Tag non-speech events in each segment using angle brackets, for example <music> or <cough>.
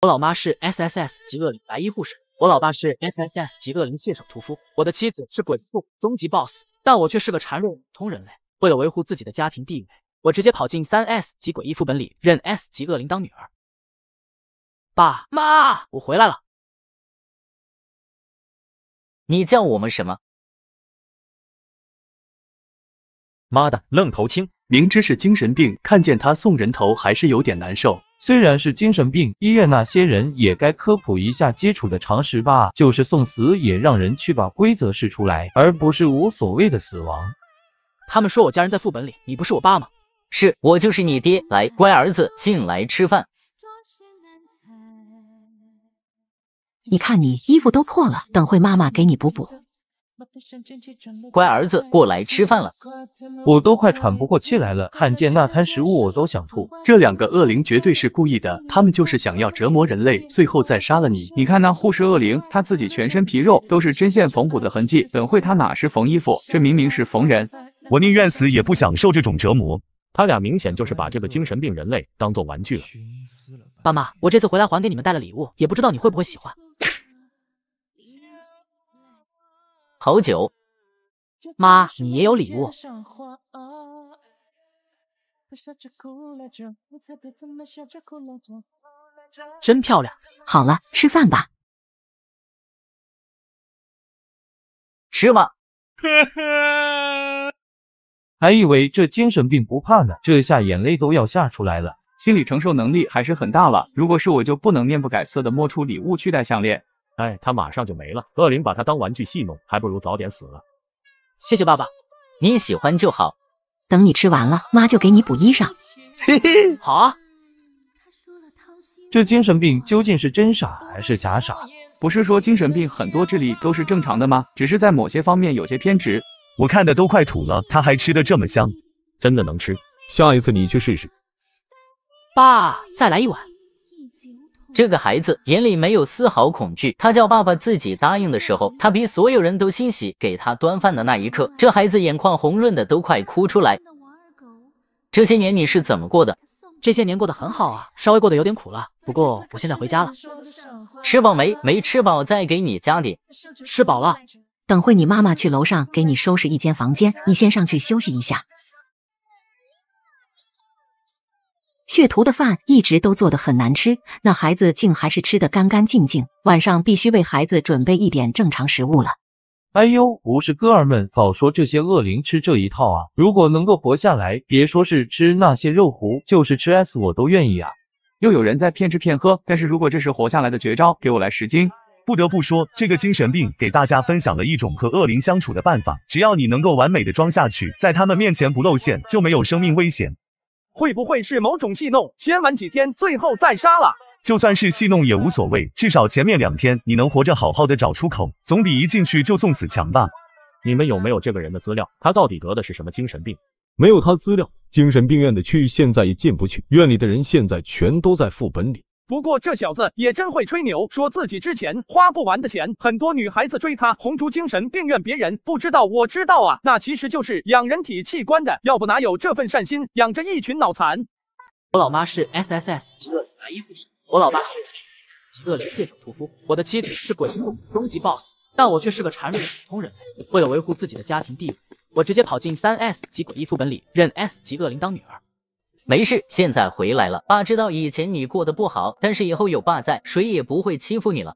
我老妈是 SSS 级恶灵白衣护士，我老爸是 SSS 级恶灵血手屠夫，我的妻子是鬼畜终极 boss，但我却是个孱弱普通人类。为了维护自己的家庭地位，我直接跑进三 S 级诡异副本里，认 S 级恶灵当女儿。爸妈，我回来了。你叫我们什么？妈的，愣头青！明知是精神病，看见他送人头还是有点难受。虽然是精神病医院那些人也该科普一下基础的常识吧，就是送死也让人去把规则试出来，而不是无所谓的死亡。他们说我家人在副本里，你不是我爸吗？是我，就是你爹。来，乖儿子，进来吃饭。你看你衣服都破了，等会妈妈给你补补。乖儿子，过来吃饭了，我都快喘不过气来了。看见那摊食物，我都想吐。这两个恶灵绝对是故意的，他们就是想要折磨人类，最后再杀了你。你看那护士恶灵，他自己全身皮肉都是针线缝补的痕迹，等会他哪是缝衣服，这明明是缝人。我宁愿死也不想受这种折磨。他俩明显就是把这个精神病人类当做玩具了。爸妈，我这次回来还给你们带了礼物，也不知道你会不会喜欢。好久，妈，你也有礼物，真漂亮。好了，吃饭吧。吃吧。呵呵，还以为这精神病不怕呢，这下眼泪都要吓出来了。心理承受能力还是很大了。如果是我，就不能面不改色的摸出礼物去戴项链。哎，他马上就没了。恶灵把他当玩具戏弄，还不如早点死了。谢谢爸爸，你喜欢就好。等你吃完了，妈就给你补衣裳。嘿嘿，好啊。这精神病究竟是真傻还是假傻？不是说精神病很多智力都是正常的吗？只是在某些方面有些偏执。我看的都快吐了，他还吃的这么香，真的能吃？下一次你去试试。爸，再来一碗。这个孩子眼里没有丝毫恐惧。他叫爸爸自己答应的时候，他比所有人都欣喜。给他端饭的那一刻，这孩子眼眶红润的都快哭出来。这些年你是怎么过的？这些年过得很好啊，稍微过得有点苦了。不过我现在回家了，吃饱没？没吃饱再给你加点。吃饱了。等会你妈妈去楼上给你收拾一间房间，你先上去休息一下。血徒的饭一直都做得很难吃，那孩子竟还是吃得干干净净。晚上必须为孩子准备一点正常食物了。哎呦，不是哥儿们早说这些恶灵吃这一套啊！如果能够活下来，别说是吃那些肉糊，就是吃 S 我都愿意啊！又有人在骗吃骗喝，但是如果这是活下来的绝招，给我来十斤！不得不说，这个精神病给大家分享了一种和恶灵相处的办法，只要你能够完美的装下去，在他们面前不露馅，就没有生命危险。会不会是某种戏弄？先玩几天，最后再杀了。就算是戏弄也无所谓，至少前面两天你能活着好好的找出口，总比一进去就送死强吧。你们有没有这个人的资料？他到底得的是什么精神病？没有他资料，精神病院的区域现在也进不去，院里的人现在全都在副本里。不过这小子也真会吹牛，说自己之前花不完的钱，很多女孩子追他，红烛精神病院别人不知道，我知道啊，那其实就是养人体器官的，要不哪有这份善心养着一群脑残。我老妈是 SSS 级恶灵白衣护士，我老爸是 s 级恶灵猎手屠夫，我的妻子是鬼畜终极 Boss，但我却是个孱弱的普通人为了维护自己的家庭地位，我直接跑进三 S 级诡异副本里，认 S 级恶灵当女儿。没事，现在回来了。爸知道以前你过得不好，但是以后有爸在，谁也不会欺负你了。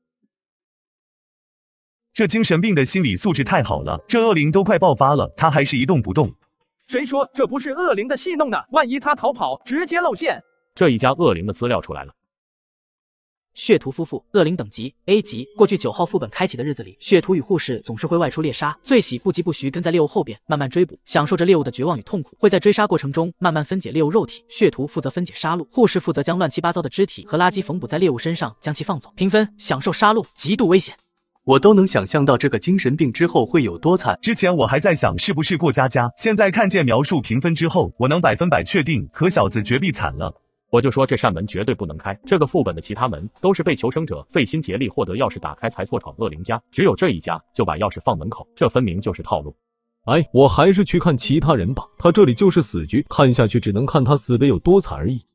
这精神病的心理素质太好了，这恶灵都快爆发了，他还是一动不动。谁说这不是恶灵的戏弄呢？万一他逃跑，直接露馅。这一家恶灵的资料出来了。血徒夫妇，恶灵等级 A 级。过去九号副本开启的日子里，血徒与护士总是会外出猎杀，最喜不疾不徐跟在猎物后边慢慢追捕，享受着猎物的绝望与痛苦。会在追杀过程中慢慢分解猎物肉体，血徒负责分解杀戮，护士负责将乱七八糟的肢体和垃圾缝补在猎物身上，将其放走。评分：享受杀戮，极度危险。我都能想象到这个精神病之后会有多惨。之前我还在想是不是过家家，现在看见描述评分之后，我能百分百确定，可小子绝壁惨了。我就说这扇门绝对不能开，这个副本的其他门都是被求生者费心竭力获得钥匙打开才错闯恶灵家，只有这一家就把钥匙放门口，这分明就是套路。哎，我还是去看其他人吧，他这里就是死局，看下去只能看他死的有多惨而已。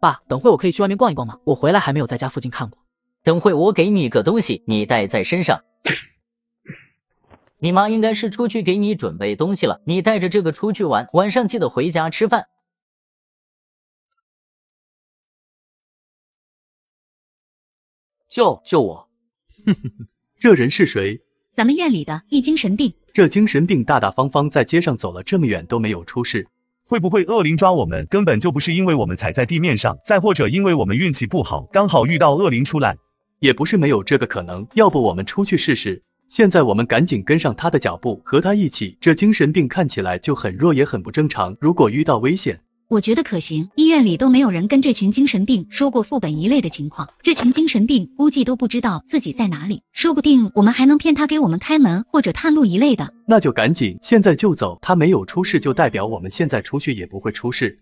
爸，等会我可以去外面逛一逛吗？我回来还没有在家附近看过。等会我给你个东西，你带在身上。你妈应该是出去给你准备东西了，你带着这个出去玩，晚上记得回家吃饭。救救我！<laughs> 这人是谁？咱们院里的，一精神病。这精神病大大方方在街上走了这么远都没有出事，会不会恶灵抓我们？根本就不是因为我们踩在地面上，再或者因为我们运气不好，刚好遇到恶灵出来，也不是没有这个可能。要不我们出去试试？现在我们赶紧跟上他的脚步，和他一起。这精神病看起来就很弱，也很不正常。如果遇到危险，我觉得可行，医院里都没有人跟这群精神病说过副本一类的情况，这群精神病估计都不知道自己在哪里，说不定我们还能骗他给我们开门或者探路一类的。那就赶紧，现在就走，他没有出事就代表我们现在出去也不会出事。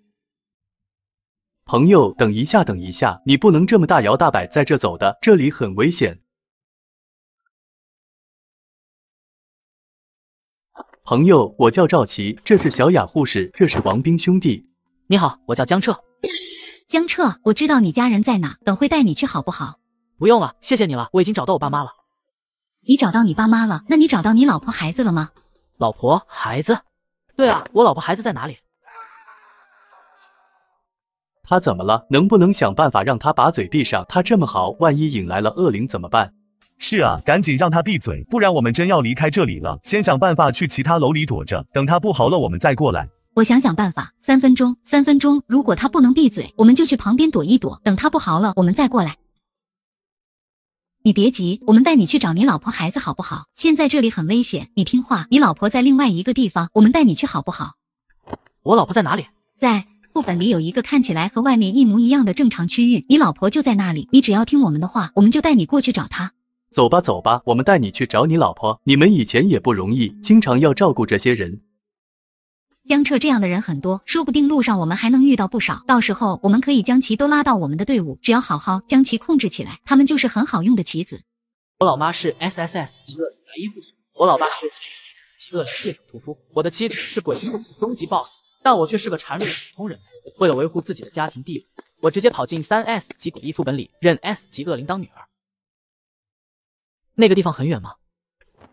朋友，等一下，等一下，你不能这么大摇大摆在这走的，这里很危险。朋友，我叫赵琪，这是小雅护士，这是王兵兄弟。你好，我叫江澈。江澈，我知道你家人在哪，等会带你去好不好？不用了，谢谢你了，我已经找到我爸妈了。你找到你爸妈了？那你找到你老婆孩子了吗？老婆孩子？对啊，我老婆孩子在哪里？他怎么了？能不能想办法让他把嘴闭上？他这么嚎，万一引来了恶灵怎么办？是啊，赶紧让他闭嘴，不然我们真要离开这里了。先想办法去其他楼里躲着，等他不嚎了，我们再过来。我想想办法，三分钟，三分钟。如果他不能闭嘴，我们就去旁边躲一躲，等他不嚎了，我们再过来。你别急，我们带你去找你老婆孩子好不好？现在这里很危险，你听话。你老婆在另外一个地方，我们带你去好不好？我老婆在哪里？在副本里有一个看起来和外面一模一样的正常区域，你老婆就在那里。你只要听我们的话，我们就带你过去找她。走吧，走吧，我们带你去找你老婆。你们以前也不容易，经常要照顾这些人。江澈这样的人很多，说不定路上我们还能遇到不少。到时候我们可以将其都拉到我们的队伍，只要好好将其控制起来，他们就是很好用的棋子。我老妈是 SSS 级恶灵白衣护我老爸是 SSS 级恶灵猎手屠夫，我的妻子是鬼异终极 boss，但我却是个孱弱的普通人。为了维护自己的家庭地位，我直接跑进三 S 级诡异副本里认 S 级恶灵当女儿。那个地方很远吗？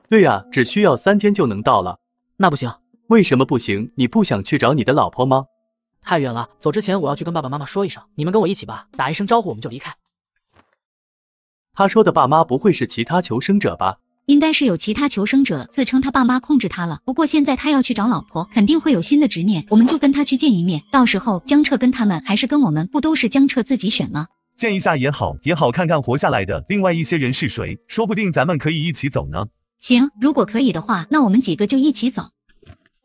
对呀，只需要三天就能到了。那不行。为什么不行？你不想去找你的老婆吗？太远了，走之前我要去跟爸爸妈妈说一声，你们跟我一起吧，打一声招呼我们就离开。他说的爸妈不会是其他求生者吧？应该是有其他求生者自称他爸妈控制他了。不过现在他要去找老婆，肯定会有新的执念，我们就跟他去见一面。到时候江澈跟他们还是跟我们，不都是江澈自己选吗？见一下也好，也好看看活下来的另外一些人是谁，说不定咱们可以一起走呢。行，如果可以的话，那我们几个就一起走。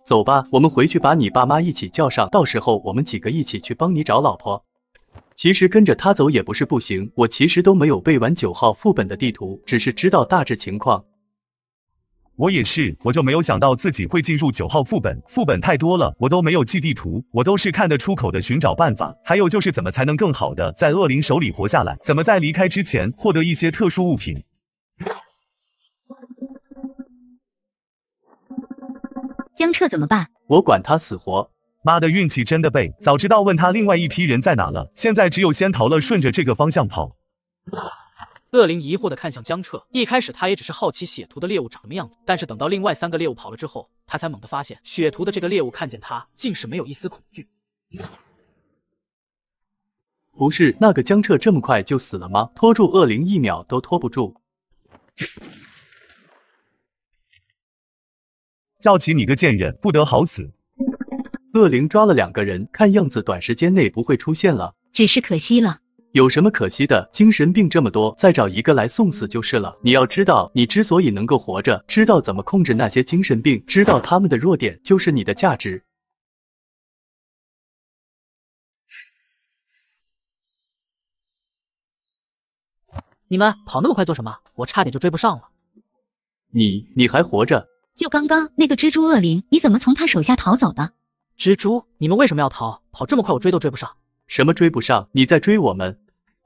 走吧，我们回去把你爸妈一起叫上，到时候我们几个一起去帮你找老婆。其实跟着他走也不是不行，我其实都没有背完九号副本的地图，只是知道大致情况。我也是，我就没有想到自己会进入九号副本，副本太多了，我都没有记地图，我都是看得出口的寻找办法。还有就是怎么才能更好的在恶灵手里活下来？怎么在离开之前获得一些特殊物品？江澈怎么办？我管他死活！妈的，运气真的背！早知道问他另外一批人在哪了，现在只有先逃了，顺着这个方向跑。恶灵疑惑的看向江澈，一开始他也只是好奇血屠的猎物长什么样子，但是等到另外三个猎物跑了之后，他才猛地发现血屠的这个猎物看见他竟是没有一丝恐惧。不是那个江澈这么快就死了吗？拖住恶灵一秒都拖不住。赵琪，你个贱人，不得好死！恶灵抓了两个人，看样子短时间内不会出现了。只是可惜了。有什么可惜的？精神病这么多，再找一个来送死就是了。你要知道，你之所以能够活着，知道怎么控制那些精神病，知道他们的弱点，就是你的价值。你们跑那么快做什么？我差点就追不上了。你，你还活着？就刚刚那个蜘蛛恶灵，你怎么从他手下逃走的？蜘蛛，你们为什么要逃？跑这么快，我追都追不上。什么追不上？你在追我们？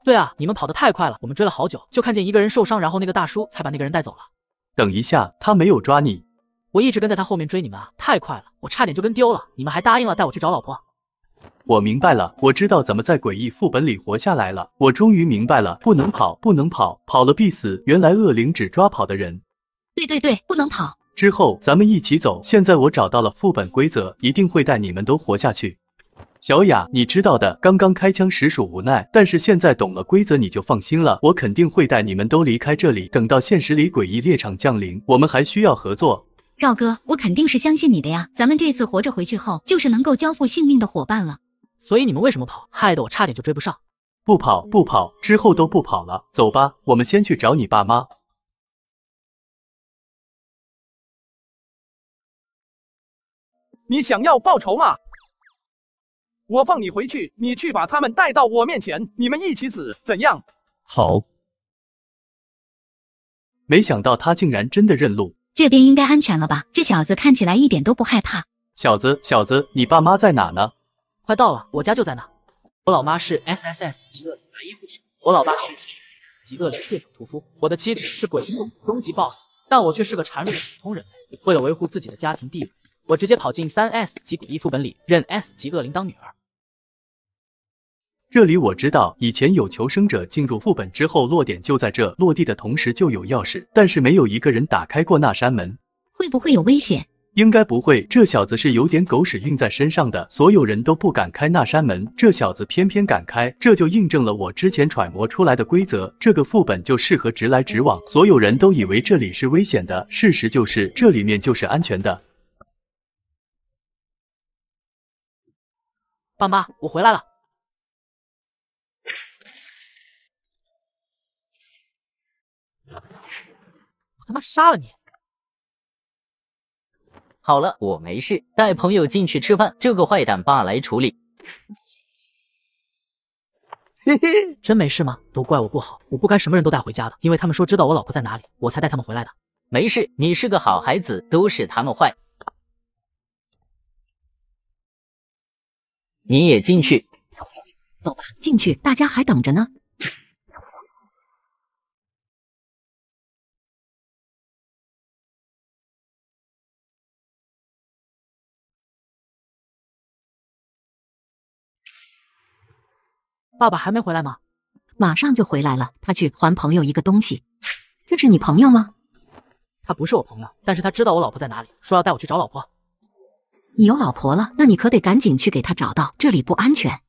对啊，你们跑得太快了，我们追了好久，就看见一个人受伤，然后那个大叔才把那个人带走了。等一下，他没有抓你。我一直跟在他后面追你们啊，太快了，我差点就跟丢了。你们还答应了带我去找老婆。我明白了，我知道怎么在诡异副本里活下来了。我终于明白了，不能跑，不能跑，跑了必死。原来恶灵只抓跑的人。对对对，不能跑。之后咱们一起走。现在我找到了副本规则，一定会带你们都活下去。小雅，你知道的，刚刚开枪实属无奈，但是现在懂了规则，你就放心了。我肯定会带你们都离开这里，等到现实里诡异猎场降临，我们还需要合作。赵哥，我肯定是相信你的呀。咱们这次活着回去后，就是能够交付性命的伙伴了。所以你们为什么跑？害得我差点就追不上。不跑不跑，之后都不跑了。走吧，我们先去找你爸妈。你想要报仇吗？我放你回去，你去把他们带到我面前，你们一起死，怎样？好。没想到他竟然真的认路。这边应该安全了吧？这小子看起来一点都不害怕。小子，小子，你爸妈在哪呢？快到了，我家就在那。我老妈是 S S S 极恶灵白衣护士，我老爸是极恶灵特手屠夫，我的妻子是鬼修终极 boss，但我却是个孱弱的普通人类。为了维护自己的家庭地位。我直接跑进三 S 级诡异副本里，认 S 级恶灵当女儿。这里我知道，以前有求生者进入副本之后，落点就在这，落地的同时就有钥匙，但是没有一个人打开过那扇门。会不会有危险？应该不会，这小子是有点狗屎运在身上的。所有人都不敢开那扇门，这小子偏偏敢开，这就印证了我之前揣摩出来的规则。这个副本就适合直来直往。所有人都以为这里是危险的，事实就是这里面就是安全的。爸妈，我回来了！我他妈杀了你！好了，我没事，带朋友进去吃饭，这个坏蛋爸来处理。嘿嘿，真没事吗？都怪我不好，我不该什么人都带回家的，因为他们说知道我老婆在哪里，我才带他们回来的。没事，你是个好孩子，都是他们坏。你也进去，走吧，进去，大家还等着呢。爸爸还没回来吗？马上就回来了，他去还朋友一个东西。这是你朋友吗？他不是我朋友，但是他知道我老婆在哪里，说要带我去找老婆。你有老婆了，那你可得赶紧去给她找到。这里不安全，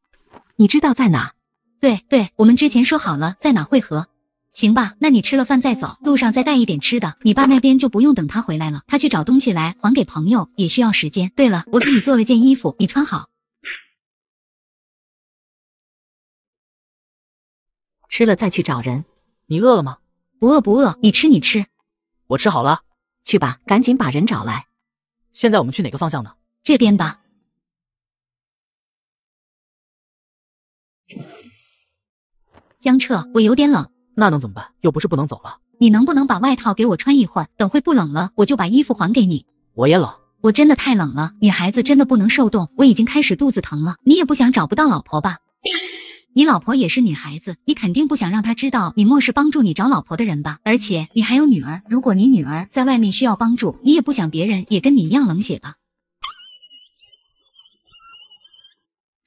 你知道在哪？对对，我们之前说好了在哪汇合。行吧，那你吃了饭再走，路上再带一点吃的。你爸那边就不用等他回来了，他去找东西来还给朋友也需要时间。对了，我给你做了件衣服，你穿好。吃了再去找人。你饿了吗？不饿不饿，你吃你吃。我吃好了。去吧，赶紧把人找来。现在我们去哪个方向呢？这边吧，江澈，我有点冷。那能怎么办？又不是不能走了。你能不能把外套给我穿一会儿？等会不冷了，我就把衣服还给你。我也冷，我真的太冷了。女孩子真的不能受冻，我已经开始肚子疼了。你也不想找不到老婆吧？你老婆也是女孩子，你肯定不想让她知道你漠视帮助你找老婆的人吧？而且你还有女儿，如果你女儿在外面需要帮助，你也不想别人也跟你一样冷血吧？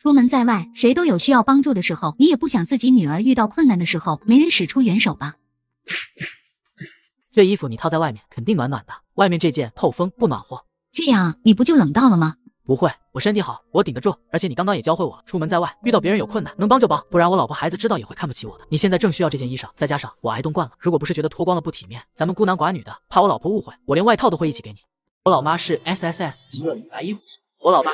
出门在外，谁都有需要帮助的时候，你也不想自己女儿遇到困难的时候没人使出援手吧？这衣服你套在外面，肯定暖暖的。外面这件透风不暖和，这样你不就冷到了吗？不会，我身体好，我顶得住。而且你刚刚也教会我，出门在外遇到别人有困难，能帮就帮，不然我老婆孩子知道也会看不起我的。你现在正需要这件衣裳，再加上我挨冻惯了，如果不是觉得脱光了不体面，咱们孤男寡女的，怕我老婆误会，我连外套都会一起给你。我老妈是 S S S 极乐女白衣服，士，我老爸。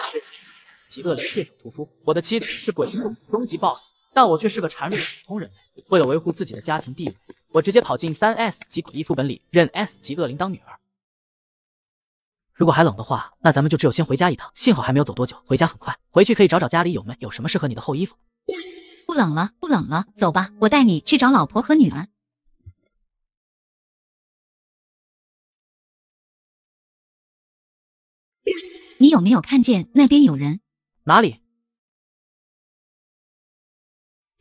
极恶灵猎手屠夫，我的妻子是鬼畜终极 boss，但我却是个孱弱的普通人类。为了维护自己的家庭地位，我直接跑进三 S 级诡异副本里，认 S 级恶灵当女儿。如果还冷的话，那咱们就只有先回家一趟。幸好还没有走多久，回家很快。回去可以找找家里有没有什么适合你的厚衣服。不冷了，不冷了，走吧，我带你去找老婆和女儿。你有没有看见那边有人？哪里？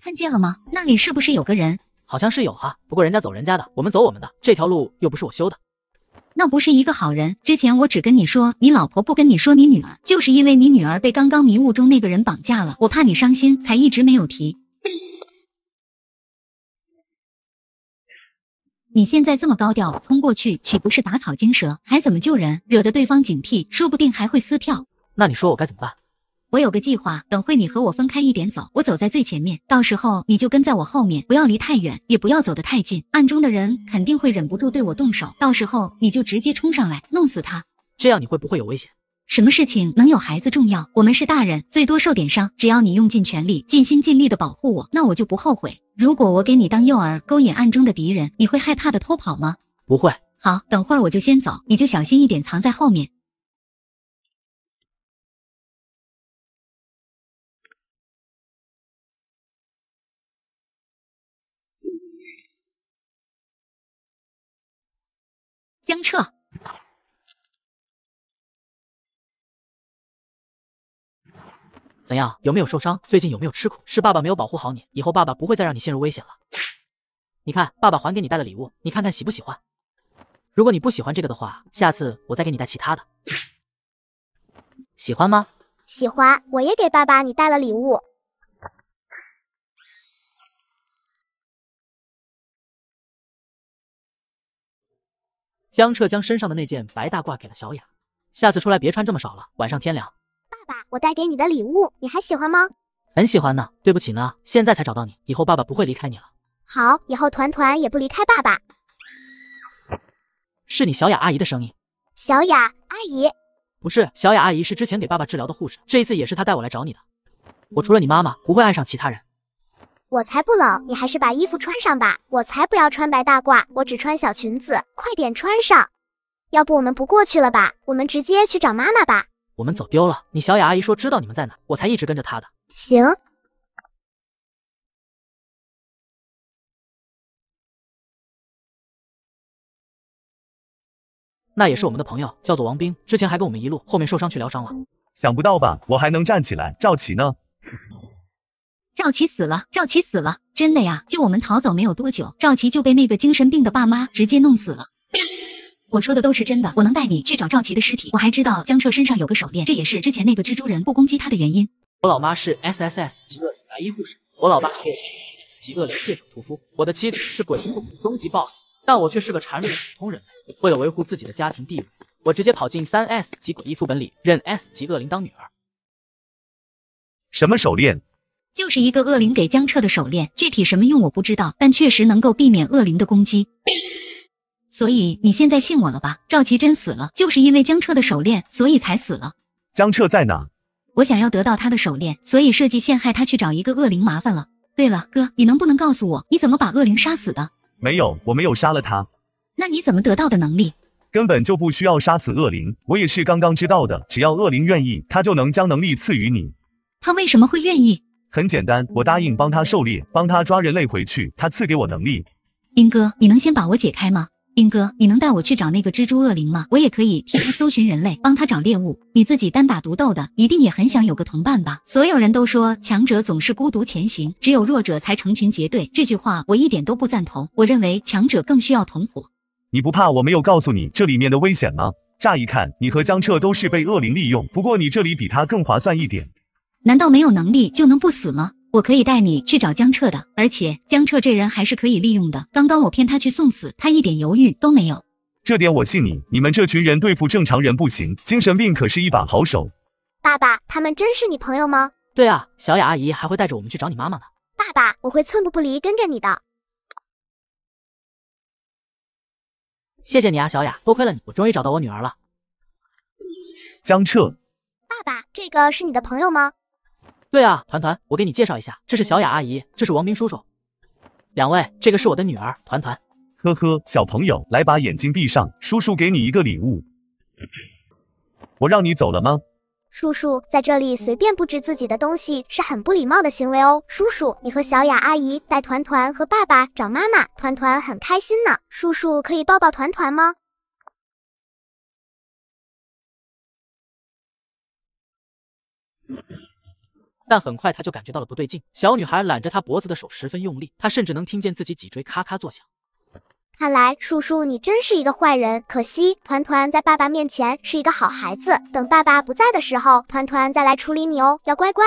看见了吗？那里是不是有个人？好像是有哈，不过人家走人家的，我们走我们的。这条路又不是我修的。那不是一个好人。之前我只跟你说你老婆，不跟你说你女儿，就是因为你女儿被刚刚迷雾中那个人绑架了，我怕你伤心，才一直没有提。你现在这么高调冲过去，岂不是打草惊蛇？还怎么救人？惹得对方警惕，说不定还会撕票。那你说我该怎么办？我有个计划，等会你和我分开一点走，我走在最前面，到时候你就跟在我后面，不要离太远，也不要走得太近，暗中的人肯定会忍不住对我动手，到时候你就直接冲上来弄死他。这样你会不会有危险？什么事情能有孩子重要？我们是大人，最多受点伤，只要你用尽全力、尽心尽力的保护我，那我就不后悔。如果我给你当诱饵，勾引暗中的敌人，你会害怕的偷跑吗？不会。好，等会儿我就先走，你就小心一点，藏在后面。江澈，怎样？有没有受伤？最近有没有吃苦？是爸爸没有保护好你，以后爸爸不会再让你陷入危险了。你看，爸爸还给你带了礼物，你看看喜不喜欢？如果你不喜欢这个的话，下次我再给你带其他的。喜欢吗？喜欢，我也给爸爸你带了礼物。江澈将身上的那件白大褂给了小雅，下次出来别穿这么少了，晚上天凉。爸爸，我带给你的礼物你还喜欢吗？很喜欢呢，对不起呢，现在才找到你，以后爸爸不会离开你了。好，以后团团也不离开爸爸。是你小雅阿姨的声音。小雅阿姨？不是，小雅阿姨是之前给爸爸治疗的护士，这一次也是她带我来找你的。我除了你妈妈，不会爱上其他人。我才不冷，你还是把衣服穿上吧。我才不要穿白大褂，我只穿小裙子。快点穿上，要不我们不过去了吧？我们直接去找妈妈吧。我们走丢了，你小雅阿姨说知道你们在哪，我才一直跟着她的。行，那也是我们的朋友，叫做王兵，之前还跟我们一路，后面受伤去疗伤了。想不到吧？我还能站起来。赵琪呢？赵琪死了，赵琪死了，真的呀！就我们逃走没有多久，赵琪就被那个精神病的爸妈直接弄死了。我说的都是真的，我能带你去找赵琪的尸体。我还知道江澈身上有个手链，这也是之前那个蜘蛛人不攻击他的原因。我老妈是 SSS 级恶灵白衣护士，我老爸是 S S 级恶灵猎手屠夫，我的妻子是鬼异的终极 boss，但我却是个孱弱的普通人为了维护自己的家庭地位，我直接跑进三 S 级诡异副本里，认 S 级恶灵当女儿。什么手链？就是一个恶灵给江澈的手链，具体什么用我不知道，但确实能够避免恶灵的攻击。所以你现在信我了吧？赵奇真死了，就是因为江澈的手链，所以才死了。江澈在哪？我想要得到他的手链，所以设计陷害他去找一个恶灵麻烦了。对了，哥，你能不能告诉我，你怎么把恶灵杀死的？没有，我没有杀了他。那你怎么得到的能力？根本就不需要杀死恶灵，我也是刚刚知道的。只要恶灵愿意，他就能将能力赐予你。他为什么会愿意？很简单，我答应帮他狩猎，帮他抓人类回去。他赐给我能力。兵哥，你能先把我解开吗？兵哥，你能带我去找那个蜘蛛恶灵吗？我也可以替他搜寻人类，帮他找猎物。你自己单打独斗的，一定也很想有个同伴吧？所有人都说强者总是孤独前行，只有弱者才成群结队。这句话我一点都不赞同。我认为强者更需要同伙。你不怕我没有告诉你这里面的危险吗？乍一看，你和江澈都是被恶灵利用，不过你这里比他更划算一点。难道没有能力就能不死吗？我可以带你去找江澈的，而且江澈这人还是可以利用的。刚刚我骗他去送死，他一点犹豫都没有。这点我信你。你们这群人对付正常人不行，精神病可是一把好手。爸爸，他们真是你朋友吗？对啊，小雅阿姨还会带着我们去找你妈妈呢。爸爸，我会寸步不离跟着你的。谢谢你啊，小雅，多亏了你，我终于找到我女儿了。江澈，爸爸，这个是你的朋友吗？对啊，团团，我给你介绍一下，这是小雅阿姨，这是王斌叔叔，两位，这个是我的女儿团团。呵呵，小朋友，来把眼睛闭上，叔叔给你一个礼物。我让你走了吗？叔叔在这里随便布置自己的东西是很不礼貌的行为哦。叔叔，你和小雅阿姨带团团和爸爸找妈妈，团团很开心呢。叔叔可以抱抱团团吗？但很快他就感觉到了不对劲，小女孩揽着他脖子的手十分用力，他甚至能听见自己脊椎咔咔作响。看来叔叔你真是一个坏人，可惜团团在爸爸面前是一个好孩子。等爸爸不在的时候，团团再来处理你哦，要乖乖。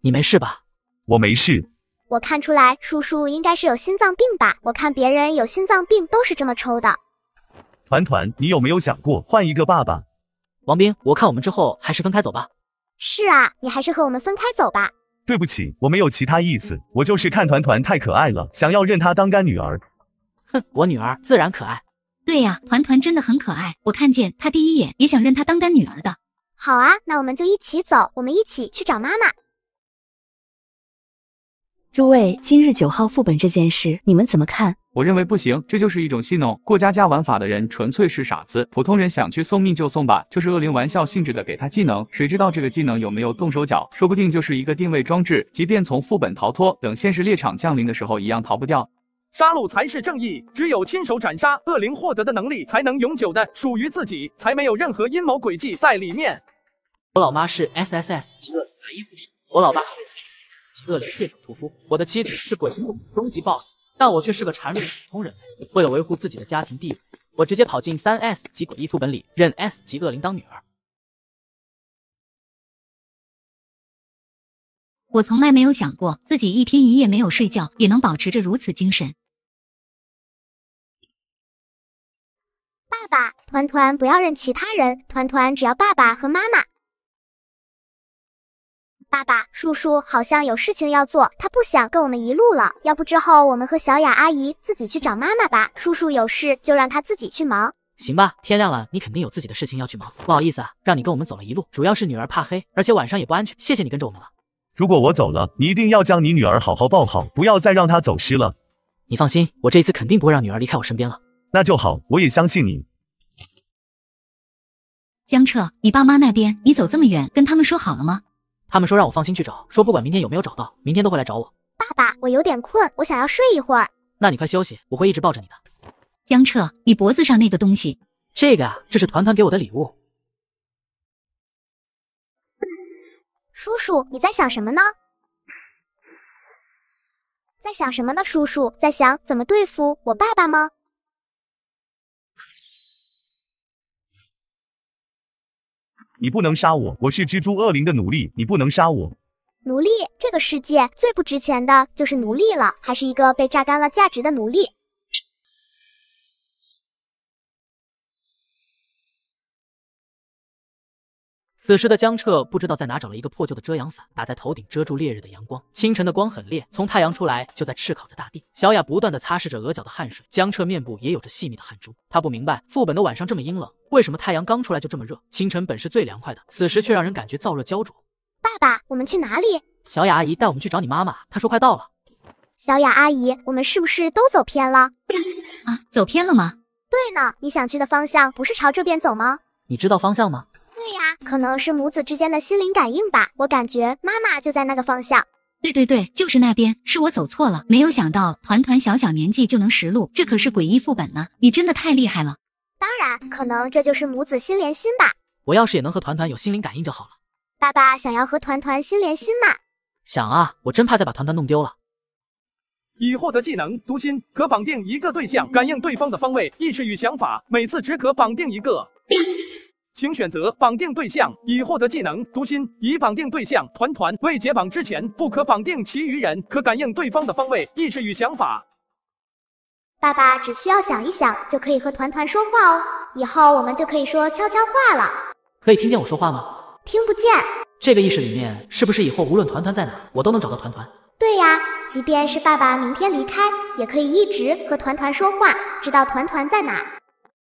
你没事吧？我没事。我看出来叔叔应该是有心脏病吧？我看别人有心脏病都是这么抽的。团团，你有没有想过换一个爸爸？王斌，我看我们之后还是分开走吧。是啊，你还是和我们分开走吧。对不起，我没有其他意思，我就是看团团太可爱了，想要认她当干女儿。哼，我女儿自然可爱。对呀，团团真的很可爱，我看见她第一眼也想认她当干女儿的。好啊，那我们就一起走，我们一起去找妈妈。诸位，今日九号副本这件事，你们怎么看？我认为不行，这就是一种戏弄，过家家玩法的人纯粹是傻子。普通人想去送命就送吧，就是恶灵玩笑性质的给他技能，谁知道这个技能有没有动手脚？说不定就是一个定位装置，即便从副本逃脱，等现实猎场降临的时候，一样逃不掉。杀戮才是正义，只有亲手斩杀恶灵获得的能力，才能永久的属于自己，才没有任何阴谋诡计在里面。我老妈是 SSS 级恶黑衣护士，我老爸是 SSS 级恶灵猎手屠夫，我的妻子是鬼修，终极 boss。但我却是个孱弱的普通人。为了维护自己的家庭地位，我直接跑进三 S 级诡异副本里，认 S 级恶灵当女儿。我从来没有想过，自己一天一夜没有睡觉，也能保持着如此精神。爸爸，团团不要认其他人，团团只要爸爸和妈妈。爸爸，叔叔好像有事情要做，他不想跟我们一路了。要不之后我们和小雅阿姨自己去找妈妈吧。叔叔有事就让他自己去忙，行吧。天亮了，你肯定有自己的事情要去忙。不好意思啊，让你跟我们走了一路，主要是女儿怕黑，而且晚上也不安全。谢谢你跟着我们了。如果我走了，你一定要将你女儿好好抱好，不要再让她走失了。你放心，我这一次肯定不会让女儿离开我身边了。那就好，我也相信你。江澈，你爸妈那边你走这么远，跟他们说好了吗？他们说让我放心去找，说不管明天有没有找到，明天都会来找我。爸爸，我有点困，我想要睡一会儿。那你快休息，我会一直抱着你的。江澈，你脖子上那个东西？这个啊，这是团团给我的礼物。叔叔，你在想什么呢？在想什么呢，叔叔？在想怎么对付我爸爸吗？你不能杀我，我是蜘蛛恶灵的奴隶。你不能杀我，奴隶。这个世界最不值钱的就是奴隶了，还是一个被榨干了价值的奴隶。此时的江澈不知道在哪找了一个破旧的遮阳伞，打在头顶遮住烈日的阳光。清晨的光很烈，从太阳出来就在炙烤着大地。小雅不断的擦拭着额角的汗水，江澈面部也有着细密的汗珠。他不明白副本的晚上这么阴冷，为什么太阳刚出来就这么热？清晨本是最凉快的，此时却让人感觉燥热焦灼。爸爸，我们去哪里？小雅阿姨带我们去找你妈妈，她说快到了。小雅阿姨，我们是不是都走偏了？啊，走偏了吗？对呢，你想去的方向不是朝这边走吗？你知道方向吗？对呀，可能是母子之间的心灵感应吧，我感觉妈妈就在那个方向。对对对，就是那边，是我走错了。没有想到团团小小年纪就能识路，这可是诡异副本呢。你真的太厉害了。当然，可能这就是母子心连心吧。我要是也能和团团有心灵感应就好了。爸爸想要和团团心连心吗？想啊，我真怕再把团团弄丢了。已获得技能读心，可绑定一个对象，感应对方的方位、意识与想法，每次只可绑定一个。请选择绑定对象已获得技能读心。已绑定对象团团，未解绑之前不可绑定其余人，可感应对方的方位、意识与想法。爸爸只需要想一想，就可以和团团说话哦。以后我们就可以说悄悄话了。可以听见我说话吗？听不见。这个意识里面是不是以后无论团团在哪，我都能找到团团？对呀，即便是爸爸明天离开，也可以一直和团团说话，知道团团在哪。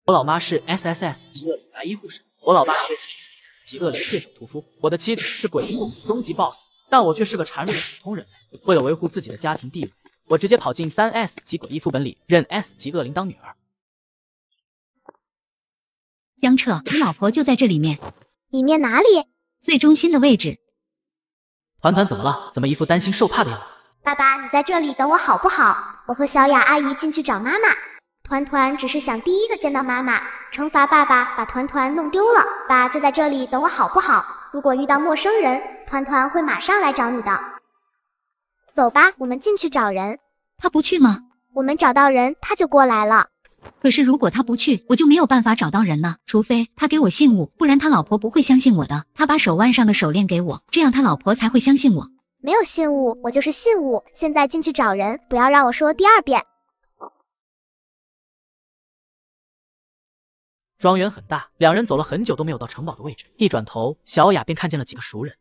我老妈是 S S S 级别的白衣护士。我老爸是 S 级恶灵猎手屠夫，我的妻子是诡异终极 boss，但我却是个孱弱的普通人类。为了维护自己的家庭地位，我直接跑进三 S 级诡异副本里，认 S 级恶灵当女儿。江澈，你老婆就在这里面，里面哪里？最中心的位置。团团怎么了？怎么一副担心受怕的样子？爸爸，你在这里等我好不好？我和小雅阿姨进去找妈妈。团团只是想第一个见到妈妈，惩罚爸爸把团团弄丢了。爸就在这里等我，好不好？如果遇到陌生人，团团会马上来找你的。走吧，我们进去找人。他不去吗？我们找到人，他就过来了。可是如果他不去，我就没有办法找到人呢。除非他给我信物，不然他老婆不会相信我的。他把手腕上的手链给我，这样他老婆才会相信我。没有信物，我就是信物。现在进去找人，不要让我说第二遍。庄园很大，两人走了很久都没有到城堡的位置。一转头，小雅便看见了几个熟人。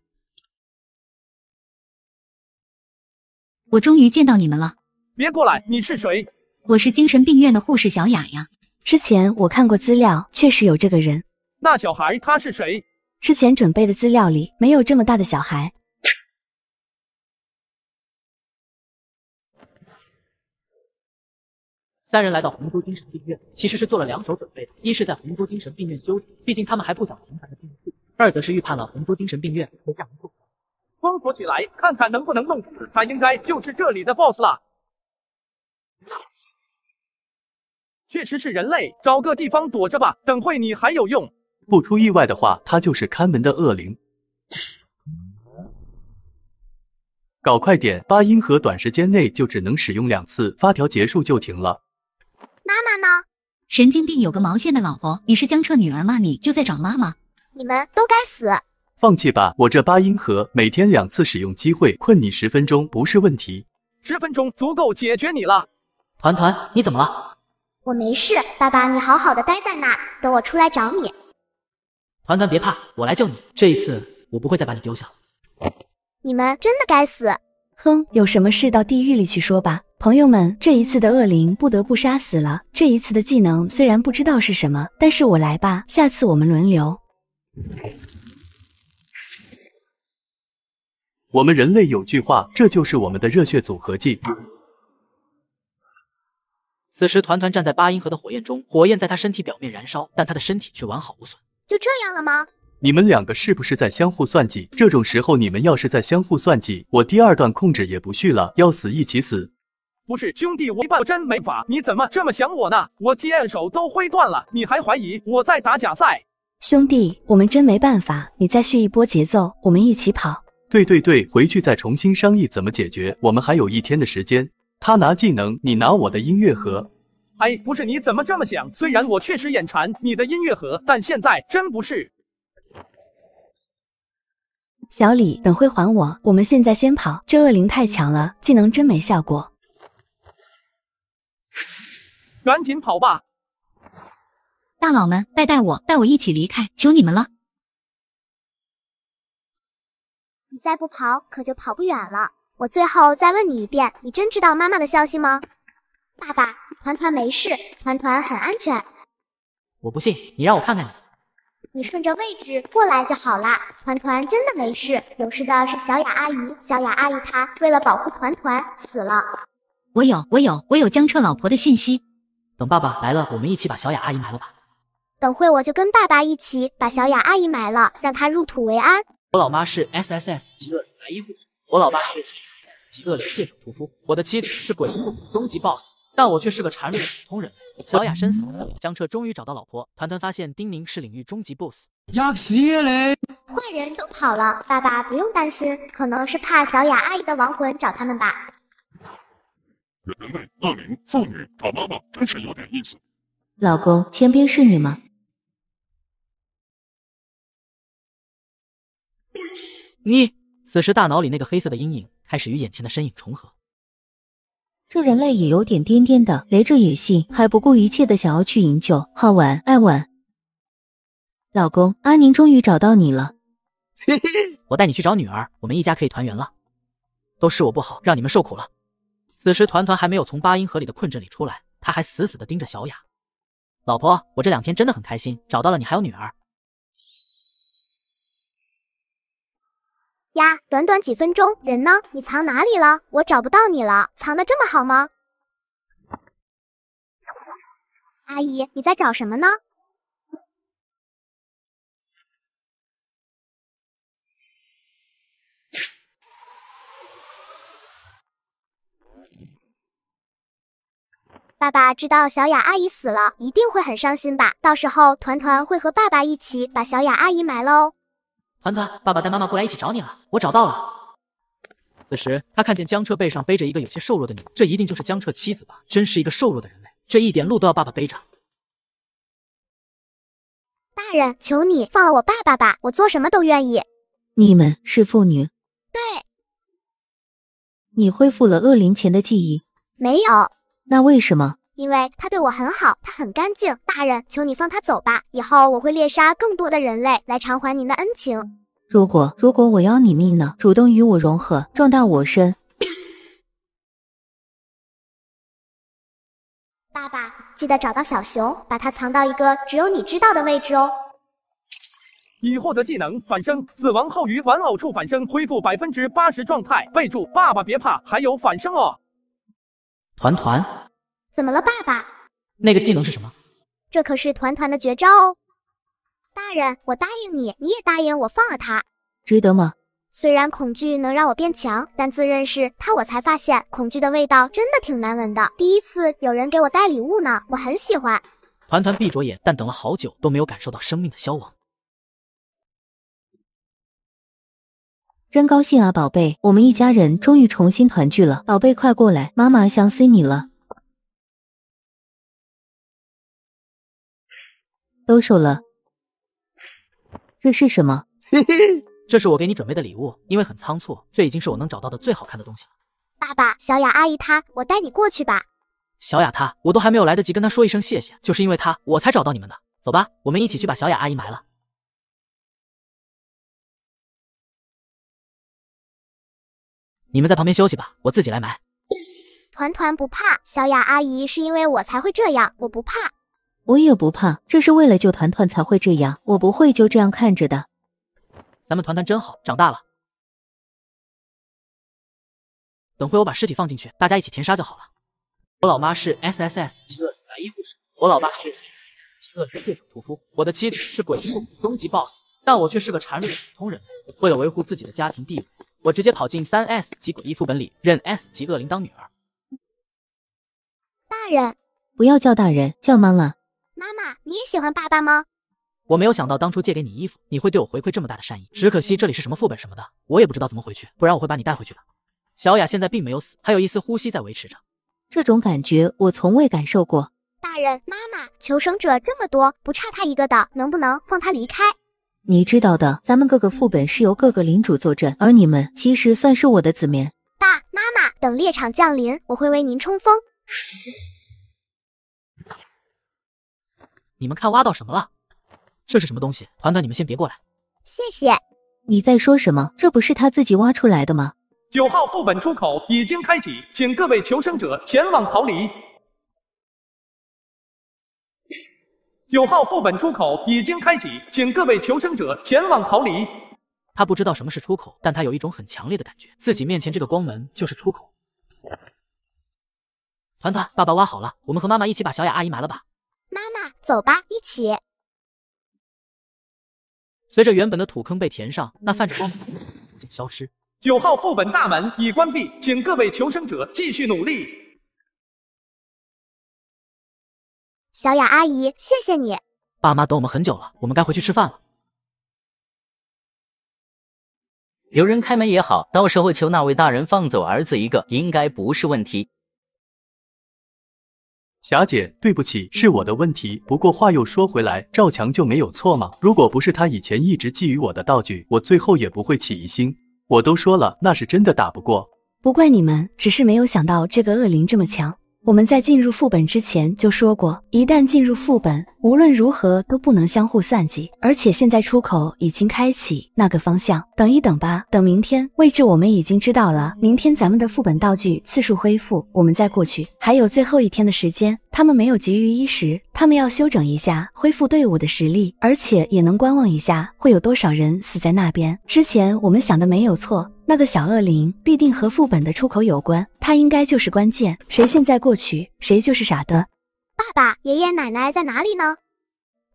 我终于见到你们了！别过来！你是谁？我是精神病院的护士小雅呀。之前我看过资料，确实有这个人。那小孩他是谁？之前准备的资料里没有这么大的小孩。三人来到洪都精神病院，其实是做了两手准备的。一是，在洪都精神病院休息，毕竟他们还不想频繁的进出；二则是预判了洪都精神病院会降毒，封锁起来，看看能不能弄死他。应该就是这里的 boss 了。确实是人类，找个地方躲着吧。等会你还有用。不出意外的话，他就是看门的恶灵。搞快点，八音盒短时间内就只能使用两次，发条结束就停了。神经病有个毛线的老婆！你是江澈女儿吗？你就在找妈妈！你们都该死！放弃吧，我这八音盒每天两次使用机会，困你十分钟不是问题。十分钟足够解决你了。团团，你怎么了？我没事，爸爸，你好好的待在那，等我出来找你。团团别怕，我来救你。这一次我不会再把你丢下。你们真的该死！哼，有什么事到地狱里去说吧。朋友们，这一次的恶灵不得不杀死了。这一次的技能虽然不知道是什么，但是我来吧。下次我们轮流。我们人类有句话，这就是我们的热血组合技。此时团团站在八音盒的火焰中，火焰在他身体表面燃烧，但他的身体却完好无损。就这样了吗？你们两个是不是在相互算计？这种时候你们要是再相互算计，我第二段控制也不续了，要死一起死。不是兄弟，我没办真没法。你怎么这么想我呢？我 T N 手都挥断了，你还怀疑我在打假赛？兄弟，我们真没办法，你再续一波节奏，我们一起跑。对对对，回去再重新商议怎么解决。我们还有一天的时间。他拿技能，你拿我的音乐盒。哎，不是，你怎么这么想？虽然我确实眼馋你的音乐盒，但现在真不是。小李，等会还我。我们现在先跑，这恶灵太强了，技能真没效果。赶紧跑吧，大佬们带带我，带我一起离开，求你们了！你再不跑，可就跑不远了。我最后再问你一遍，你真知道妈妈的消息吗？爸爸，团团没事，团团很安全。我不信，你让我看看你。你顺着位置过来就好了。团团真的没事，有事的是小雅阿姨。小雅阿姨她为了保护团团死了。我有，我有，我有江澈老婆的信息。等爸爸来了，我们一起把小雅阿姨埋了吧。等会我就跟爸爸一起把小雅阿姨埋了，让她入土为安。我老妈是 SSS 级恶灵白衣护士，我老爸是 SSS 级恶灵猎手屠夫，我的妻子是鬼畜终极 boss，但我却是个孱弱的普通人小雅身死，江澈终于找到老婆。团团发现丁宁是领域终极 boss。死坏人都跑了，爸爸不用担心，可能是怕小雅阿姨的亡魂找他们吧。人类恶灵，妇女找妈妈真是有点意思。老公，前边是你吗？你，此时大脑里那个黑色的阴影开始与眼前的身影重合。这人类也有点癫癫的，雷着野性，还不顾一切的想要去营救。浩文，艾文，老公，阿宁终于找到你了。<laughs> 我带你去找女儿，我们一家可以团圆了。都是我不好，让你们受苦了。此时团团还没有从八音盒里的困阵里出来，他还死死的盯着小雅。老婆，我这两天真的很开心，找到了你还有女儿。呀，短短几分钟，人呢？你藏哪里了？我找不到你了，藏的这么好吗？阿姨，你在找什么呢？爸爸知道小雅阿姨死了，一定会很伤心吧？到时候团团会和爸爸一起把小雅阿姨埋了哦。团团，爸爸带妈妈过来一起找你了。我找到了。此时他看见江澈背上背着一个有些瘦弱的女人，这一定就是江澈妻子吧？真是一个瘦弱的人类，这一点路都要爸爸背着。大人，求你放了我爸爸吧，我做什么都愿意。你们是妇女？对。你恢复了恶灵前的记忆？没有。那为什么？因为他对我很好，他很干净。大人，求你放他走吧。以后我会猎杀更多的人类来偿还您的恩情。如果如果我要你命呢？主动与我融合，壮大我身。爸爸，记得找到小熊，把它藏到一个只有你知道的位置哦。已获得技能反生，死亡后于玩偶处反生，恢复百分之八十状态。备注：爸爸别怕，还有反生哦。团团，怎么了，爸爸？那个技能是什么？这可是团团的绝招哦！大人，我答应你，你也答应我放了他，值得吗？虽然恐惧能让我变强，但自认识他，我才发现恐惧的味道真的挺难闻的。第一次有人给我带礼物呢，我很喜欢。团团闭着眼，但等了好久都没有感受到生命的消亡。真高兴啊，宝贝，我们一家人终于重新团聚了。宝贝，快过来，妈妈想死你了。都瘦了。这是什么？嘿嘿，这是我给你准备的礼物，因为很仓促，这已经是我能找到的最好看的东西了。爸爸，小雅阿姨她，我带你过去吧。小雅她，我都还没有来得及跟她说一声谢谢，就是因为她，我才找到你们的。走吧，我们一起去把小雅阿姨埋了。你们在旁边休息吧，我自己来埋。团团不怕，小雅阿姨是因为我才会这样，我不怕，我也不怕，这是为了救团团才会这样，我不会就这样看着的。咱们团团真好，长大了。等会我把尸体放进去，大家一起填沙就好了。我老妈是 S S S 级恶白衣护士，我老爸是 S S S 极恶人特手屠夫，我的妻子是鬼畜终极 boss，但我却是个孱弱的普通人类，为了维护自己的家庭地位。我直接跑进三 S 级诡异副本里，认 S 级恶灵当女儿。大人，不要叫大人，叫妈妈。妈妈，你也喜欢爸爸吗？我没有想到当初借给你衣服，你会对我回馈这么大的善意。只可惜这里是什么副本什么的，我也不知道怎么回去，不然我会把你带回去的。小雅现在并没有死，还有一丝呼吸在维持着。这种感觉我从未感受过。大人，妈妈，求生者这么多，不差他一个的，能不能放他离开？你知道的，咱们各个副本是由各个领主坐镇，而你们其实算是我的子民。爸妈妈，等猎场降临，我会为您冲锋。你们看，挖到什么了？这是什么东西？团团，你们先别过来。谢谢。你在说什么？这不是他自己挖出来的吗？九号副本出口已经开启，请各位求生者前往逃离。九号副本出口已经开启，请各位求生者前往逃离。他不知道什么是出口，但他有一种很强烈的感觉，自己面前这个光门就是出口。团团，爸爸挖好了，我们和妈妈一起把小雅阿姨埋了吧。妈妈，走吧，一起。随着原本的土坑被填上，那泛着光逐渐消失。九号副本大门已关闭，请各位求生者继续努力。小雅阿姨，谢谢你。爸妈等我们很久了，我们该回去吃饭了。有人开门也好，到时候求那位大人放走儿子一个，应该不是问题。霞姐，对不起，是我的问题。不过话又说回来，赵强就没有错吗？如果不是他以前一直觊觎我的道具，我最后也不会起疑心。我都说了，那是真的打不过。不怪你们，只是没有想到这个恶灵这么强。我们在进入副本之前就说过，一旦进入副本，无论如何都不能相互算计。而且现在出口已经开启，那个方向。等一等吧，等明天。位置我们已经知道了。明天咱们的副本道具次数恢复，我们再过去。还有最后一天的时间，他们没有急于一时，他们要休整一下，恢复队伍的实力，而且也能观望一下会有多少人死在那边。之前我们想的没有错。那个小恶灵必定和副本的出口有关，他应该就是关键。谁现在过去，谁就是傻的。爸爸、爷爷奶奶在哪里呢？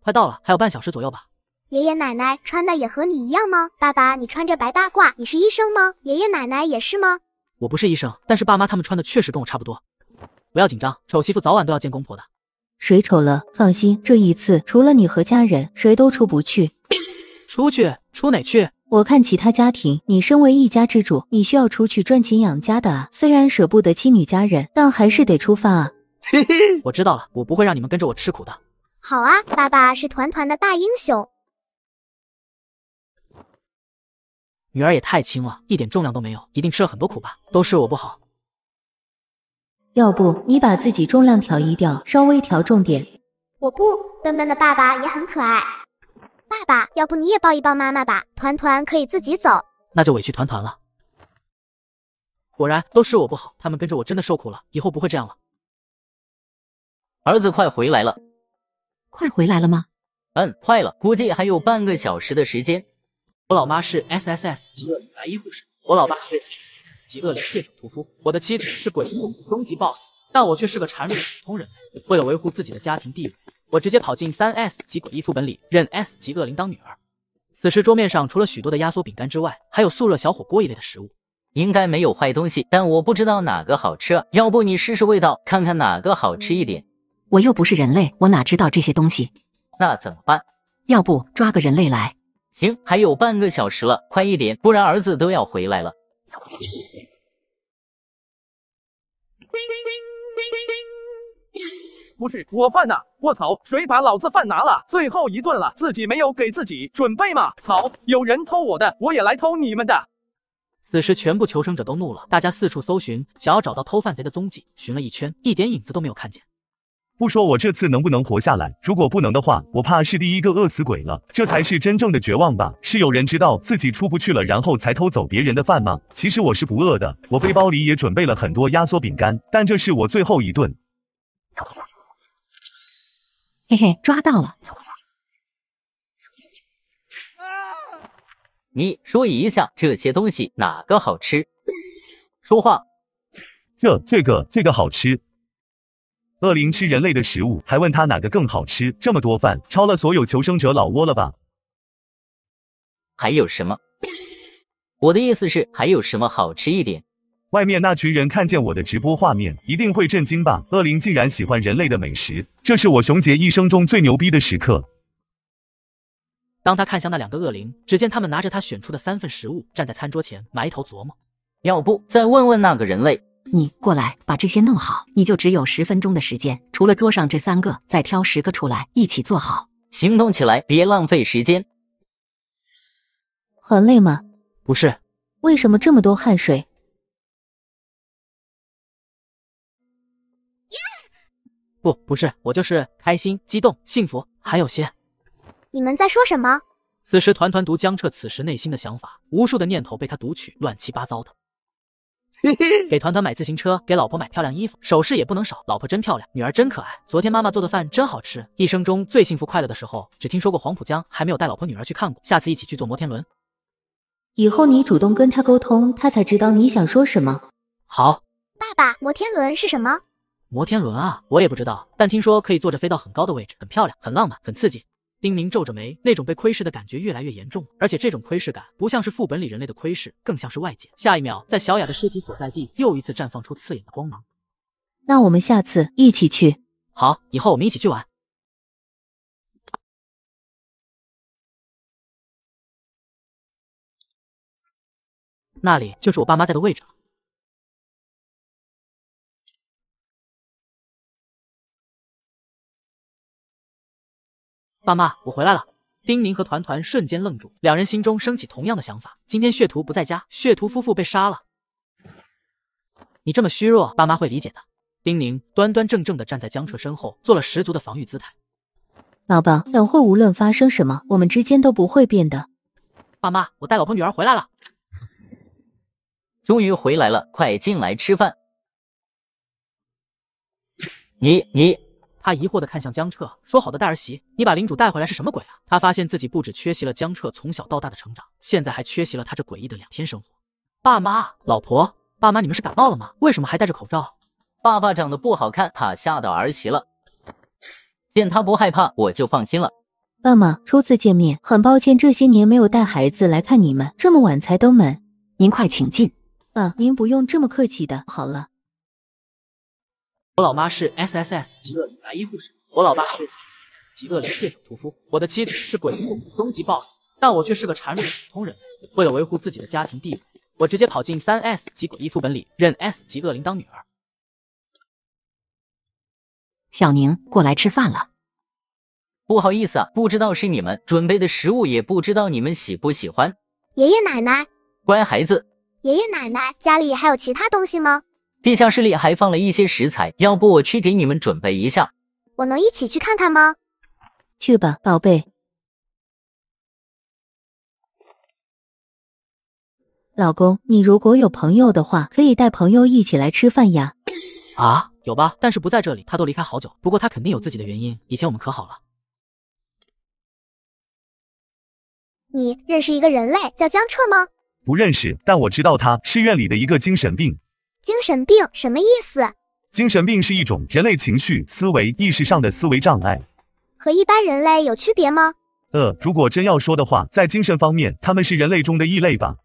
快到了，还有半小时左右吧。爷爷奶奶穿的也和你一样吗？爸爸，你穿着白大褂，你是医生吗？爷爷奶奶也是吗？我不是医生，但是爸妈他们穿的确实跟我差不多。不要紧张，丑媳妇早晚都要见公婆的。谁丑了？放心，这一次除了你和家人，谁都出不去。出去？出哪去？我看其他家庭，你身为一家之主，你需要出去赚钱养家的。啊。虽然舍不得妻女家人，但还是得出发啊！<laughs> 我知道了，我不会让你们跟着我吃苦的。好啊，爸爸是团团的大英雄。女儿也太轻了，一点重量都没有，一定吃了很多苦吧？都是我不好。要不你把自己重量调一调，稍微调重点。我不，笨笨的爸爸也很可爱。爸爸，要不你也抱一抱妈妈吧。团团可以自己走，那就委屈团团了。果然都是我不好，他们跟着我真的受苦了，以后不会这样了。儿子快回来了，快回来了吗？嗯，快了，估计还有半个小时的时间。我老妈是 S S S 极恶灵白衣护士，我老爸是 S S S 极恶灵血手屠夫，我的妻子是鬼畜终极 boss，但我却是个孱弱的普通人类，为了维护自己的家庭地位。我直接跑进三 S 级诡异副本里，认 S 级恶灵当女儿。此时桌面上除了许多的压缩饼干之外，还有速热小火锅一类的食物，应该没有坏东西。但我不知道哪个好吃要不你试试味道，看看哪个好吃一点。我又不是人类，我哪知道这些东西？那怎么办？要不抓个人类来？行，还有半个小时了，快一点，不然儿子都要回来了。不是我饭呐，我操，谁把老子饭拿了？最后一顿了，自己没有给自己准备吗？草，有人偷我的，我也来偷你们的。此时，全部求生者都怒了，大家四处搜寻，想要找到偷饭贼的踪迹。寻了一圈，一点影子都没有看见。不说我这次能不能活下来，如果不能的话，我怕是第一个饿死鬼了。这才是真正的绝望吧？是有人知道自己出不去了，然后才偷走别人的饭吗？其实我是不饿的，我背包里也准备了很多压缩饼干，但这是我最后一顿。嘿嘿，抓到了！你说一下这些东西哪个好吃？说话，这这个这个好吃。恶灵吃人类的食物，还问他哪个更好吃？这么多饭，超了所有求生者老窝了吧？还有什么？我的意思是还有什么好吃一点？外面那群人看见我的直播画面，一定会震惊吧？恶灵竟然喜欢人类的美食，这是我熊杰一生中最牛逼的时刻。当他看向那两个恶灵，只见他们拿着他选出的三份食物，站在餐桌前埋头琢磨。要不再问问那个人类？你过来把这些弄好，你就只有十分钟的时间，除了桌上这三个，再挑十个出来一起做好。行动起来，别浪费时间。很累吗？不是。为什么这么多汗水？不不是，我就是开心、激动、幸福，还有些。你们在说什么？此时团团读江澈此时内心的想法，无数的念头被他读取，乱七八糟的。嘿嘿，给团团买自行车，给老婆买漂亮衣服，首饰也不能少。老婆真漂亮，女儿真可爱。昨天妈妈做的饭真好吃，一生中最幸福快乐的时候。只听说过黄浦江，还没有带老婆女儿去看过。下次一起去坐摩天轮。以后你主动跟他沟通，他才知道你想说什么。好，爸爸，摩天轮是什么？摩天轮啊，我也不知道，但听说可以坐着飞到很高的位置，很漂亮，很浪漫，很刺激。丁宁皱着眉，那种被窥视的感觉越来越严重，而且这种窥视感不像是副本里人类的窥视，更像是外界。下一秒，在小雅的尸体所在地，又一次绽放出刺眼的光芒。那我们下次一起去。好，以后我们一起去玩。那里就是我爸妈在的位置了。爸妈，我回来了。丁宁和团团瞬间愣住，两人心中升起同样的想法：今天血徒不在家，血屠夫妇被杀了。你这么虚弱，爸妈会理解的。丁宁端端正正的站在江澈身后，做了十足的防御姿态。宝宝，等会无论发生什么，我们之间都不会变的。爸妈，我带老婆女儿回来了，终于回来了，快进来吃饭。你你。他疑惑的看向江澈，说好的带儿媳，你把领主带回来是什么鬼啊？他发现自己不止缺席了江澈从小到大的成长，现在还缺席了他这诡异的两天生活。爸妈，老婆，爸妈，你们是感冒了吗？为什么还戴着口罩？爸爸长得不好看，怕吓到儿媳了。见他不害怕，我就放心了。爸妈，初次见面，很抱歉这些年没有带孩子来看你们，这么晚才登门，您快请进。嗯，您不用这么客气的。好了。我老妈是 S S S 极恶灵白衣护士，我老爸是 S S S 极恶灵血手屠夫，我的妻子是鬼异终极 boss，但我却是个孱弱的普通人。为了维护自己的家庭地位，我直接跑进三 S 级诡异副本里，认 S 级恶灵当女儿。小宁过来吃饭了，不好意思啊，不知道是你们准备的食物，也不知道你们喜不喜欢。爷爷奶奶，乖孩子。爷爷奶奶，家里还有其他东西吗？地下室里还放了一些食材，要不我去给你们准备一下？我能一起去看看吗？去吧，宝贝。老公，你如果有朋友的话，可以带朋友一起来吃饭呀。啊，有吧？但是不在这里，他都离开好久。不过他肯定有自己的原因。以前我们可好了。你认识一个人类叫江澈吗？不认识，但我知道他是院里的一个精神病。精神病什么意思？精神病是一种人类情绪、思维、意识上的思维障碍。和一般人类有区别吗？呃，如果真要说的话，在精神方面，他们是人类中的异类吧。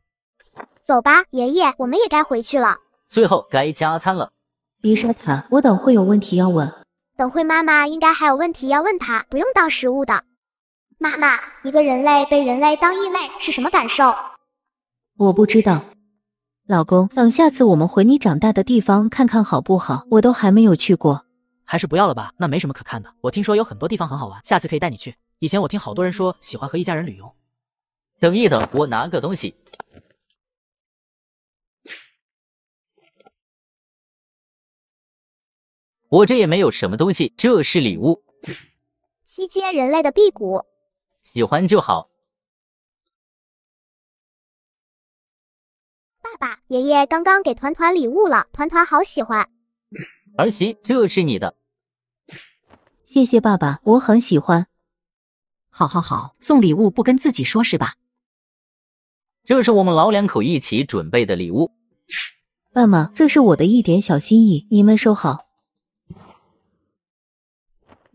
走吧，爷爷，我们也该回去了。最后该加餐了。别说他，我等会有问题要问。等会妈妈应该还有问题要问他，不用当食物的。妈妈，一个人类被人类当异类是什么感受？我不知道。老公，等下次我们回你长大的地方看看好不好？我都还没有去过，还是不要了吧，那没什么可看的。我听说有很多地方很好玩，下次可以带你去。以前我听好多人说喜欢和一家人旅游。等一等，我拿个东西。我这也没有什么东西，这是礼物。期间人类的辟谷。喜欢就好。爸爷爷刚刚给团团礼物了，团团好喜欢。儿媳，这是你的，谢谢爸爸，我很喜欢。好，好，好，送礼物不跟自己说是吧？这是我们老两口一起准备的礼物。爸妈，这是我的一点小心意，你们收好。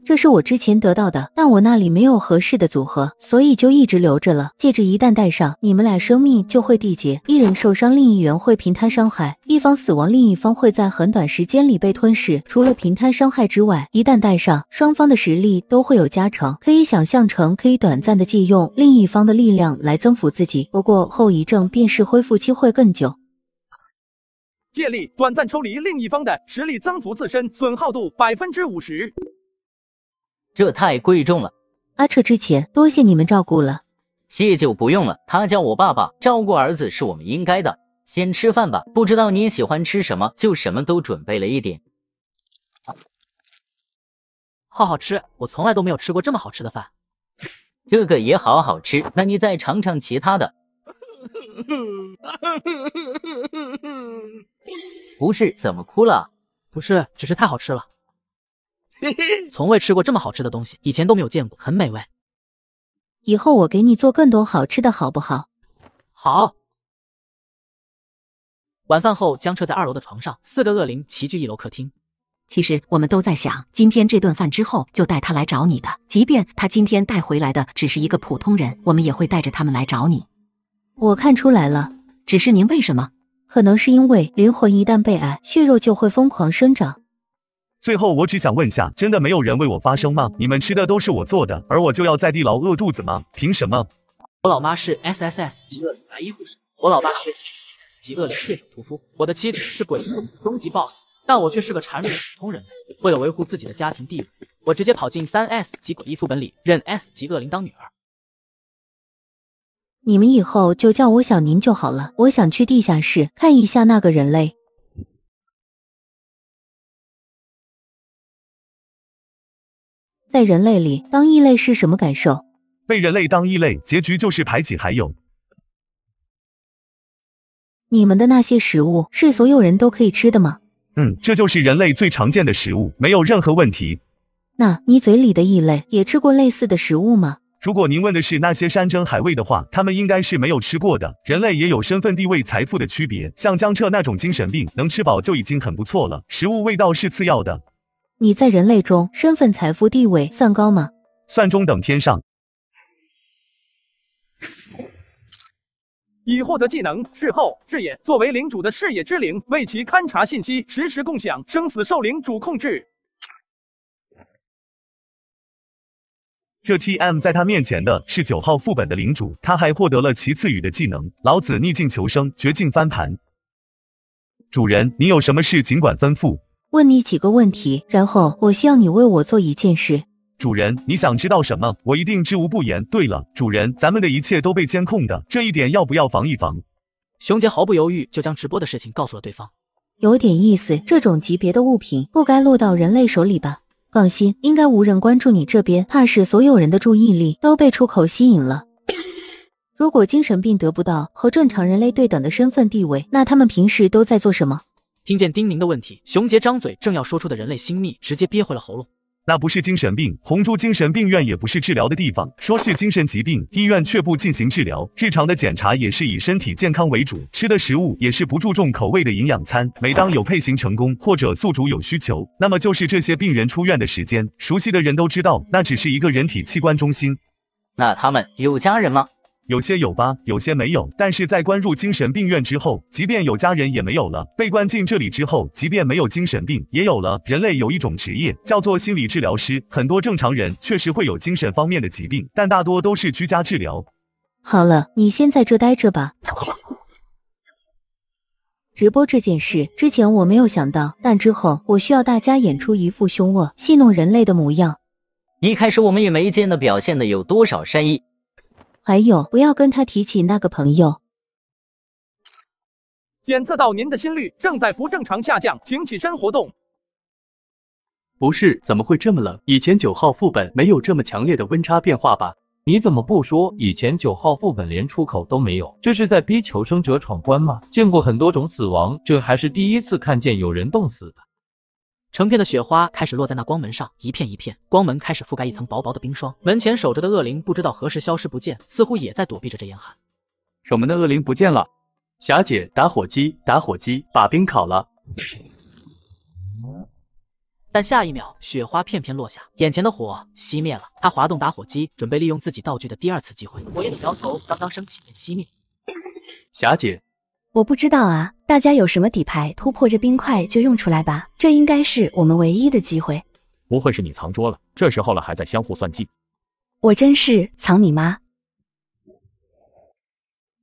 这是我之前得到的，但我那里没有合适的组合，所以就一直留着了。戒指一旦戴上，你们俩生命就会缔结，一人受伤，另一员会平摊伤害；一方死亡，另一方会在很短时间里被吞噬。除了平摊伤害之外，一旦戴上，双方的实力都会有加成，可以想象成可以短暂的借用另一方的力量来增幅自己。不过后遗症便是恢复期会更久。借力，短暂抽离另一方的实力增幅自身，损耗度百分之五十。这太贵重了，阿彻，之前多谢你们照顾了，谢就不用了。他叫我爸爸，照顾儿子是我们应该的。先吃饭吧，不知道你喜欢吃什么，就什么都准备了一点。好好吃，我从来都没有吃过这么好吃的饭。这个也好好吃，那你再尝尝其他的。<laughs> 不是，怎么哭了？不是，只是太好吃了。<laughs> 从未吃过这么好吃的东西，以前都没有见过，很美味。以后我给你做更多好吃的，好不好？好。晚饭后，江澈在二楼的床上，四个恶灵齐聚一楼客厅。其实我们都在想，今天这顿饭之后，就带他来找你的。即便他今天带回来的只是一个普通人，我们也会带着他们来找你。我看出来了，只是您为什么？可能是因为灵魂一旦被爱，血肉就会疯狂生长。最后，我只想问下，真的没有人为我发声吗？你们吃的都是我做的，而我就要在地牢饿肚子吗？凭什么？我老妈是 S S S 级恶灵白衣护士，我老爸是 S S S 级恶灵血手屠夫，我的妻子是鬼子终极 boss，但我却是个孱弱的普通人类。为了维护自己的家庭地位，我直接跑进三 S 级诡异副本里，认 S 级恶灵当女儿。你们以后就叫我小宁就好了。我想去地下室看一下那个人类。在人类里当异类是什么感受？被人类当异类，结局就是排挤。还有，你们的那些食物是所有人都可以吃的吗？嗯，这就是人类最常见的食物，没有任何问题。那你嘴里的异类也吃过类似的食物吗？如果您问的是那些山珍海味的话，他们应该是没有吃过的。人类也有身份地位、财富的区别，像江澈那种精神病，能吃饱就已经很不错了，食物味道是次要的。你在人类中身份、财富、地位算高吗？算中等偏上。已获得技能：事后视野。作为领主的视野之灵，为其勘察信息，实时共享。生死受领主控制。这 T M 在他面前的是九号副本的领主，他还获得了其次语的技能。老子逆境求生，绝境翻盘。主人，你有什么事尽管吩咐。问你几个问题，然后我需要你为我做一件事。主人，你想知道什么？我一定知无不言。对了，主人，咱们的一切都被监控的，这一点要不要防一防？熊杰毫不犹豫就将直播的事情告诉了对方。有点意思，这种级别的物品不该落到人类手里吧？放心，应该无人关注你这边，怕是所有人的注意力都被出口吸引了。如果精神病得不到和正常人类对等的身份地位，那他们平时都在做什么？听见丁宁的问题，熊杰张嘴正要说出的人类心密，直接憋回了喉咙。那不是精神病，红珠精神病院也不是治疗的地方。说是精神疾病，医院却不进行治疗，日常的检查也是以身体健康为主，吃的食物也是不注重口味的营养餐。每当有配型成功，或者宿主有需求，那么就是这些病人出院的时间。熟悉的人都知道，那只是一个人体器官中心。那他们有家人吗？有些有吧，有些没有。但是在关入精神病院之后，即便有家人也没有了。被关进这里之后，即便没有精神病，也有了。人类有一种职业叫做心理治疗师，很多正常人确实会有精神方面的疾病，但大多都是居家治疗。好了，你先在这待着吧。直播这件事之前我没有想到，但之后我需要大家演出一副凶恶戏弄人类的模样。一开始我们也没见得表现的有多少善意。还有，不要跟他提起那个朋友。检测到您的心率正在不正常下降，请起身活动。不是，怎么会这么冷？以前九号副本没有这么强烈的温差变化吧？你怎么不说？以前九号副本连出口都没有，这是在逼求生者闯关吗？见过很多种死亡，这还是第一次看见有人冻死的。成片的雪花开始落在那光门上，一片一片，光门开始覆盖一层薄薄的冰霜。门前守着的恶灵不知道何时消失不见，似乎也在躲避着这严寒。守门的恶灵不见了，霞姐，打火机，打火机，把冰烤了。但下一秒，雪花片片落下，眼前的火熄灭了。他滑动打火机，准备利用自己道具的第二次机会。火焰的苗头刚刚升起便熄灭。霞姐。我不知道啊，大家有什么底牌突破这冰块就用出来吧，这应该是我们唯一的机会。不会是你藏桌了？这时候了还在相互算计？我真是藏你妈！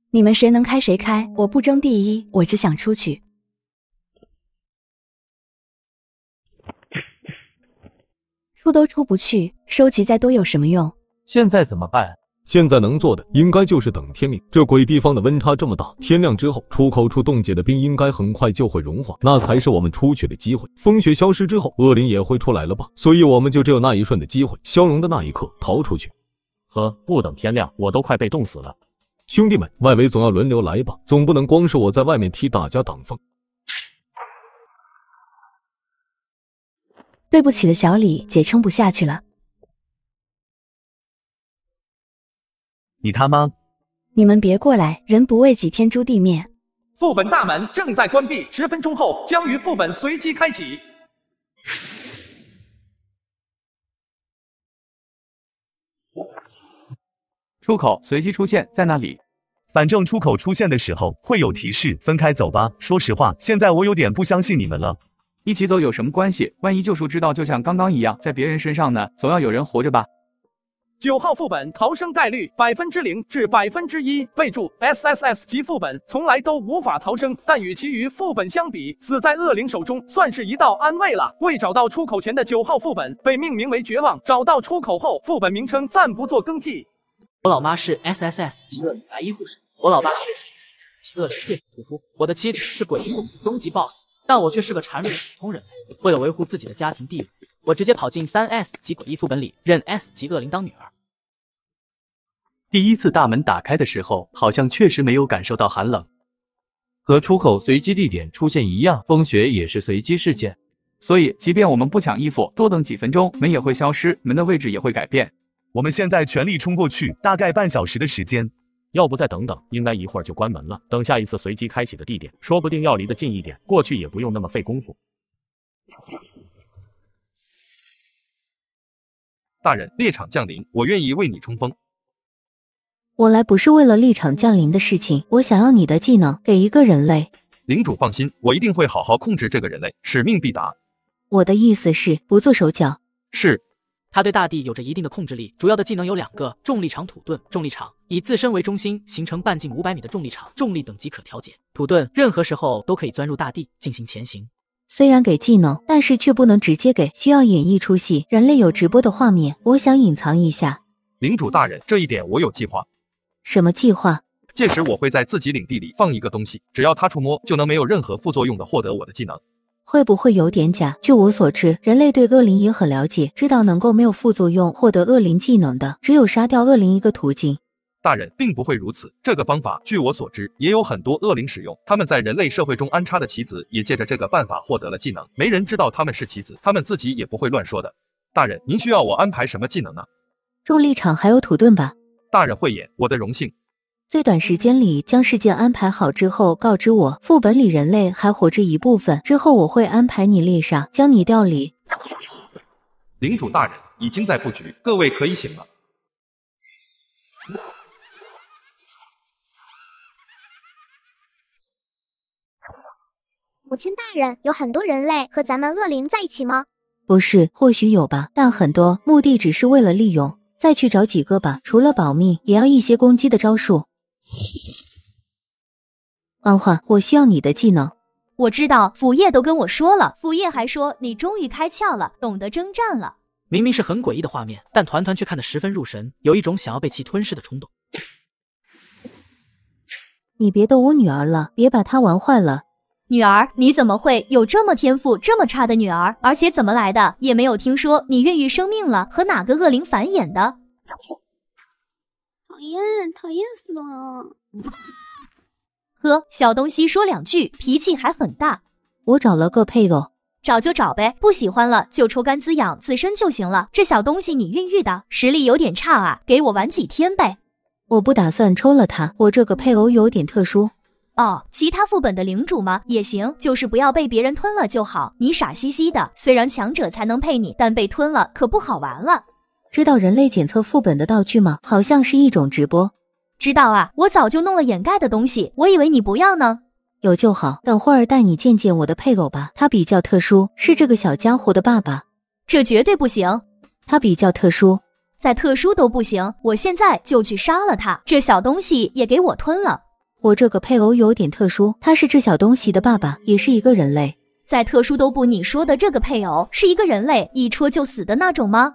你们谁能开谁开，我不争第一，我只想出去。出都出不去，收集再多有什么用？现在怎么办？现在能做的，应该就是等天明。这鬼地方的温差这么大，天亮之后，出口处冻结的冰应该很快就会融化，那才是我们出去的机会。风雪消失之后，恶灵也会出来了吧？所以我们就只有那一瞬的机会，消融的那一刻逃出去。呵，不等天亮，我都快被冻死了。兄弟们，外围总要轮流来吧，总不能光是我在外面替大家挡风。对不起，的小李姐，撑不下去了。你他妈！你们别过来！人不为己，天诛地灭。副本大门正在关闭，十分钟后将于副本随机开启。出口随机出现在那里，反正出口出现的时候会有提示。分开走吧。说实话，现在我有点不相信你们了。一起走有什么关系？万一救赎之道，就像刚刚一样，在别人身上呢，总要有人活着吧。九号副本逃生概率百分之零至百分之一。备注：S S S 级副本从来都无法逃生，但与其余副本相比，死在恶灵手中算是一道安慰了。未找到出口前的九号副本被命名为绝望，找到出口后，副本名称暂不做更替。我老妈是 S S S 级恶灵白衣护士，我老爸是 S S S 级恶灵电屠夫，我的妻子是鬼异终极 boss，但我却是个孱弱的普通人类。为了维护自己的家庭地位。我直接跑进三 S 级诡异副本里，认 S 级恶灵当女儿。第一次大门打开的时候，好像确实没有感受到寒冷。和出口随机地点出现一样，风雪也是随机事件。所以，即便我们不抢衣服，多等几分钟，门也会消失，门的位置也会改变。我们现在全力冲过去，大概半小时的时间。要不再等等，应该一会儿就关门了。等下一次随机开启的地点，说不定要离得近一点，过去也不用那么费功夫。大人，猎场降临，我愿意为你冲锋。我来不是为了猎场降临的事情，我想要你的技能，给一个人类领主放心，我一定会好好控制这个人类，使命必达。我的意思是不做手脚。是，他对大地有着一定的控制力，主要的技能有两个：重力场、土遁。重力场以自身为中心形成半径五百米的重力场，重力等级可调节；土遁，任何时候都可以钻入大地进行前行。虽然给技能，但是却不能直接给，需要演绎出戏。人类有直播的画面，我想隐藏一下。领主大人，这一点我有计划。什么计划？届时我会在自己领地里放一个东西，只要他触摸，就能没有任何副作用的获得我的技能。会不会有点假？据我所知，人类对恶灵也很了解，知道能够没有副作用获得恶灵技能的，只有杀掉恶灵一个途径。大人并不会如此。这个方法，据我所知，也有很多恶灵使用。他们在人类社会中安插的棋子，也借着这个办法获得了技能。没人知道他们是棋子，他们自己也不会乱说的。大人，您需要我安排什么技能呢？重力场还有土遁吧？大人慧眼，我的荣幸。最短时间里将事件安排好之后，告知我副本里人类还活着一部分，之后我会安排你猎杀，将你调离。领主大人已经在布局，各位可以醒了。母亲大人有很多人类和咱们恶灵在一起吗？不是，或许有吧，但很多目的只是为了利用。再去找几个吧，除了保命，也要一些攻击的招数。欢欢，我需要你的技能。我知道，府叶都跟我说了。府叶还说你终于开窍了，懂得征战了。明明是很诡异的画面，但团团却看得十分入神，有一种想要被其吞噬的冲动。你别逗我女儿了，别把她玩坏了。女儿，你怎么会有这么天赋这么差的女儿？而且怎么来的？也没有听说你孕育生命了，和哪个恶灵繁衍的？讨厌，讨厌死了！呵，小东西说两句，脾气还很大。我找了个配偶，找就找呗，不喜欢了就抽干滋养自身就行了。这小东西你孕育的，实力有点差啊，给我玩几天呗。我不打算抽了它，我这个配偶有点特殊。哦，其他副本的领主吗？也行，就是不要被别人吞了就好。你傻兮兮的，虽然强者才能配你，但被吞了可不好玩了。知道人类检测副本的道具吗？好像是一种直播。知道啊，我早就弄了掩盖的东西。我以为你不要呢。有就好，等会儿带你见见我的配偶吧，他比较特殊，是这个小家伙的爸爸。这绝对不行，他比较特殊，再特殊都不行。我现在就去杀了他，这小东西也给我吞了。我这个配偶有点特殊，他是这小东西的爸爸，也是一个人类。再特殊都不，你说的这个配偶是一个人类，一戳就死的那种吗？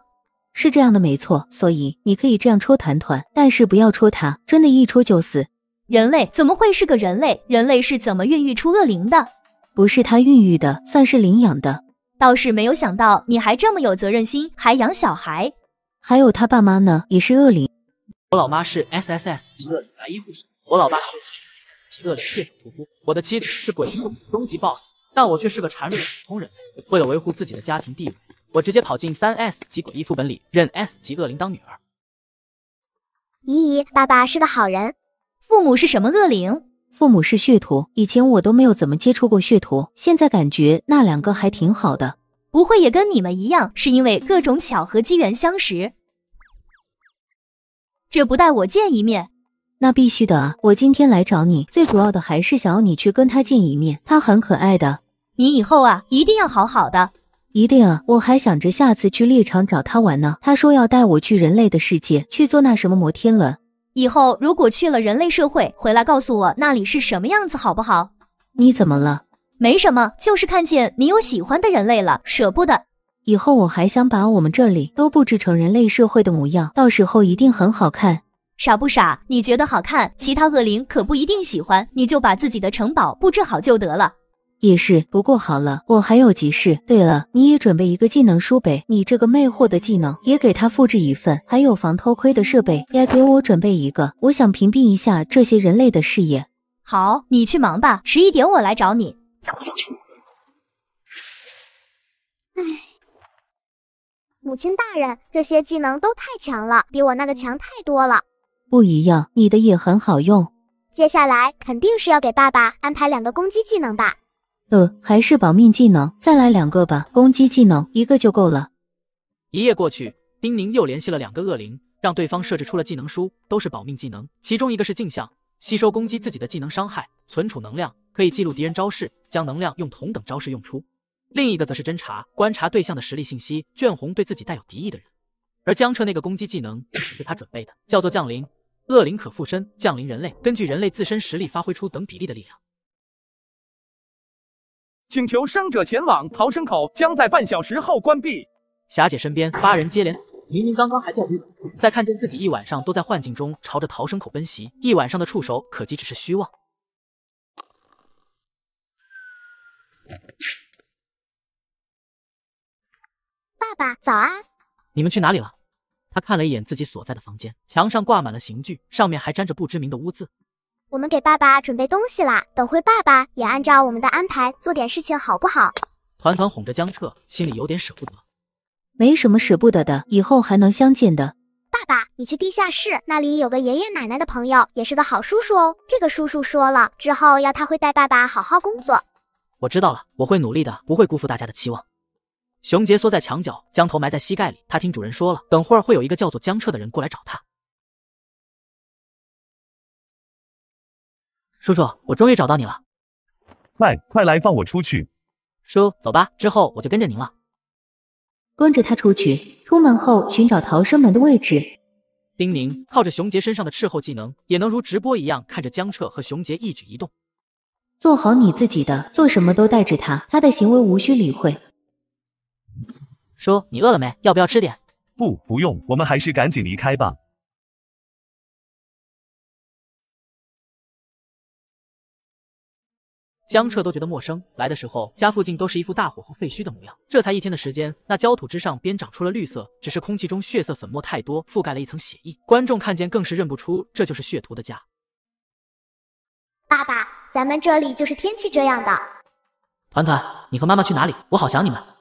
是这样的，没错。所以你可以这样戳团团，但是不要戳他，真的，一戳就死。人类怎么会是个人类？人类是怎么孕育出恶灵的？不是他孕育的，算是领养的。倒是没有想到，你还这么有责任心，还养小孩。还有他爸妈呢？也是恶灵。我老妈是 S S S 级的白衣护士。我老爸是恶灵血手屠夫，我的妻子是诡异终极 Boss，但我却是个孱弱的普通人。为了维护自己的家庭地位，我直接跑进三 S 级诡异副本里，认 S 级恶灵当女儿。姨姨，爸爸是个好人，父母是什么恶灵？父母是血徒，以前我都没有怎么接触过血徒，现在感觉那两个还挺好的，不会也跟你们一样，是因为各种巧合机缘相识？这不带我见一面？那必须的啊！我今天来找你，最主要的还是想要你去跟他见一面，他很可爱的。你以后啊，一定要好好的。一定啊！我还想着下次去猎场找他玩呢。他说要带我去人类的世界，去坐那什么摩天轮。以后如果去了人类社会，回来告诉我那里是什么样子，好不好？你怎么了？没什么，就是看见你有喜欢的人类了，舍不得。以后我还想把我们这里都布置成人类社会的模样，到时候一定很好看。傻不傻？你觉得好看，其他恶灵可不一定喜欢。你就把自己的城堡布置好就得了。也是，不过好了，我还有急事。对了，你也准备一个技能书呗。你这个魅惑的技能，也给他复制一份。还有防偷窥的设备，也给我准备一个。我想屏蔽一下这些人类的视野。好，你去忙吧。十一点我来找你。哎，母亲大人，这些技能都太强了，比我那个强太多了。不一样，你的也很好用。接下来肯定是要给爸爸安排两个攻击技能吧？呃，还是保命技能，再来两个吧。攻击技能一个就够了。一夜过去，丁宁又联系了两个恶灵，让对方设置出了技能书，都是保命技能。其中一个是镜像，吸收攻击自己的技能伤害，存储能量，可以记录敌人招式，将能量用同等招式用出。另一个则是侦查，观察对象的实力信息。卷红对自己带有敌意的人，而江澈那个攻击技能是他准备的，叫做降临。恶灵可附身降临人类，根据人类自身实力发挥出等比例的力量。请求生者前往逃生口，将在半小时后关闭。霞姐身边八人接连死，明明刚刚还在你，在看见自己一晚上都在幻境中朝着逃生口奔袭，一晚上的触手可及只是虚妄。爸爸，早安。你们去哪里了？他看了一眼自己所在的房间，墙上挂满了刑具，上面还沾着不知名的污渍。我们给爸爸准备东西啦，等会爸爸也按照我们的安排做点事情，好不好？团团哄着江澈，心里有点舍不得。没什么舍不得的，以后还能相见的。爸爸，你去地下室，那里有个爷爷奶奶的朋友，也是个好叔叔哦。这个叔叔说了，之后要他会带爸爸好好工作。我知道了，我会努力的，不会辜负大家的期望。熊杰缩在墙角，将头埋在膝盖里。他听主人说了，等会儿会有一个叫做江澈的人过来找他。叔叔，我终于找到你了！快，快来放我出去！叔，走吧。之后我就跟着您了。跟着他出去。出门后寻找逃生门的位置。丁宁靠着熊杰身上的斥候技能，也能如直播一样看着江澈和熊杰一举一动。做好你自己的，做什么都带着他。他的行为无需理会。叔，你饿了没？要不要吃点？不，不用，我们还是赶紧离开吧。江澈都觉得陌生，来的时候家附近都是一副大火后废墟的模样。这才一天的时间，那焦土之上便长出了绿色，只是空气中血色粉末太多，覆盖了一层血意。观众看见更是认不出，这就是血徒的家。爸爸，咱们这里就是天气这样的。团团，你和妈妈去哪里？我好想你们。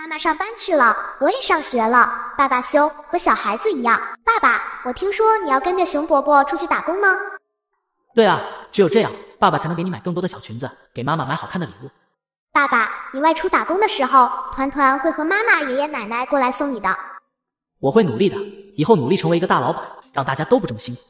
妈妈上班去了，我也上学了。爸爸休，和小孩子一样。爸爸，我听说你要跟着熊伯伯出去打工吗？对啊，只有这样，爸爸才能给你买更多的小裙子，给妈妈买好看的礼物。爸爸，你外出打工的时候，团团会和妈妈、爷爷奶奶过来送你的。我会努力的，以后努力成为一个大老板，让大家都不这么辛苦。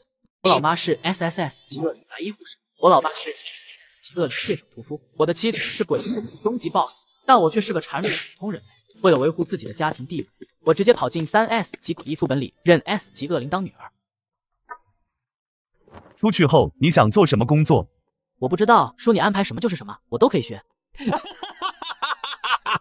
我老妈是 S S S 级恶女白衣护士，我老爸是 S S S 级恶女血手屠夫，我的妻子是鬼畜终极 boss，但我却是个孱弱的普通人类。为了维护自己的家庭地位，我直接跑进三 S 级诡异副本里，认 S 级恶灵当女儿。出去后你想做什么工作？我不知道，说你安排什么就是什么，我都可以学。哈哈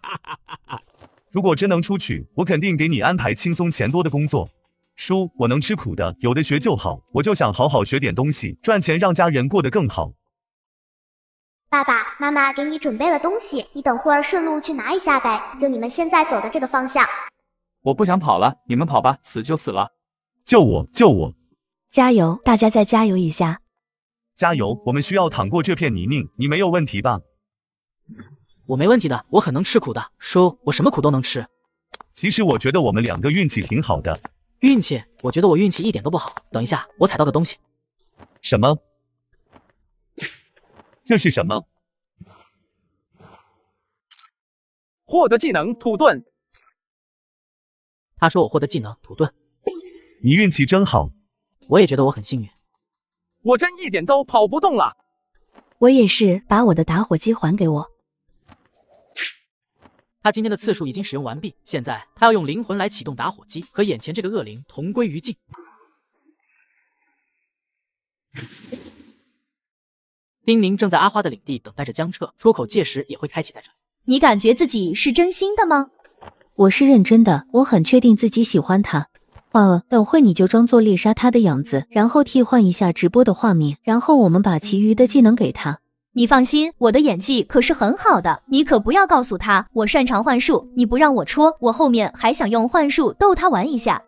哈如果真能出去，我肯定给你安排轻松钱多的工作。叔，我能吃苦的，有的学就好。我就想好好学点东西，赚钱让家人过得更好。爸爸妈妈给你准备了东西，你等会儿顺路去拿一下呗。就你们现在走的这个方向。我不想跑了，你们跑吧，死就死了。救我！救我！加油！大家再加油一下！加油！我们需要淌过这片泥泞，你没有问题吧？我没问题的，我很能吃苦的，叔，我什么苦都能吃。其实我觉得我们两个运气挺好的。运气？我觉得我运气一点都不好。等一下，我踩到个东西。什么？这是什么？获得技能土遁。他说我获得技能土遁。你运气真好，我也觉得我很幸运。我真一点都跑不动了。我也是把我的打火机还给我。他今天的次数已经使用完毕，现在他要用灵魂来启动打火机，和眼前这个恶灵同归于尽。丁宁正在阿花的领地等待着江澈出口，届时也会开启在这。你感觉自己是真心的吗？我是认真的，我很确定自己喜欢他。呃，等会你就装作猎杀他的样子，然后替换一下直播的画面，然后我们把其余的技能给他。你放心，我的演技可是很好的，你可不要告诉他我擅长幻术。你不让我戳，我后面还想用幻术逗他玩一下。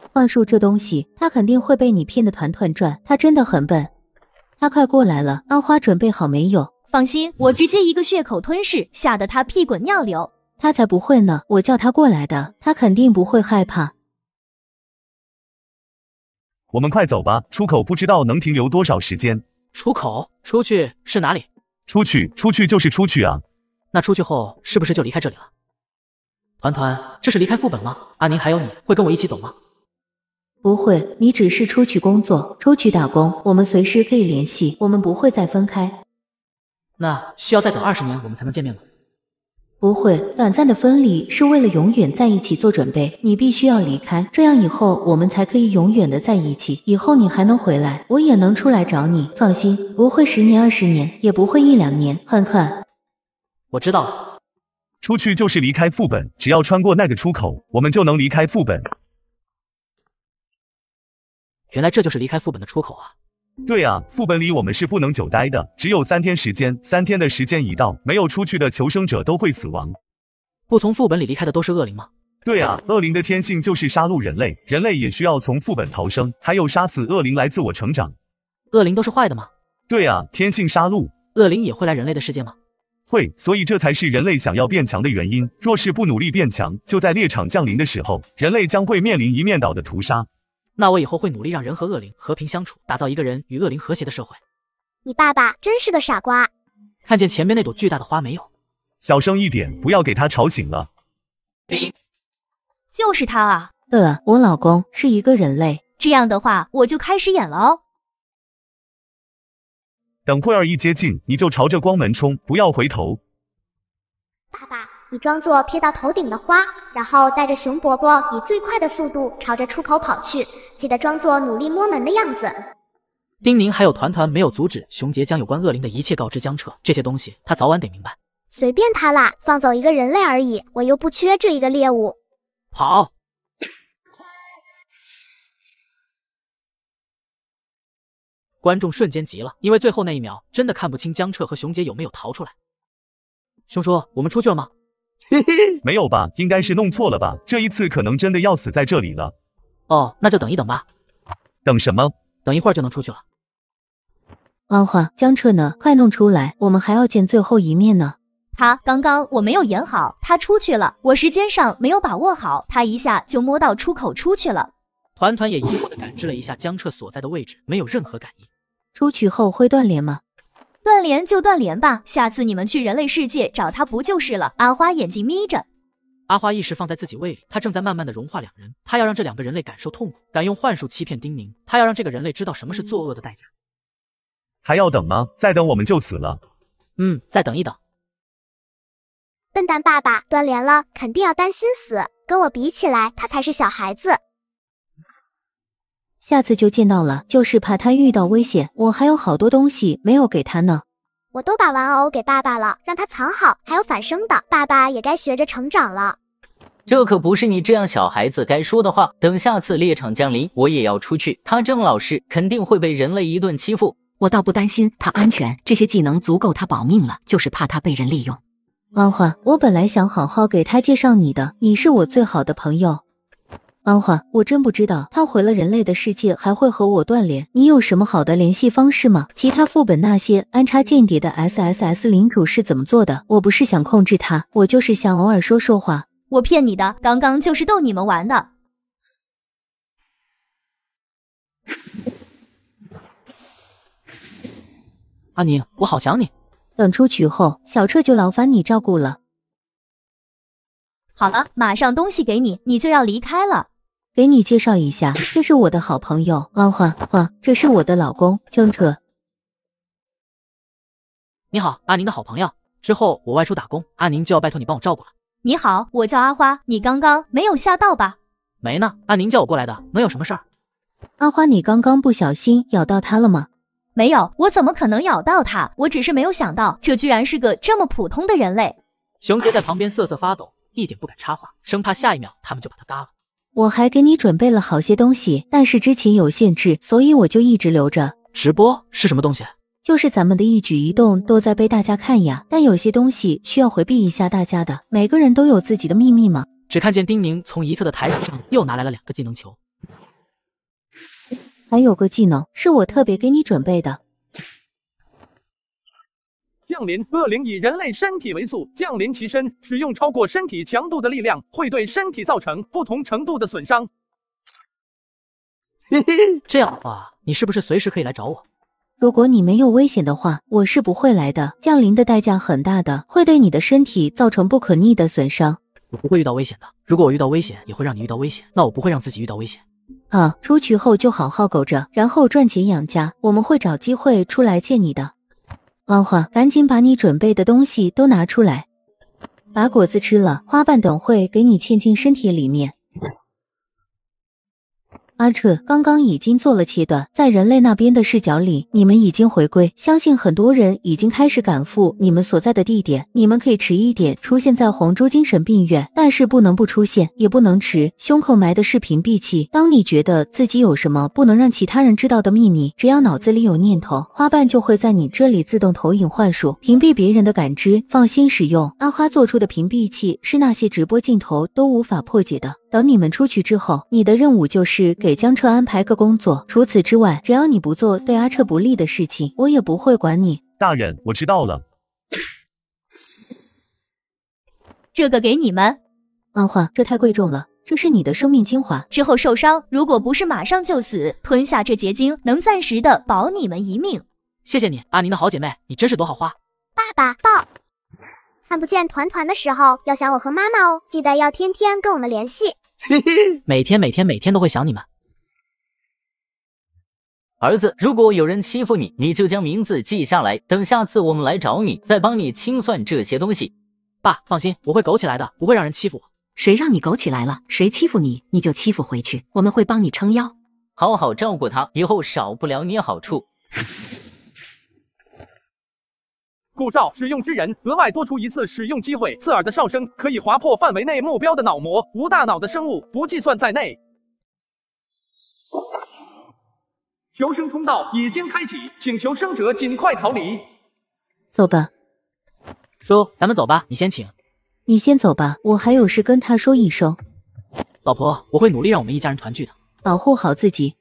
<laughs> 幻术这东西，他肯定会被你骗得团团转。他真的很笨。他快过来了，阿花准备好没有？放心，我直接一个血口吞噬，吓得他屁滚尿流。他才不会呢，我叫他过来的，他肯定不会害怕。我们快走吧，出口不知道能停留多少时间。出口？出去是哪里？出去，出去就是出去啊。那出去后是不是就离开这里了？团团，这是离开副本吗？阿宁还有你会跟我一起走吗？不会，你只是出去工作，出去打工。我们随时可以联系，我们不会再分开。那需要再等二十年，我们才能见面吗？不会，短暂的分离是为了永远在一起做准备。你必须要离开，这样以后我们才可以永远的在一起。以后你还能回来，我也能出来找你。放心，不会十年二十年，也不会一两年。哼哼，我知道了，出去就是离开副本，只要穿过那个出口，我们就能离开副本。原来这就是离开副本的出口啊！对啊，副本里我们是不能久待的，只有三天时间。三天的时间一到，没有出去的求生者都会死亡。不从副本里离开的都是恶灵吗？对啊，恶灵的天性就是杀戮人类，人类也需要从副本逃生。还有杀死恶灵来自我成长。恶灵都是坏的吗？对啊，天性杀戮。恶灵也会来人类的世界吗？会，所以这才是人类想要变强的原因。若是不努力变强，就在猎场降临的时候，人类将会面临一面倒的屠杀。那我以后会努力让人和恶灵和平相处，打造一个人与恶灵和谐的社会。你爸爸真是个傻瓜！看见前面那朵巨大的花没有？小声一点，不要给他吵醒了。就是他啊，呃，我老公是一个人类。这样的话，我就开始演了哦。等会儿一接近，你就朝着光门冲，不要回头。爸爸。你装作瞥到头顶的花，然后带着熊伯伯以最快的速度朝着出口跑去，记得装作努力摸门的样子。丁宁还有团团没有阻止熊杰将有关恶灵的一切告知江澈，这些东西他早晚得明白。随便他啦，放走一个人类而已，我又不缺这一个猎物。好。<coughs> 观众瞬间急了，因为最后那一秒真的看不清江澈和熊杰有没有逃出来。熊叔，我们出去了吗？<laughs> 没有吧，应该是弄错了吧。这一次可能真的要死在这里了。哦，那就等一等吧。等什么？等一会儿就能出去了。欢欢，江澈呢？快弄出来，我们还要见最后一面呢。他刚刚我没有演好，他出去了，我时间上没有把握好，他一下就摸到出口出去了。团团也疑惑的感知了一下江澈所在的位置，没有任何感应。出去后会断联吗？断联就断联吧，下次你们去人类世界找他不就是了？阿花眼睛眯着，阿花意识放在自己胃里，他正在慢慢的融化两人，他要让这两个人类感受痛苦，敢用幻术欺骗丁宁，他要让这个人类知道什么是作恶的代价。还要等吗？再等我们就死了。嗯，再等一等。笨蛋爸爸断联了，肯定要担心死。跟我比起来，他才是小孩子。下次就见到了，就是怕他遇到危险。我还有好多东西没有给他呢，我都把玩偶给爸爸了，让他藏好。还有反生的，爸爸也该学着成长了。这可不是你这样小孩子该说的话。等下次猎场降临，我也要出去。他这么老实，肯定会被人类一顿欺负。我倒不担心他安全，这些技能足够他保命了，就是怕他被人利用。欢欢，我本来想好好给他介绍你的，你是我最好的朋友。安华，我真不知道他回了人类的世界还会和我断联。你有什么好的联系方式吗？其他副本那些安插间谍的 S S S 领主是怎么做的？我不是想控制他，我就是想偶尔说说话。我骗你的，刚刚就是逗你们玩的。阿宁，我好想你。等出去后，小彻就劳烦你照顾了。好了，马上东西给你，你就要离开了。给你介绍一下，这是我的好朋友阿花花，这是我的老公江澈。你好，阿宁的好朋友。之后我外出打工，阿宁就要拜托你帮我照顾了。你好，我叫阿花，你刚刚没有吓到吧？没呢，阿宁叫我过来的，能有什么事儿？阿花，你刚刚不小心咬到他了吗？没有，我怎么可能咬到他？我只是没有想到，这居然是个这么普通的人类。熊杰在旁边瑟瑟发抖，一点不敢插话，生怕下一秒他们就把他嘎了。我还给你准备了好些东西，但是之前有限制，所以我就一直留着。直播是什么东西？就是咱们的一举一动都在被大家看呀。但有些东西需要回避一下大家的。每个人都有自己的秘密嘛。只看见丁宁从一侧的台子上又拿来了两个技能球，还有个技能是我特别给你准备的。降临恶灵以人类身体为宿，降临其身，使用超过身体强度的力量，会对身体造成不同程度的损伤。嘿嘿，这样的话，你是不是随时可以来找我？如果你没有危险的话，我是不会来的。降临的代价很大的，会对你的身体造成不可逆的损伤。我不会遇到危险的。如果我遇到危险，也会让你遇到危险，那我不会让自己遇到危险。啊，出去后就好好苟着，然后赚钱养家，我们会找机会出来见你的。欢欢，赶紧把你准备的东西都拿出来，把果子吃了，花瓣等会给你嵌进身体里面。阿彻刚刚已经做了切断，在人类那边的视角里，你们已经回归。相信很多人已经开始赶赴你们所在的地点。你们可以迟一点出现在红州精神病院，但是不能不出现，也不能迟。胸口埋的是屏蔽器。当你觉得自己有什么不能让其他人知道的秘密，只要脑子里有念头，花瓣就会在你这里自动投影幻术，屏蔽别人的感知。放心使用。阿花做出的屏蔽器是那些直播镜头都无法破解的。等你们出去之后，你的任务就是给江澈安排个工作。除此之外，只要你不做对阿澈不利的事情，我也不会管你。大人，我知道了。这个给你们，阿焕，这太贵重了。这是你的生命精华，之后受伤，如果不是马上就死，吞下这结晶能暂时的保你们一命。谢谢你，阿宁的好姐妹，你真是朵好花。爸爸抱。看不见团团的时候，要想我和妈妈哦，记得要天天跟我们联系。嘿 <laughs> 嘿，每天每天每天都会想你们。儿子，如果有人欺负你，你就将名字记下来，等下次我们来找你，再帮你清算这些东西。爸，放心，我会苟起来的，不会让人欺负我。谁让你苟起来了，谁欺负你，你就欺负回去。我们会帮你撑腰。好好照顾他，以后少不了你好处。骨哨使用之人额外多出一次使用机会，刺耳的哨声可以划破范围内目标的脑膜，无大脑的生物不计算在内。求生通道已经开启，请求生者尽快逃离。走吧，叔，咱们走吧，你先请。你先走吧，我还有事跟他说一声。老婆，我会努力让我们一家人团聚的。保护好自己，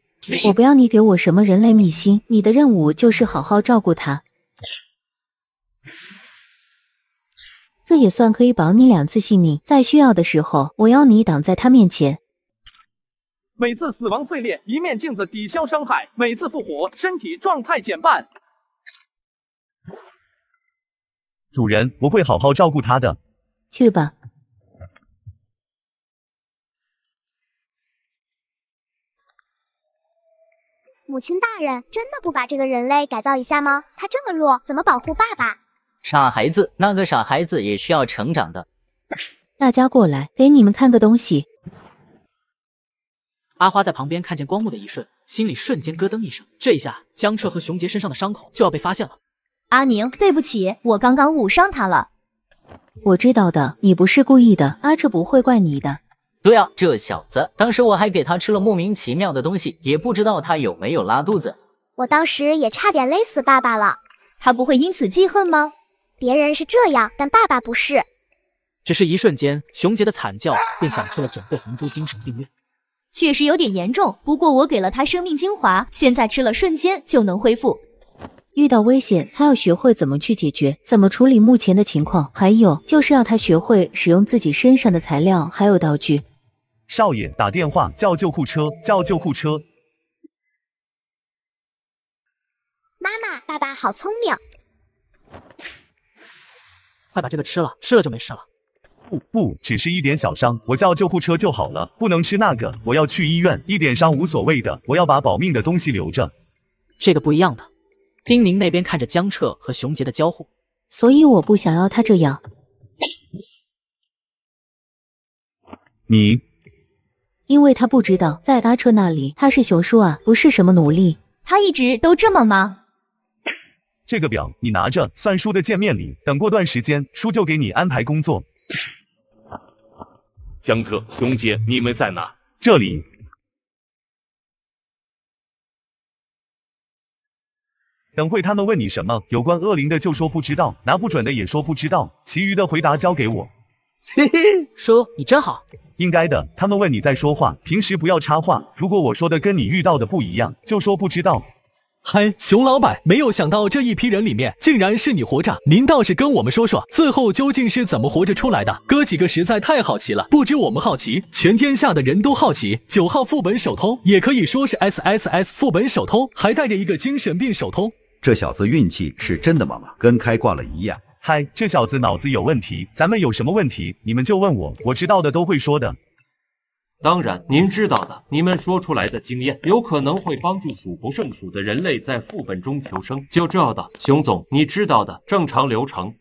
我不要你给我什么人类秘辛，你的任务就是好好照顾他。这也算可以保你两次性命，在需要的时候，我要你挡在他面前。每次死亡碎裂，一面镜子抵消伤害；每次复活，身体状态减半。主人，我会好好照顾他的。去吧。母亲大人，真的不把这个人类改造一下吗？他这么弱，怎么保护爸爸？傻孩子，那个傻孩子也需要成长的。大家过来，给你们看个东西。阿花在旁边看见光幕的一瞬，心里瞬间咯噔一声。这一下，江澈和熊杰身上的伤口就要被发现了。阿宁，对不起，我刚刚误伤他了。我知道的，你不是故意的，阿澈不会怪你的。对啊，这小子，当时我还给他吃了莫名其妙的东西，也不知道他有没有拉肚子。我当时也差点勒死爸爸了。他不会因此记恨吗？别人是这样，但爸爸不是。只是一瞬间，熊杰的惨叫便响彻了整个红珠精神病院。确实有点严重，不过我给了他生命精华，现在吃了瞬间就能恢复。遇到危险，他要学会怎么去解决，怎么处理目前的情况，还有就是要他学会使用自己身上的材料，还有道具。少爷，打电话叫救护车！叫救护车！妈妈，爸爸好聪明。快把这个吃了，吃了就没事了。不，不，只是一点小伤，我叫救护车就好了，不能吃那个。我要去医院，一点伤无所谓的，我要把保命的东西留着。这个不一样的。丁宁那边看着江澈和熊杰的交互，所以我不想要他这样。你，因为他不知道在阿澈那里他是熊叔啊，不是什么奴隶，他一直都这么忙。这个表你拿着，算叔的见面礼。等过段时间，叔就给你安排工作。江哥，熊姐，你们在哪？这里。等会他们问你什么有关恶灵的，就说不知道；拿不准的也说不知道。其余的回答交给我。嘿嘿，叔你真好。应该的。他们问你在说话，平时不要插话。如果我说的跟你遇到的不一样，就说不知道。嗨，熊老板，没有想到这一批人里面竟然是你活着。您倒是跟我们说说，最后究竟是怎么活着出来的？哥几个实在太好奇了，不止我们好奇，全天下的人都好奇。九号副本首通，也可以说是 S S S 副本首通，还带着一个精神病首通。这小子运气是真的妈妈，跟开挂了一样。嗨，这小子脑子有问题，咱们有什么问题，你们就问我，我知道的都会说的。当然，您知道的，你们说出来的经验有可能会帮助数不胜数的人类在副本中求生。就这的，熊总，你知道的，正常流程。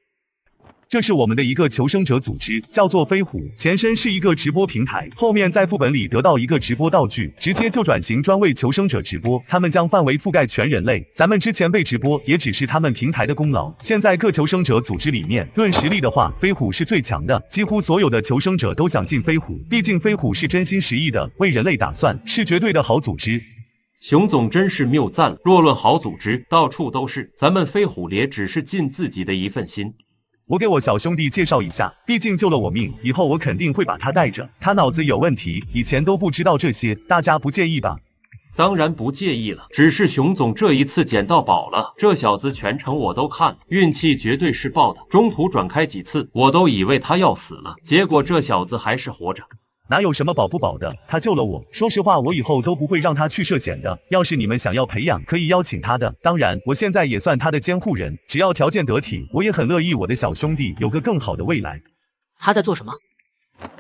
这是我们的一个求生者组织，叫做飞虎，前身是一个直播平台，后面在副本里得到一个直播道具，直接就转型专为求生者直播。他们将范围覆盖全人类，咱们之前被直播也只是他们平台的功劳。现在各求生者组织里面，论实力的话，飞虎是最强的，几乎所有的求生者都想进飞虎，毕竟飞虎是真心实意的为人类打算，是绝对的好组织。熊总真是谬赞了，若论好组织，到处都是，咱们飞虎也只是尽自己的一份心。我给我小兄弟介绍一下，毕竟救了我命，以后我肯定会把他带着。他脑子有问题，以前都不知道这些，大家不介意吧？当然不介意了，只是熊总这一次捡到宝了。这小子全程我都看了，运气绝对是爆的。中途转开几次，我都以为他要死了，结果这小子还是活着。哪有什么保不保的？他救了我，说实话，我以后都不会让他去涉险的。要是你们想要培养，可以邀请他的。当然，我现在也算他的监护人，只要条件得体，我也很乐意我的小兄弟有个更好的未来。他在做什么？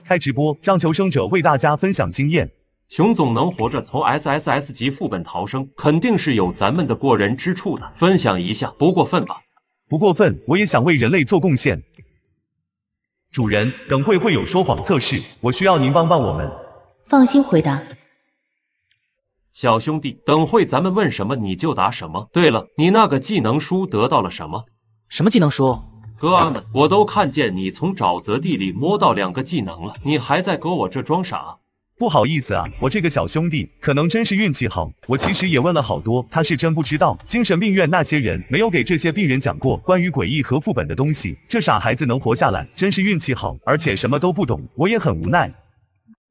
开直播，让求生者为大家分享经验。熊总能活着从 SSS 级副本逃生，肯定是有咱们的过人之处的。分享一下，不过分吧？不过分，我也想为人类做贡献。主人，等会会有说谎测试，我需要您帮帮我们。放心回答，小兄弟，等会咱们问什么你就答什么。对了，你那个技能书得到了什么？什么技能书？哥们，我都看见你从沼泽地里摸到两个技能了，你还在搁我这装傻？不好意思啊，我这个小兄弟可能真是运气好。我其实也问了好多，他是真不知道精神病院那些人没有给这些病人讲过关于诡异和副本的东西。这傻孩子能活下来，真是运气好。而且什么都不懂，我也很无奈。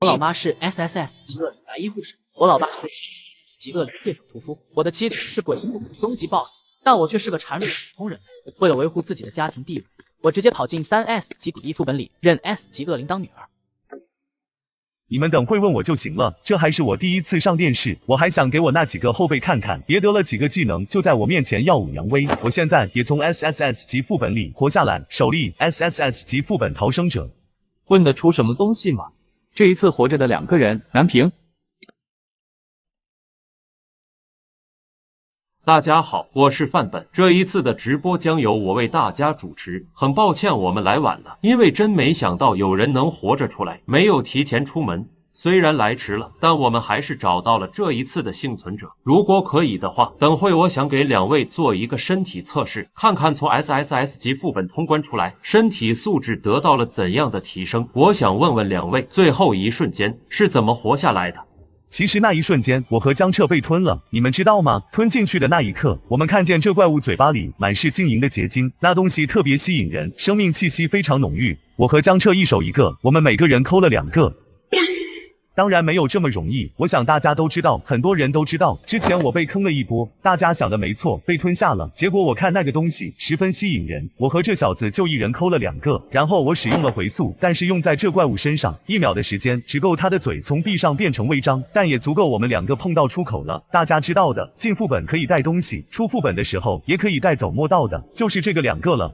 我老妈是 S S S 级恶白衣护士，我老爸是 S 级恶灵猎手屠夫，我的妻子是鬼畜终极 boss，但我却是个孱弱的普通人。为了维护自己的家庭地位，我直接跑进三 S 级诡异副本里，认 S 级恶灵当女儿。你们等会问我就行了。这还是我第一次上电视，我还想给我那几个后辈看看，别得了几个技能就在我面前耀武扬威。我现在也从 SSS 级副本里活下来，首例 SSS 级副本逃生者，问得出什么东西吗？这一次活着的两个人，南平。大家好，我是范本。这一次的直播将由我为大家主持。很抱歉，我们来晚了，因为真没想到有人能活着出来，没有提前出门。虽然来迟了，但我们还是找到了这一次的幸存者。如果可以的话，等会我想给两位做一个身体测试，看看从 SSS 级副本通关出来，身体素质得到了怎样的提升。我想问问两位，最后一瞬间是怎么活下来的？其实那一瞬间，我和江澈被吞了，你们知道吗？吞进去的那一刻，我们看见这怪物嘴巴里满是晶莹的结晶，那东西特别吸引人，生命气息非常浓郁。我和江澈一手一个，我们每个人抠了两个。当然没有这么容易，我想大家都知道，很多人都知道，之前我被坑了一波。大家想的没错，被吞下了。结果我看那个东西十分吸引人，我和这小子就一人抠了两个。然后我使用了回溯，但是用在这怪物身上，一秒的时间只够他的嘴从闭上变成微张，但也足够我们两个碰到出口了。大家知道的，进副本可以带东西，出副本的时候也可以带走摸到的，就是这个两个了。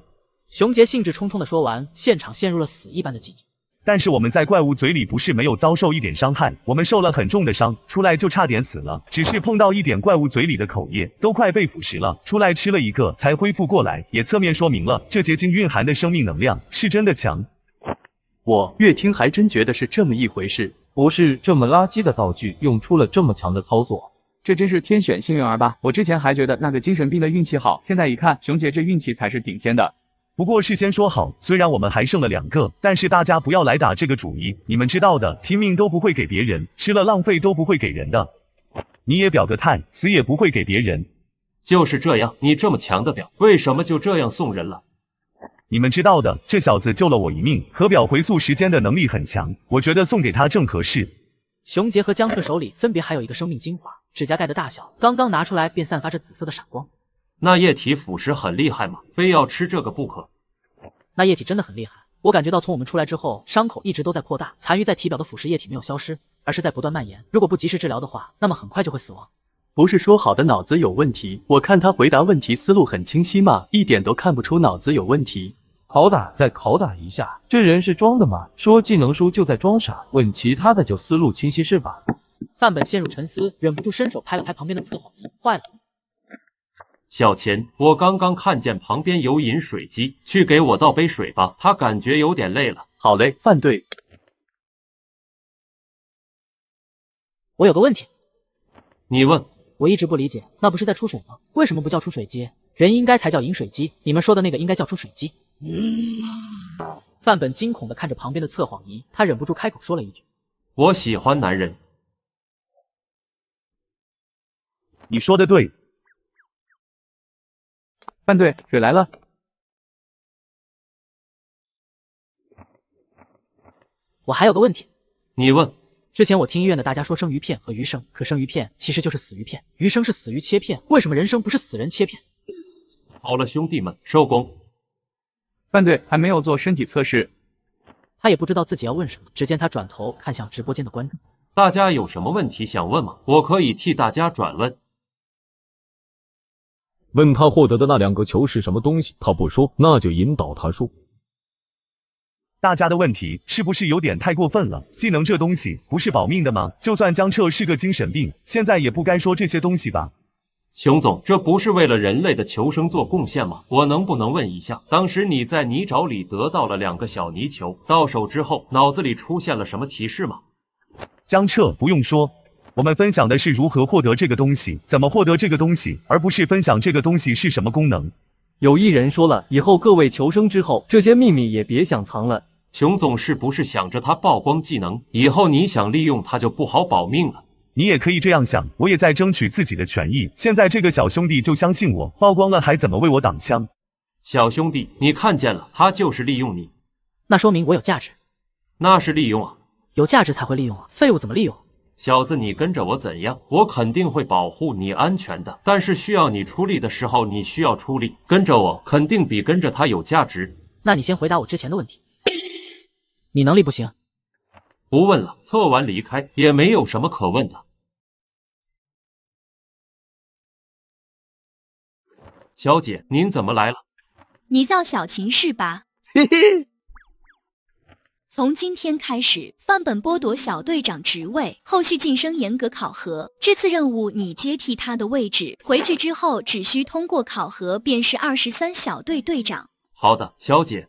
熊杰兴致冲冲的说完，现场陷入了死一般的寂静。但是我们在怪物嘴里不是没有遭受一点伤害，我们受了很重的伤，出来就差点死了。只是碰到一点怪物嘴里的口液，都快被腐蚀了，出来吃了一个才恢复过来，也侧面说明了这结晶蕴含的生命能量是真的强。我越听还真觉得是这么一回事，不是这么垃圾的道具用出了这么强的操作，这真是天选幸运儿吧？我之前还觉得那个精神病的运气好，现在一看，熊姐这运气才是顶尖的。不过事先说好，虽然我们还剩了两个，但是大家不要来打这个主意。你们知道的，拼命都不会给别人吃了，浪费都不会给人的。你也表个态，死也不会给别人。就是这样，你这么强的表，为什么就这样送人了？你们知道的，这小子救了我一命，和表回溯时间的能力很强，我觉得送给他正合适。熊杰和江策手里分别还有一个生命精华，指甲盖的大小，刚刚拿出来便散发着紫色的闪光。那液体腐蚀很厉害吗？非要吃这个不可？那液体真的很厉害，我感觉到从我们出来之后，伤口一直都在扩大，残余在体表的腐蚀液体没有消失，而是在不断蔓延。如果不及时治疗的话，那么很快就会死亡。不是说好的脑子有问题？我看他回答问题思路很清晰嘛，一点都看不出脑子有问题。拷打，再拷打一下，这人是装的吗？说技能书就在装傻，问其他的就思路清晰是吧？范本陷入沉思，忍不住伸手拍了拍旁边的特皇坏了。小钱，我刚刚看见旁边有饮水机，去给我倒杯水吧。他感觉有点累了。好嘞，范队。我有个问题，你问。我一直不理解，那不是在出水吗？为什么不叫出水机？人应该才叫饮水机。你们说的那个应该叫出水机。范本惊恐的看着旁边的测谎仪，他忍不住开口说了一句：“我喜欢男人。”你说的对。范队，水来了。我还有个问题。你问。之前我听医院的大家说生鱼片和鱼生，可生鱼片其实就是死鱼片，鱼生是死鱼切片，为什么人生不是死人切片？好了，兄弟们，收工。范队还没有做身体测试，他也不知道自己要问什么。只见他转头看向直播间的观众，大家有什么问题想问吗？我可以替大家转问。问他获得的那两个球是什么东西，他不说，那就引导他说。大家的问题是不是有点太过分了？技能这东西不是保命的吗？就算江澈是个精神病，现在也不该说这些东西吧？熊总，这不是为了人类的求生做贡献吗？我能不能问一下，当时你在泥沼里得到了两个小泥球，到手之后脑子里出现了什么提示吗？江澈，不用说。我们分享的是如何获得这个东西，怎么获得这个东西，而不是分享这个东西是什么功能。有一人说了，以后各位求生之后，这些秘密也别想藏了。熊总是不是想着他曝光技能，以后你想利用他就不好保命了？你也可以这样想，我也在争取自己的权益。现在这个小兄弟就相信我，曝光了还怎么为我挡枪？小兄弟，你看见了，他就是利用你，那说明我有价值。那是利用啊，有价值才会利用啊，废物怎么利用？小子，你跟着我怎样？我肯定会保护你安全的。但是需要你出力的时候，你需要出力。跟着我，肯定比跟着他有价值。那你先回答我之前的问题。你能力不行，不问了。测完离开，也没有什么可问的。小姐，您怎么来了？你叫小琴是吧？嘿嘿。从今天开始，范本剥夺小队长职位，后续晋升严格考核。这次任务你接替他的位置，回去之后只需通过考核，便是二十三小队队长。好的，小姐。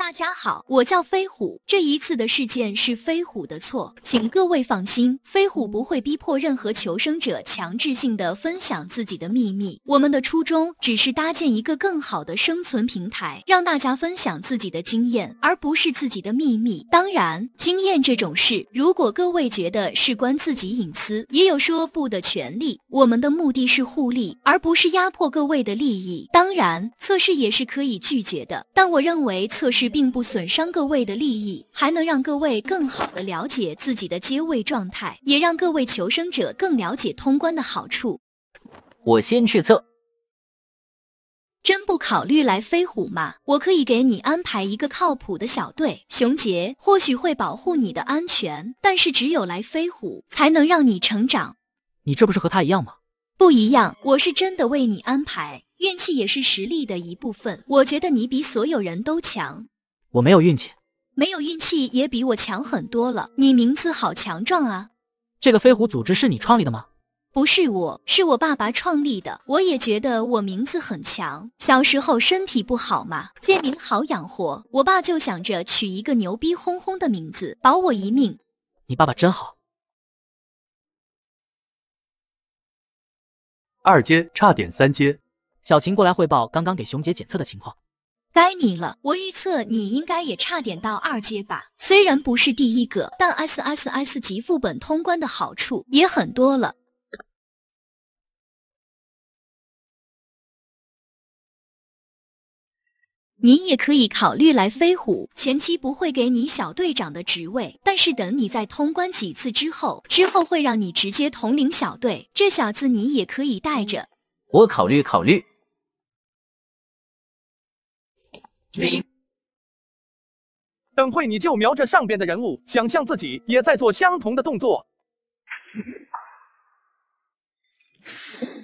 大家好，我叫飞虎。这一次的事件是飞虎的错，请各位放心，飞虎不会逼迫任何求生者强制性的分享自己的秘密。我们的初衷只是搭建一个更好的生存平台，让大家分享自己的经验，而不是自己的秘密。当然，经验这种事，如果各位觉得事关自己隐私，也有说不的权利。我们的目的是互利，而不是压迫各位的利益。当然，测试也是可以拒绝的，但我认为测试。并不损伤各位的利益，还能让各位更好的了解自己的阶位状态，也让各位求生者更了解通关的好处。我先去测。真不考虑来飞虎吗？我可以给你安排一个靠谱的小队，熊杰或许会保护你的安全，但是只有来飞虎才能让你成长。你这不是和他一样吗？不一样，我是真的为你安排。运气也是实力的一部分，我觉得你比所有人都强。我没有运气，没有运气也比我强很多了。你名字好强壮啊！这个飞虎组织是你创立的吗？不是，我是我爸爸创立的。我也觉得我名字很强。小时候身体不好嘛，贱名好养活。我爸就想着取一个牛逼哄哄的名字，保我一命。你爸爸真好。二阶，差点三阶。小秦过来汇报刚刚给熊姐检测的情况。该你了，我预测你应该也差点到二阶吧。虽然不是第一个，但 S S S 级副本通关的好处也很多了。你也可以考虑来飞虎，前期不会给你小队长的职位，但是等你再通关几次之后，之后会让你直接统领小队。这小子你也可以带着。我考虑考虑。你等会你就瞄着上边的人物，想象自己也在做相同的动作。<laughs>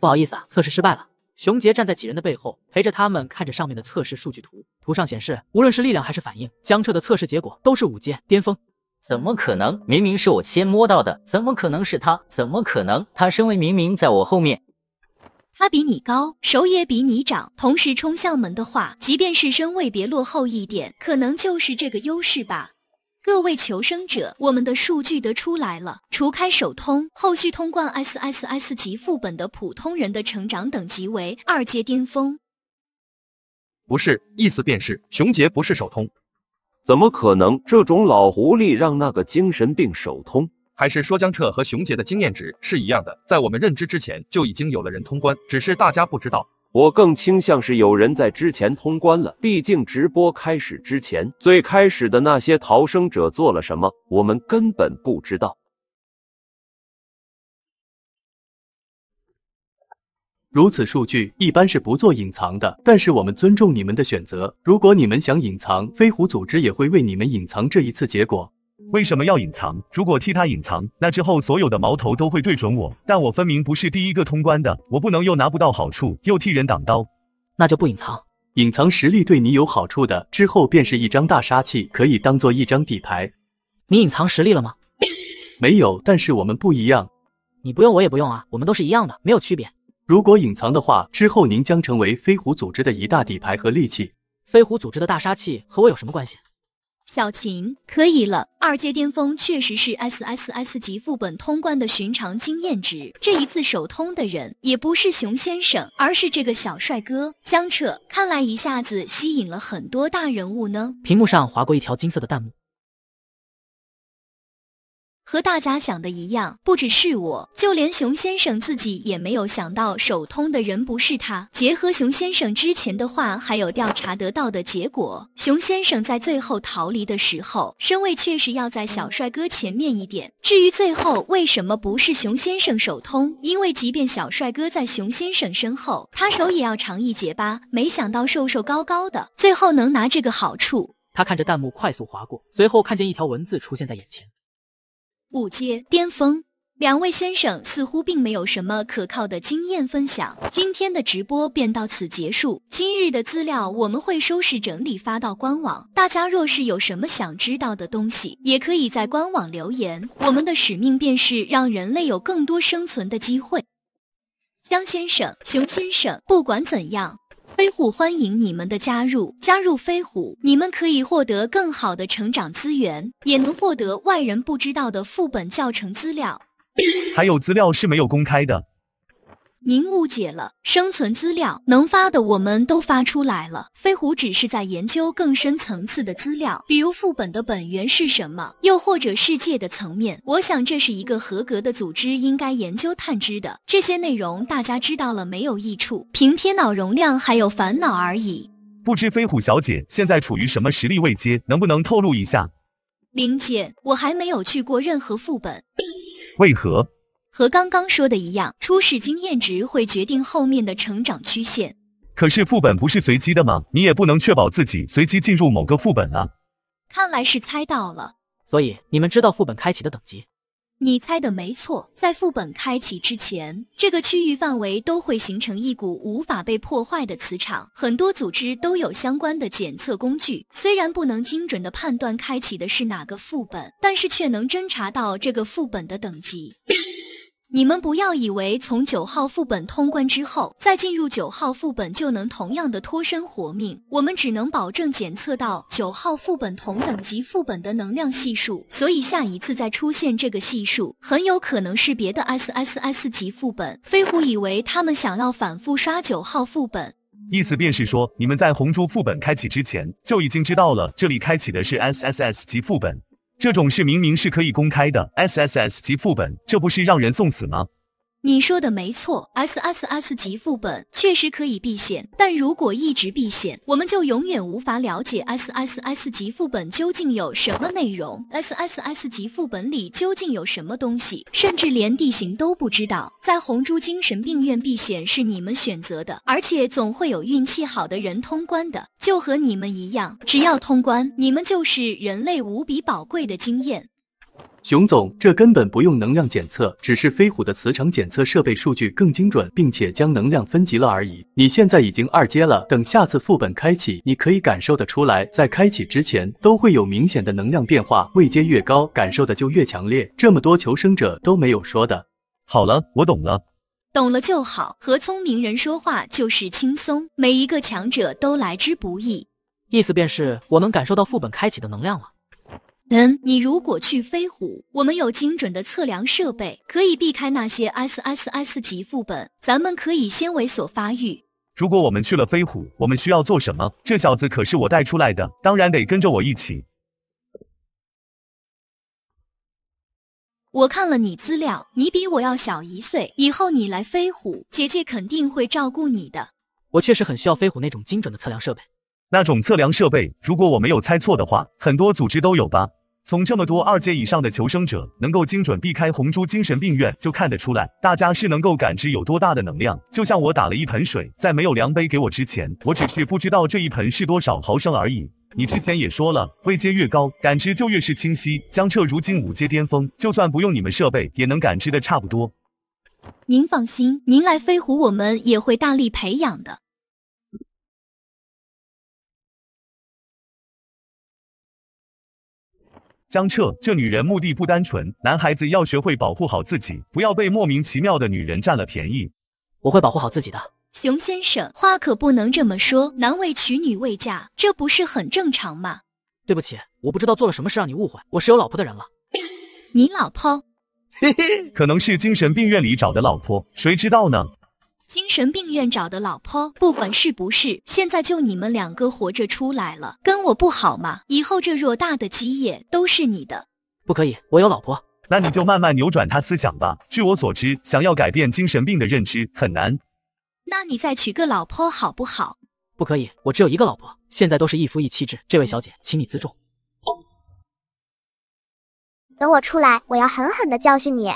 不好意思啊，测试失败了。熊杰站在几人的背后，陪着他们看着上面的测试数据图。图上显示，无论是力量还是反应，江澈的测试结果都是五阶巅峰。怎么可能？明明是我先摸到的，怎么可能是他？怎么可能？他身为明明，在我后面。他比你高，手也比你长，同时冲向门的话，即便是身位别落后一点，可能就是这个优势吧。各位求生者，我们的数据得出来了，除开首通，后续通关 SSS 级副本的普通人的成长等级为二阶巅峰。不是，意思便是熊杰不是首通，怎么可能？这种老狐狸让那个精神病首通？还是说江澈和熊杰的经验值是一样的，在我们认知之前就已经有了人通关，只是大家不知道。我更倾向是有人在之前通关了，毕竟直播开始之前，最开始的那些逃生者做了什么，我们根本不知道。如此数据一般是不做隐藏的，但是我们尊重你们的选择，如果你们想隐藏，飞虎组织也会为你们隐藏这一次结果。为什么要隐藏？如果替他隐藏，那之后所有的矛头都会对准我。但我分明不是第一个通关的，我不能又拿不到好处，又替人挡刀。那就不隐藏，隐藏实力对你有好处的，之后便是一张大杀器，可以当做一张底牌。你隐藏实力了吗？没有，但是我们不一样。你不用，我也不用啊，我们都是一样的，没有区别。如果隐藏的话，之后您将成为飞虎组织的一大底牌和利器。飞虎组织的大杀器和我有什么关系？小琴可以了。二阶巅峰确实是 S S S 级副本通关的寻常经验值。这一次首通的人也不是熊先生，而是这个小帅哥江澈。看来一下子吸引了很多大人物呢。屏幕上划过一条金色的弹幕。和大家想的一样，不只是我，就连熊先生自己也没有想到手通的人不是他。结合熊先生之前的话，还有调查得到的结果，熊先生在最后逃离的时候，身位确实要在小帅哥前面一点。至于最后为什么不是熊先生手通，因为即便小帅哥在熊先生身后，他手也要长一截吧。没想到瘦瘦高高的，最后能拿这个好处。他看着弹幕快速划过，随后看见一条文字出现在眼前。五阶巅峰，两位先生似乎并没有什么可靠的经验分享。今天的直播便到此结束。今日的资料我们会收拾整理发到官网，大家若是有什么想知道的东西，也可以在官网留言。我们的使命便是让人类有更多生存的机会。江先生、熊先生，不管怎样。飞虎欢迎你们的加入！加入飞虎，你们可以获得更好的成长资源，也能获得外人不知道的副本教程资料，还有资料是没有公开的。您误解了，生存资料能发的我们都发出来了。飞虎只是在研究更深层次的资料，比如副本的本源是什么，又或者世界的层面。我想这是一个合格的组织应该研究探知的这些内容，大家知道了没有益处，凭天脑容量还有烦恼而已。不知飞虎小姐现在处于什么实力位阶，能不能透露一下？林姐，我还没有去过任何副本。为何？和刚刚说的一样，初始经验值会决定后面的成长曲线。可是副本不是随机的吗？你也不能确保自己随机进入某个副本啊。看来是猜到了。所以你们知道副本开启的等级？你猜的没错，在副本开启之前，这个区域范围都会形成一股无法被破坏的磁场。很多组织都有相关的检测工具，虽然不能精准的判断开启的是哪个副本，但是却能侦查到这个副本的等级。你们不要以为从九号副本通关之后，再进入九号副本就能同样的脱身活命。我们只能保证检测到九号副本同等级副本的能量系数，所以下一次再出现这个系数，很有可能是别的 S S S 级副本。飞虎以为他们想要反复刷九号副本，意思便是说，你们在红珠副本开启之前就已经知道了，这里开启的是 S S S 级副本。这种事明明是可以公开的，SSS 级副本，这不是让人送死吗？你说的没错，S S S 级副本确实可以避险，但如果一直避险，我们就永远无法了解 S S S 级副本究竟有什么内容，S S S 级副本里究竟有什么东西，甚至连地形都不知道。在红珠精神病院避险是你们选择的，而且总会有运气好的人通关的，就和你们一样，只要通关，你们就是人类无比宝贵的经验。熊总，这根本不用能量检测，只是飞虎的磁场检测设备数据更精准，并且将能量分级了而已。你现在已经二阶了，等下次副本开启，你可以感受的出来，在开启之前都会有明显的能量变化。位阶越高，感受的就越强烈。这么多求生者都没有说的。好了，我懂了，懂了就好。和聪明人说话就是轻松。每一个强者都来之不易。意思便是，我能感受到副本开启的能量了。嗯，你如果去飞虎，我们有精准的测量设备，可以避开那些 S S S 级副本。咱们可以先猥琐发育。如果我们去了飞虎，我们需要做什么？这小子可是我带出来的，当然得跟着我一起。我看了你资料，你比我要小一岁，以后你来飞虎，姐姐肯定会照顾你的。我确实很需要飞虎那种精准的测量设备。那种测量设备，如果我没有猜错的话，很多组织都有吧？从这么多二阶以上的求生者能够精准避开红珠精神病院，就看得出来，大家是能够感知有多大的能量。就像我打了一盆水，在没有量杯给我之前，我只是不知道这一盆是多少毫升而已。你之前也说了，位阶越高，感知就越是清晰。江澈如今五阶巅峰，就算不用你们设备，也能感知的差不多。您放心，您来飞虎，我们也会大力培养的。江澈，这女人目的不单纯。男孩子要学会保护好自己，不要被莫名其妙的女人占了便宜。我会保护好自己的。熊先生，话可不能这么说。男为娶女未嫁，这不是很正常吗？对不起，我不知道做了什么事让你误会。我是有老婆的人了。你老婆？嘿嘿，可能是精神病院里找的老婆，谁知道呢？精神病院找的老婆，不管是不是，现在就你们两个活着出来了，跟我不好吗？以后这偌大的基业都是你的，不可以，我有老婆，那你就慢慢扭转他思想吧。据我所知，想要改变精神病的认知很难。那你再娶个老婆好不好？不可以，我只有一个老婆，现在都是一夫一妻制。这位小姐，请你自重。等我出来，我要狠狠的教训你。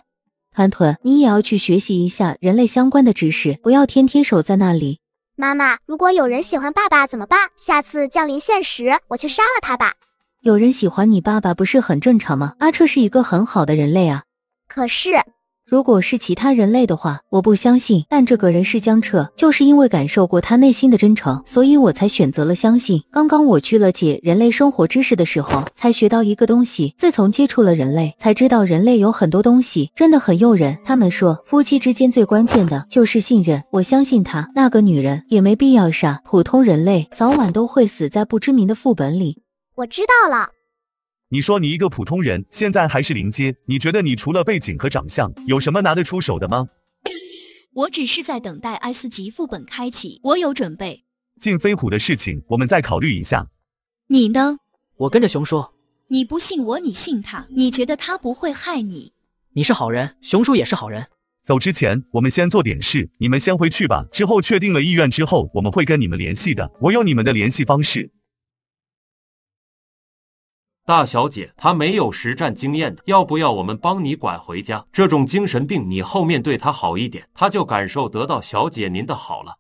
团团，你也要去学习一下人类相关的知识，不要天天守在那里。妈妈，如果有人喜欢爸爸怎么办？下次降临现实，我去杀了他吧。有人喜欢你爸爸不是很正常吗？阿彻是一个很好的人类啊。可是。如果是其他人类的话，我不相信。但这个人是江澈，就是因为感受过他内心的真诚，所以我才选择了相信。刚刚我去了解人类生活知识的时候，才学到一个东西。自从接触了人类，才知道人类有很多东西真的很诱人。他们说，夫妻之间最关键的就是信任。我相信他，那个女人也没必要傻。普通人类早晚都会死在不知名的副本里。我知道了。你说你一个普通人，现在还是零阶，你觉得你除了背景和长相，有什么拿得出手的吗？<coughs> 我只是在等待 S 级副本开启，我有准备。进飞虎的事情，我们再考虑一下。你呢？我跟着熊说。你不信我，你信他。你觉得他不会害你？你是好人，熊叔也是好人。走之前，我们先做点事。你们先回去吧。之后确定了意愿之后，我们会跟你们联系的。我有你们的联系方式。大小姐，她没有实战经验的，要不要我们帮你拐回家？这种精神病，你后面对她好一点，她就感受得到小姐您的好了。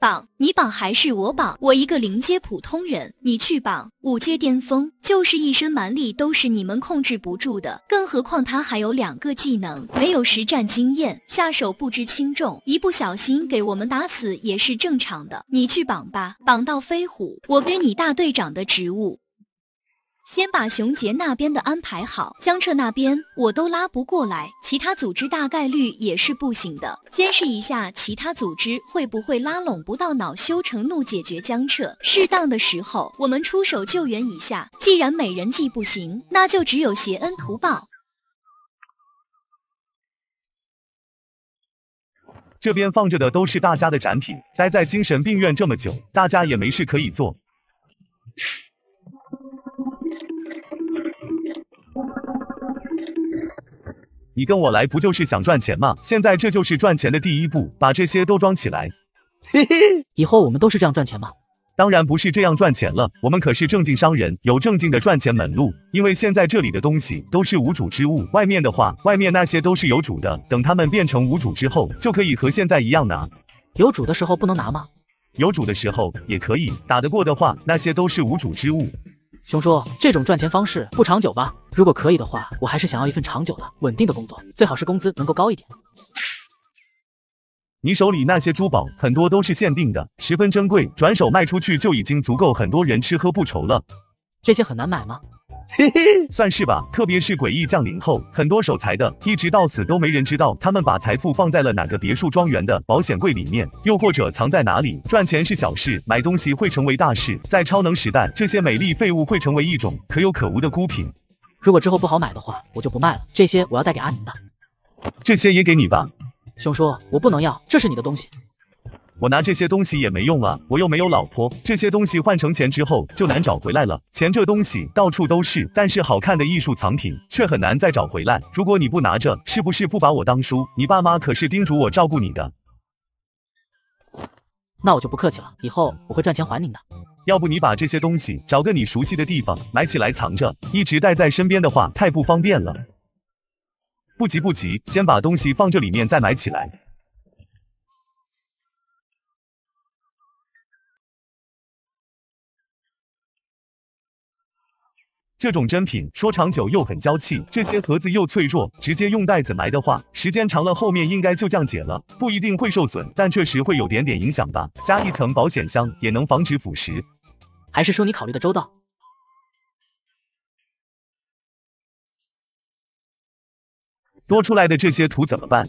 绑你绑还是我绑？我一个零阶普通人，你去绑五阶巅峰，就是一身蛮力都是你们控制不住的，更何况他还有两个技能，没有实战经验，下手不知轻重，一不小心给我们打死也是正常的。你去绑吧，绑到飞虎，我给你大队长的职务。先把熊杰那边的安排好，江澈那边我都拉不过来，其他组织大概率也是不行的。监视一下其他组织会不会拉拢不到，恼羞成怒解决江澈。适当的时候我们出手救援一下。既然美人计不行，那就只有携恩图报。这边放着的都是大家的展品。待在精神病院这么久，大家也没事可以做。你跟我来不就是想赚钱吗？现在这就是赚钱的第一步，把这些都装起来。嘿嘿，以后我们都是这样赚钱吗？当然不是这样赚钱了，我们可是正经商人，有正经的赚钱门路。因为现在这里的东西都是无主之物，外面的话，外面那些都是有主的。等他们变成无主之后，就可以和现在一样拿。有主的时候不能拿吗？有主的时候也可以，打得过的话，那些都是无主之物。熊叔，这种赚钱方式不长久吧？如果可以的话，我还是想要一份长久的、稳定的工作，最好是工资能够高一点。你手里那些珠宝很多都是限定的，十分珍贵，转手卖出去就已经足够很多人吃喝不愁了。这些很难买吗？算是吧，特别是诡异降临后，很多守财的一直到死都没人知道他们把财富放在了哪个别墅庄园的保险柜里面，又或者藏在哪里。赚钱是小事，买东西会成为大事。在超能时代，这些美丽废物会成为一种可有可无的孤品。如果之后不好买的话，我就不卖了。这些我要带给阿宁的，这些也给你吧，熊叔，我不能要，这是你的东西。我拿这些东西也没用啊，我又没有老婆。这些东西换成钱之后就难找回来了，钱这东西到处都是，但是好看的艺术藏品却很难再找回来。如果你不拿着，是不是不把我当叔？你爸妈可是叮嘱我照顾你的，那我就不客气了。以后我会赚钱还您的。要不你把这些东西找个你熟悉的地方埋起来藏着，一直带在身边的话太不方便了。不急不急，先把东西放这里面再埋起来。这种珍品说长久又很娇气，这些盒子又脆弱，直接用袋子埋的话，时间长了后面应该就降解了，不一定会受损，但确实会有点点影响吧。加一层保险箱也能防止腐蚀，还是说你考虑的周到？多出来的这些土怎么办？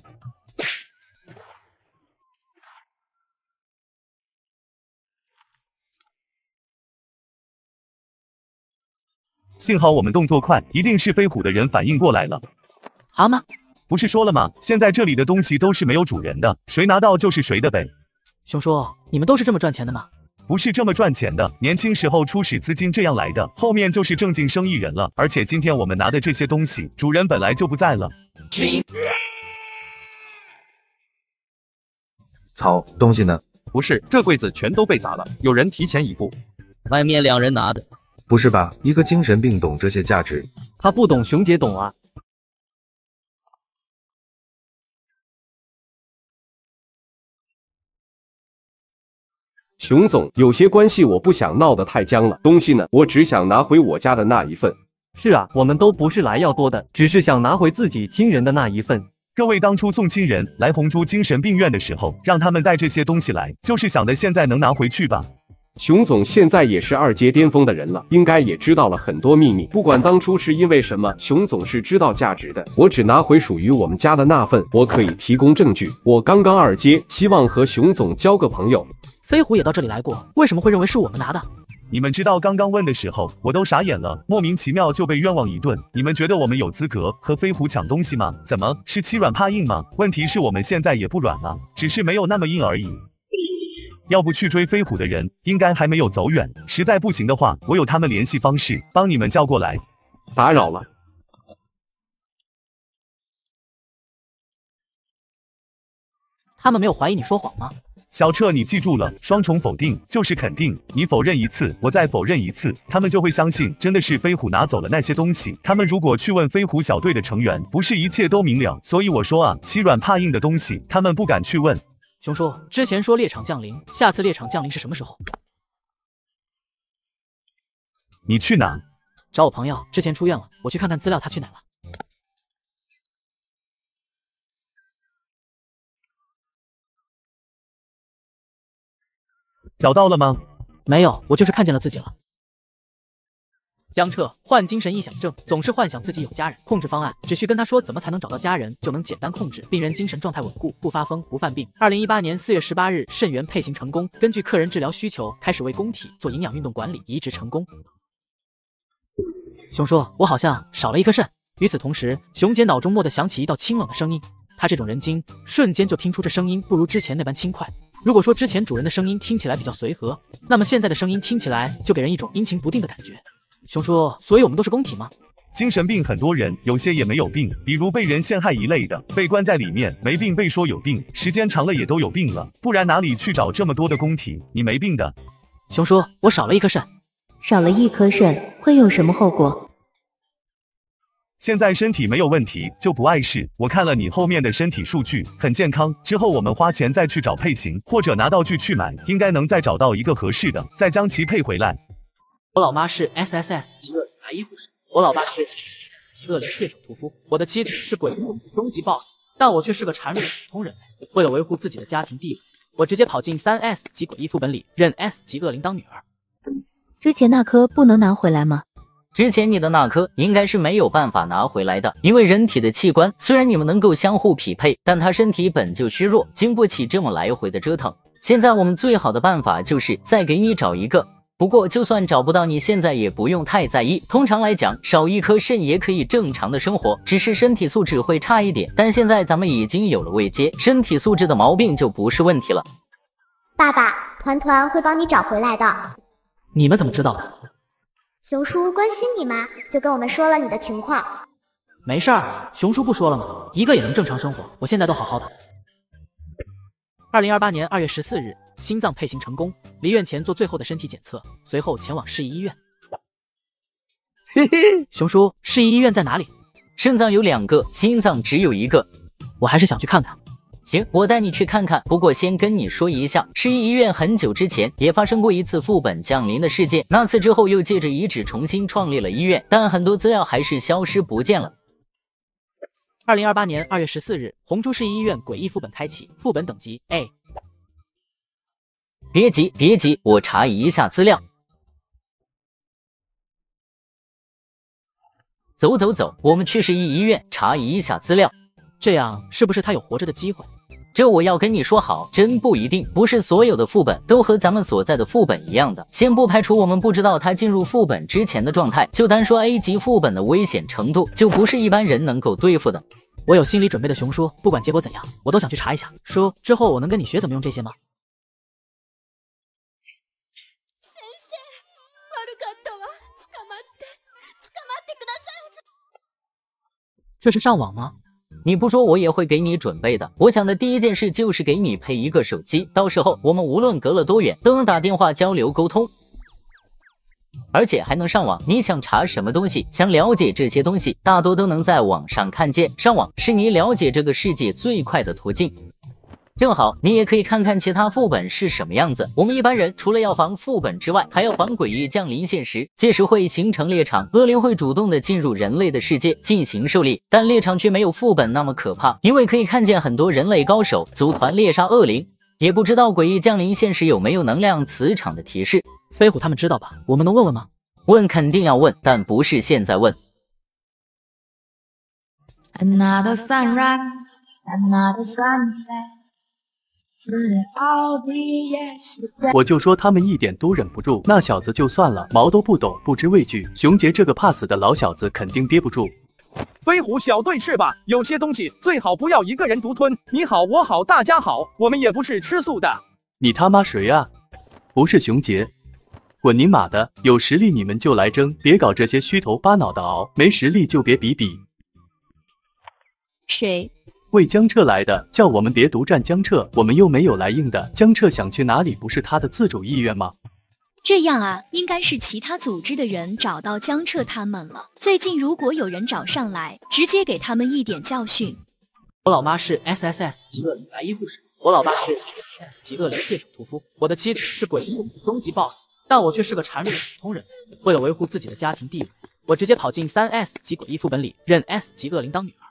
幸好我们动作快，一定是飞虎的人反应过来了，好吗？不是说了吗？现在这里的东西都是没有主人的，谁拿到就是谁的呗。熊叔，你们都是这么赚钱的吗？不是这么赚钱的，年轻时候初始资金这样来的，后面就是正经生意人了。而且今天我们拿的这些东西，主人本来就不在了。操，东西呢？不是，这柜子全都被砸了，有人提前一步，外面两人拿的。不是吧，一个精神病懂这些价值？他不懂，熊姐懂啊。熊总，有些关系我不想闹得太僵了。东西呢？我只想拿回我家的那一份。是啊，我们都不是来要多的，只是想拿回自己亲人的那一份。各位当初送亲人来红珠精神病院的时候，让他们带这些东西来，就是想的现在能拿回去吧。熊总现在也是二阶巅峰的人了，应该也知道了很多秘密。不管当初是因为什么，熊总是知道价值的。我只拿回属于我们家的那份，我可以提供证据。我刚刚二阶，希望和熊总交个朋友。飞虎也到这里来过，为什么会认为是我们拿的？你们知道刚刚问的时候，我都傻眼了，莫名其妙就被冤枉一顿。你们觉得我们有资格和飞虎抢东西吗？怎么是欺软怕硬吗？问题是我们现在也不软了，只是没有那么硬而已。要不去追飞虎的人，应该还没有走远。实在不行的话，我有他们联系方式，帮你们叫过来。打扰了。他们没有怀疑你说谎吗？小澈，你记住了，双重否定就是肯定。你否认一次，我再否认一次，他们就会相信真的是飞虎拿走了那些东西。他们如果去问飞虎小队的成员，不是一切都明了。所以我说啊，欺软怕硬的东西，他们不敢去问。熊叔之前说猎场降临，下次猎场降临是什么时候？你去哪？找我朋友，之前出院了，我去看看资料，他去哪了？找到了吗？没有，我就是看见了自己了。江澈患精神臆想症，总是幻想自己有家人。控制方案只需跟他说怎么才能找到家人，就能简单控制病人精神状态稳固，不发疯，不犯病。二零一八年四月十八日，肾源配型成功。根据客人治疗需求，开始为供体做营养运动管理。移植成功。熊叔，我好像少了一颗肾。与此同时，熊姐脑中蓦地响起一道清冷的声音。她这种人精，瞬间就听出这声音不如之前那般轻快。如果说之前主人的声音听起来比较随和，那么现在的声音听起来就给人一种阴晴不定的感觉。熊叔，所以我们都是工体吗？精神病很多人，有些也没有病，比如被人陷害一类的，被关在里面没病，被说有病，时间长了也都有病了。不然哪里去找这么多的工体？你没病的，熊叔，我少了一颗肾，少了一颗肾会有什么后果？现在身体没有问题就不碍事。我看了你后面的身体数据，很健康。之后我们花钱再去找配型，或者拿道具去买，应该能再找到一个合适的，再将其配回来。我老妈是 SSS 级恶灵白衣护士，我老爸是 SSS 级恶灵血手屠夫，我的妻子是鬼族终极 boss，但我却是个孱弱普通人类。为了维护自己的家庭地位，我直接跑进三 S 级诡异副本里，认 S 级恶灵当女儿。之前那颗不能拿回来吗？之前你的那颗应该是没有办法拿回来的，因为人体的器官虽然你们能够相互匹配，但他身体本就虚弱，经不起这么来回的折腾。现在我们最好的办法就是再给你找一个。不过，就算找不到你现在也不用太在意。通常来讲，少一颗肾也可以正常的生活，只是身体素质会差一点。但现在咱们已经有了胃接，身体素质的毛病就不是问题了。爸爸，团团会帮你找回来的。你们怎么知道？的？熊叔关心你嘛，就跟我们说了你的情况。没事儿，熊叔不说了吗？一个也能正常生活，我现在都好好的。二零二八年二月十四日。心脏配型成功，离院前做最后的身体检测，随后前往市一医院。嘿嘿，熊叔，市一医院在哪里？肾脏有两个，心脏只有一个，我还是想去看看。行，我带你去看看。不过先跟你说一下，市一医院很久之前也发生过一次副本降临的事件，那次之后又借着遗址重新创立了医院，但很多资料还是消失不见了。二零二八年二月十四日，红珠市一医院诡异副本开启，副本等级 A。别急，别急，我查一下资料。走走走，我们去市一医院查一下资料。这样是不是他有活着的机会？这我要跟你说好，真不一定。不是所有的副本都和咱们所在的副本一样的。先不排除我们不知道他进入副本之前的状态。就单说 A 级副本的危险程度，就不是一般人能够对付的。我有心理准备的熊叔，不管结果怎样，我都想去查一下。叔，之后我能跟你学怎么用这些吗？这是上网吗？你不说我也会给你准备的。我想的第一件事就是给你配一个手机，到时候我们无论隔了多远，都能打电话交流沟通，而且还能上网。你想查什么东西，想了解这些东西，大多都能在网上看见。上网是你了解这个世界最快的途径。正好，你也可以看看其他副本是什么样子。我们一般人除了要防副本之外，还要防诡异降临现实，届时会形成猎场，恶灵会主动的进入人类的世界进行狩猎。但猎场却没有副本那么可怕，因为可以看见很多人类高手组团猎杀恶灵。也不知道诡异降临现实有没有能量磁场的提示。飞虎他们知道吧？我们能问问吗？问肯定要问，但不是现在问。我就说他们一点都忍不住。那小子就算了，毛都不懂，不知畏惧。熊杰这个怕死的老小子肯定憋不住。飞虎小队是吧？有些东西最好不要一个人独吞。你好，我好，大家好，我们也不是吃素的。你他妈谁啊？不是熊杰？滚你妈的！有实力你们就来争，别搞这些虚头巴脑的熬。没实力就别比比。谁？为江澈来的，叫我们别独占江澈，我们又没有来硬的。江澈想去哪里，不是他的自主意愿吗？这样啊，应该是其他组织的人找到江澈他们了。最近如果有人找上来，直接给他们一点教训。我老妈是 SSS 极恶灵白衣护士，我老爸是 SSS 极恶灵猎手屠夫，我的妻子是鬼异终极 boss，但我却是个孱弱的普通人。为了维护自己的家庭地位，我直接跑进三 S 极诡异副本里，任 S 极恶灵当女儿。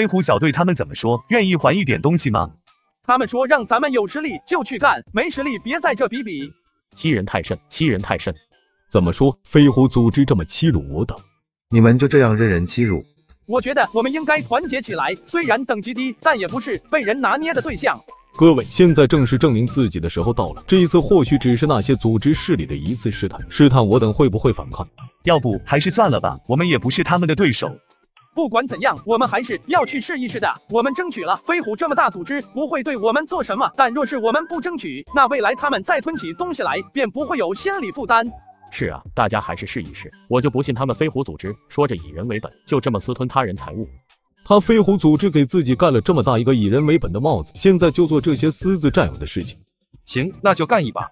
飞虎小队他们怎么说？愿意还一点东西吗？他们说让咱们有实力就去干，没实力别在这比比。欺人太甚，欺人太甚！怎么说？飞虎组织这么欺辱我等，你们就这样任人欺辱？我觉得我们应该团结起来，虽然等级低，但也不是被人拿捏的对象。各位，现在正是证明自己的时候到了。这一次或许只是那些组织势力的一次试探，试探我等会不会反抗。要不还是算了吧，我们也不是他们的对手。不管怎样，我们还是要去试一试的。我们争取了飞虎这么大组织不会对我们做什么，但若是我们不争取，那未来他们再吞起东西来便不会有心理负担。是啊，大家还是试一试。我就不信他们飞虎组织说着以人为本，就这么私吞他人财物。他飞虎组织给自己盖了这么大一个以人为本的帽子，现在就做这些私自占有的事情。行，那就干一把。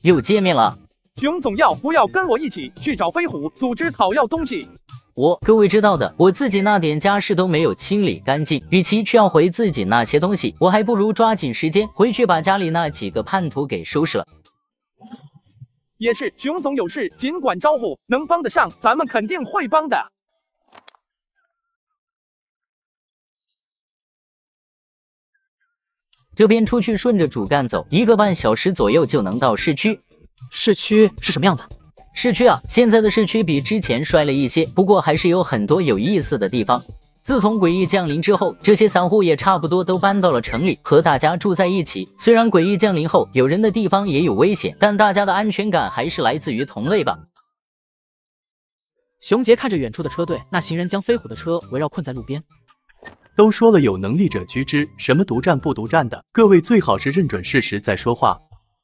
又见面了。熊总要不要跟我一起去找飞虎组织讨要东西？我各位知道的，我自己那点家事都没有清理干净，与其去要回自己那些东西，我还不如抓紧时间回去把家里那几个叛徒给收拾了。也是，熊总有事尽管招呼，能帮得上咱们肯定会帮的。这边出去顺着主干走，一个半小时左右就能到市区。市区是什么样的？市区啊，现在的市区比之前衰了一些，不过还是有很多有意思的地方。自从诡异降临之后，这些散户也差不多都搬到了城里，和大家住在一起。虽然诡异降临后，有人的地方也有危险，但大家的安全感还是来自于同类吧。熊杰看着远处的车队，那行人将飞虎的车围绕困在路边。都说了有能力者居之，什么独占不独占的，各位最好是认准事实再说话。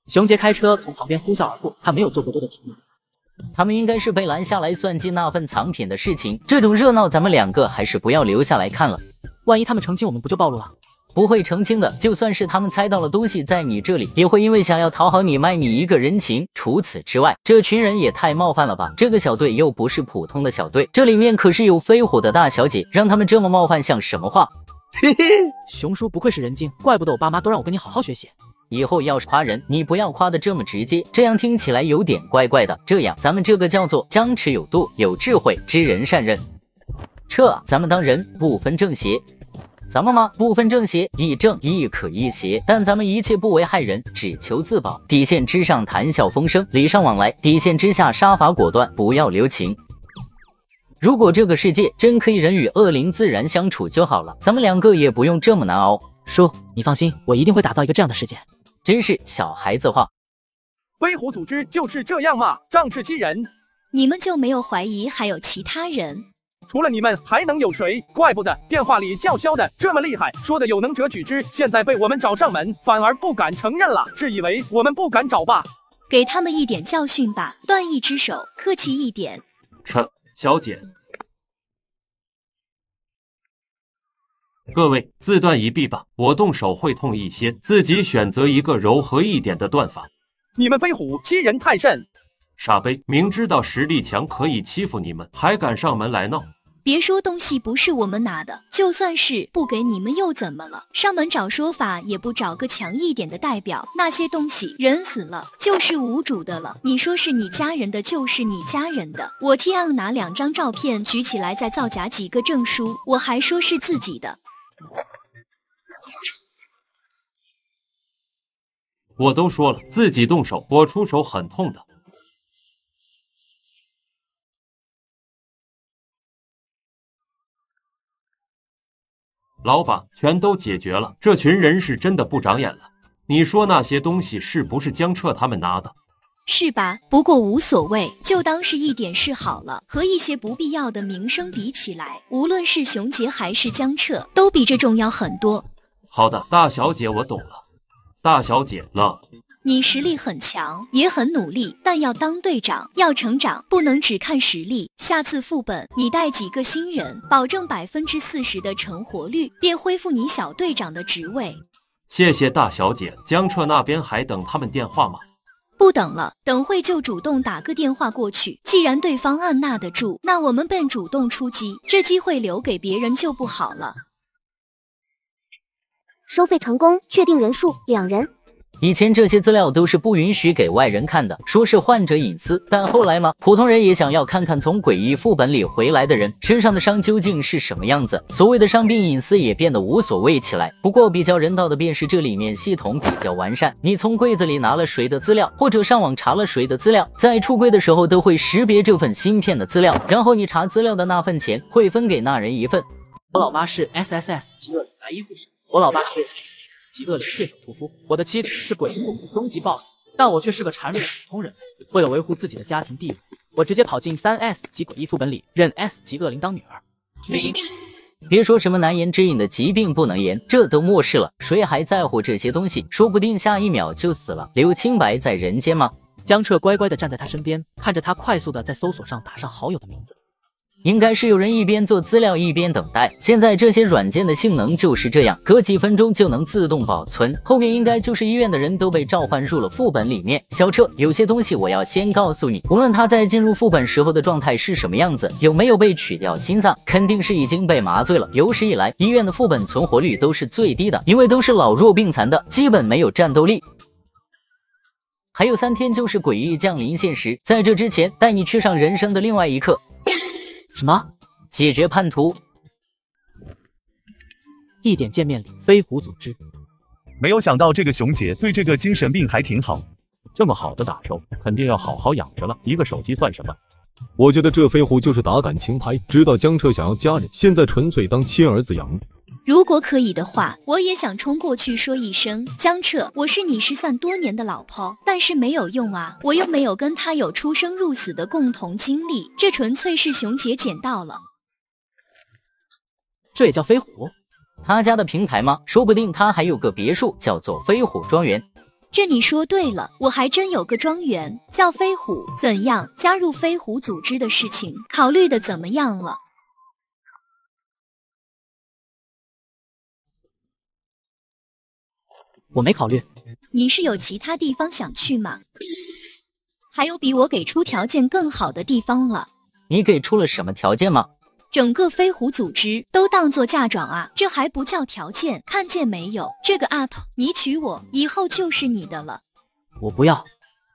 熊杰开车从旁边呼啸而过，他没有做过多的停留。他们应该是被拦下来算计那份藏品的事情。这种热闹，咱们两个还是不要留下来看了。万一他们澄清，我们不就暴露了？不会澄清的。就算是他们猜到了东西在你这里，也会因为想要讨好你，卖你一个人情。除此之外，这群人也太冒犯了吧！这个小队又不是普通的小队，这里面可是有飞虎的大小姐，让他们这么冒犯，像什么话？嘿嘿，熊叔不愧是人精，怪不得我爸妈都让我跟你好好学习。以后要是夸人，你不要夸的这么直接，这样听起来有点怪怪的。这样，咱们这个叫做张弛有度，有智慧，知人善任。撤，咱们当人不分正邪，咱们嘛不分正邪，亦正亦可亦邪。但咱们一切不为害人，只求自保。底线之上谈笑风生，礼尚往来；底线之下杀伐果断，不要留情。如果这个世界真可以人与恶灵自然相处就好了，咱们两个也不用这么难熬。叔，你放心，我一定会打造一个这样的世界。真是小孩子话，飞虎组织就是这样嘛，仗势欺人。你们就没有怀疑还有其他人？除了你们还能有谁？怪不得电话里叫嚣的这么厉害，说的有能者取之，现在被我们找上门，反而不敢承认了，是以为我们不敢找吧？给他们一点教训吧，断一只手，客气一点。陈小姐。各位自断一臂吧，我动手会痛一些，自己选择一个柔和一点的断法。你们飞虎欺人太甚，傻杯，明知道实力强可以欺负你们，还敢上门来闹？别说东西不是我们拿的，就算是不给你们又怎么了？上门找说法也不找个强一点的代表。那些东西，人死了就是无主的了。你说是你家人的就是你家人的，我替昂拿两张照片举起来，再造假几个证书，我还说是自己的。我都说了，自己动手，我出手很痛的。老板，全都解决了，这群人是真的不长眼了。你说那些东西是不是江澈他们拿的？是吧？不过无所谓，就当是一点事好了。和一些不必要的名声比起来，无论是熊杰还是江澈，都比这重要很多。好的，大小姐，我懂了。大小姐乐。你实力很强，也很努力，但要当队长，要成长，不能只看实力。下次副本，你带几个新人，保证百分之四十的成活率，便恢复你小队长的职位。谢谢大小姐。江澈那边还等他们电话吗？不等了，等会就主动打个电话过去。既然对方按捺得住，那我们便主动出击，这机会留给别人就不好了。收费成功，确定人数，两人。以前这些资料都是不允许给外人看的，说是患者隐私。但后来嘛，普通人也想要看看从诡异副本里回来的人身上的伤究竟是什么样子。所谓的伤病隐私也变得无所谓起来。不过比较人道的便是这里面系统比较完善，你从柜子里拿了谁的资料，或者上网查了谁的资料，在出柜的时候都会识别这份芯片的资料，然后你查资料的那份钱会分给那人一份。我老妈是 S S S 级别的白衣护士，我老爸是。恶灵猎手屠夫，我的妻子是鬼异副终极 boss，但我却是个孱弱的普通人类。为了维护自己的家庭地位，我直接跑进三 S 级诡异副本里，认 S 级恶灵当女儿。别说什么难言之隐的疾病不能言，这都末世了，谁还在乎这些东西？说不定下一秒就死了，留清白在人间吗？江澈乖乖的站在他身边，看着他快速的在搜索上打上好友的名字。应该是有人一边做资料一边等待。现在这些软件的性能就是这样，隔几分钟就能自动保存。后面应该就是医院的人都被召唤入了副本里面。小澈，有些东西我要先告诉你，无论他在进入副本时候的状态是什么样子，有没有被取掉心脏，肯定是已经被麻醉了。有史以来，医院的副本存活率都是最低的，因为都是老弱病残的，基本没有战斗力。还有三天就是诡异降临现实，在这之前带你去上人生的另外一课。什么？解决叛徒？一点见面礼。飞虎组织，没有想到这个熊姐对这个精神病还挺好。这么好的打手，肯定要好好养着了。一个手机算什么？我觉得这飞虎就是打感情牌，知道江澈想要家人，现在纯粹当亲儿子养。如果可以的话，我也想冲过去说一声，江澈，我是你失散多年的老婆。但是没有用啊，我又没有跟他有出生入死的共同经历，这纯粹是熊姐捡到了。这也叫飞虎？他家的平台吗？说不定他还有个别墅，叫做飞虎庄园。这你说对了，我还真有个庄园叫飞虎。怎样？加入飞虎组织的事情，考虑的怎么样了？我没考虑，你是有其他地方想去吗？还有比我给出条件更好的地方了？你给出了什么条件吗？整个飞虎组织都当做嫁妆啊，这还不叫条件？看见没有？这个 UP，你娶我以后就是你的了。我不要。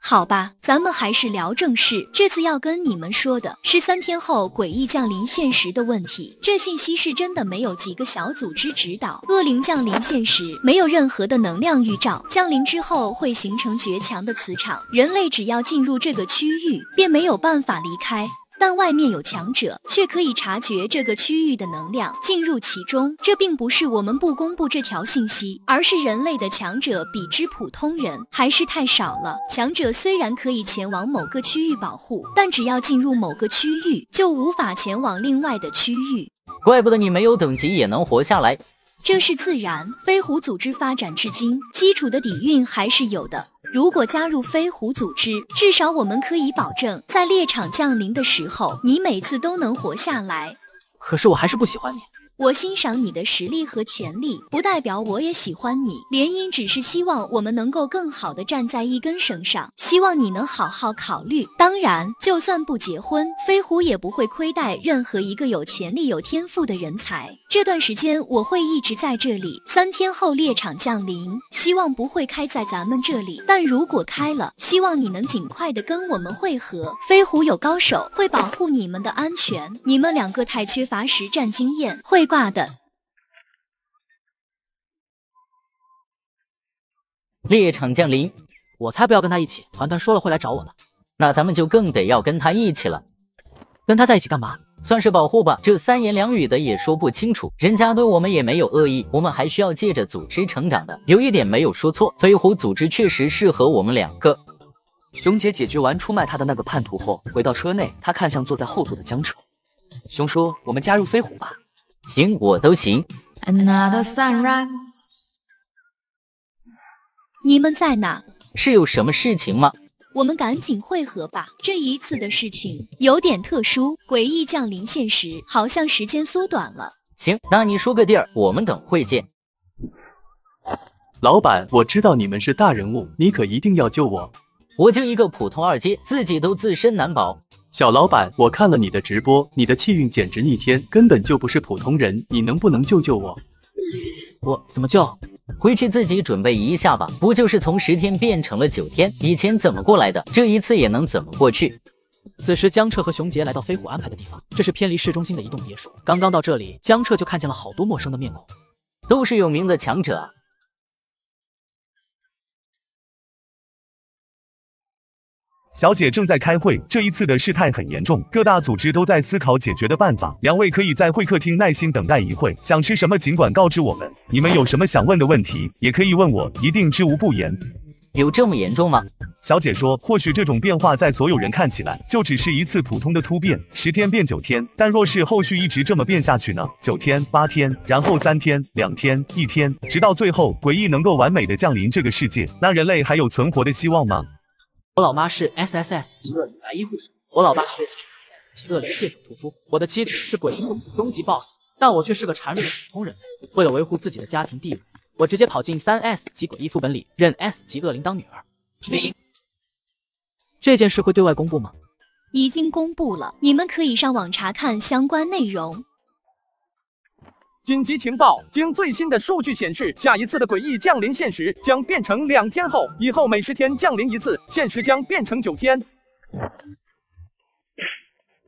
好吧，咱们还是聊正事。这次要跟你们说的是，三天后诡异降临现实的问题。这信息是真的，没有几个小组织指导。恶灵降临现实，没有任何的能量预兆。降临之后，会形成绝强的磁场，人类只要进入这个区域，便没有办法离开。但外面有强者，却可以察觉这个区域的能量，进入其中。这并不是我们不公布这条信息，而是人类的强者比之普通人还是太少了。强者虽然可以前往某个区域保护，但只要进入某个区域，就无法前往另外的区域。怪不得你没有等级也能活下来，这是自然。飞虎组织发展至今，基础的底蕴还是有的。如果加入飞虎组织，至少我们可以保证，在猎场降临的时候，你每次都能活下来。可是我还是不喜欢你。我欣赏你的实力和潜力，不代表我也喜欢你。联姻只是希望我们能够更好的站在一根绳上，希望你能好好考虑。当然，就算不结婚，飞虎也不会亏待任何一个有潜力、有天赋的人才。这段时间我会一直在这里。三天后猎场降临，希望不会开在咱们这里。但如果开了，希望你能尽快的跟我们会合。飞虎有高手会保护你们的安全。你们两个太缺乏实战经验，会挂的。猎场降临，我才不要跟他一起。团团说了会来找我的，那咱们就更得要跟他一起了。跟他在一起干嘛？算是保护吧，这三言两语的也说不清楚，人家对我们也没有恶意，我们还需要借着组织成长的。有一点没有说错，飞虎组织确实适合我们两个。熊姐解决完出卖他的那个叛徒后，回到车内，她看向坐在后座的江澈，熊说：“我们加入飞虎吧，行，我都行。”你们在哪？是有什么事情吗？我们赶紧汇合吧，这一次的事情有点特殊，诡异降临现实，好像时间缩短了。行，那你说个地儿，我们等会见。老板，我知道你们是大人物，你可一定要救我。我就一个普通二阶，自己都自身难保。小老板，我看了你的直播，你的气运简直逆天，根本就不是普通人，你能不能救救我？我怎么叫？回去自己准备一下吧。不就是从十天变成了九天？以前怎么过来的？这一次也能怎么过去？此时，江澈和熊杰来到飞虎安排的地方，这是偏离市中心的一栋别墅。刚刚到这里，江澈就看见了好多陌生的面孔，都是有名的强者。小姐正在开会，这一次的事态很严重，各大组织都在思考解决的办法。两位可以在会客厅耐心等待一会，想吃什么尽管告知我们。你们有什么想问的问题，也可以问我，一定知无不言。有这么严重吗？小姐说，或许这种变化在所有人看起来就只是一次普通的突变，十天变九天，但若是后续一直这么变下去呢？九天、八天，然后三天、两天、一天，直到最后诡异能够完美的降临这个世界，那人类还有存活的希望吗？我老妈是 SSS 极恶灵白衣护士，我老爸是 SSS 极恶灵血手屠夫，我的妻子是鬼异终极 boss，但我却是个孱弱的普通人为了维护自己的家庭地位，我直接跑进三 S 级诡异副本里，认 S 级恶灵当女儿。这件事会对外公布吗？已经公布了，你们可以上网查看相关内容。紧急情报，经最新的数据显示，下一次的诡异降临现实将变成两天后，以后每十天降临一次，现实将变成九天。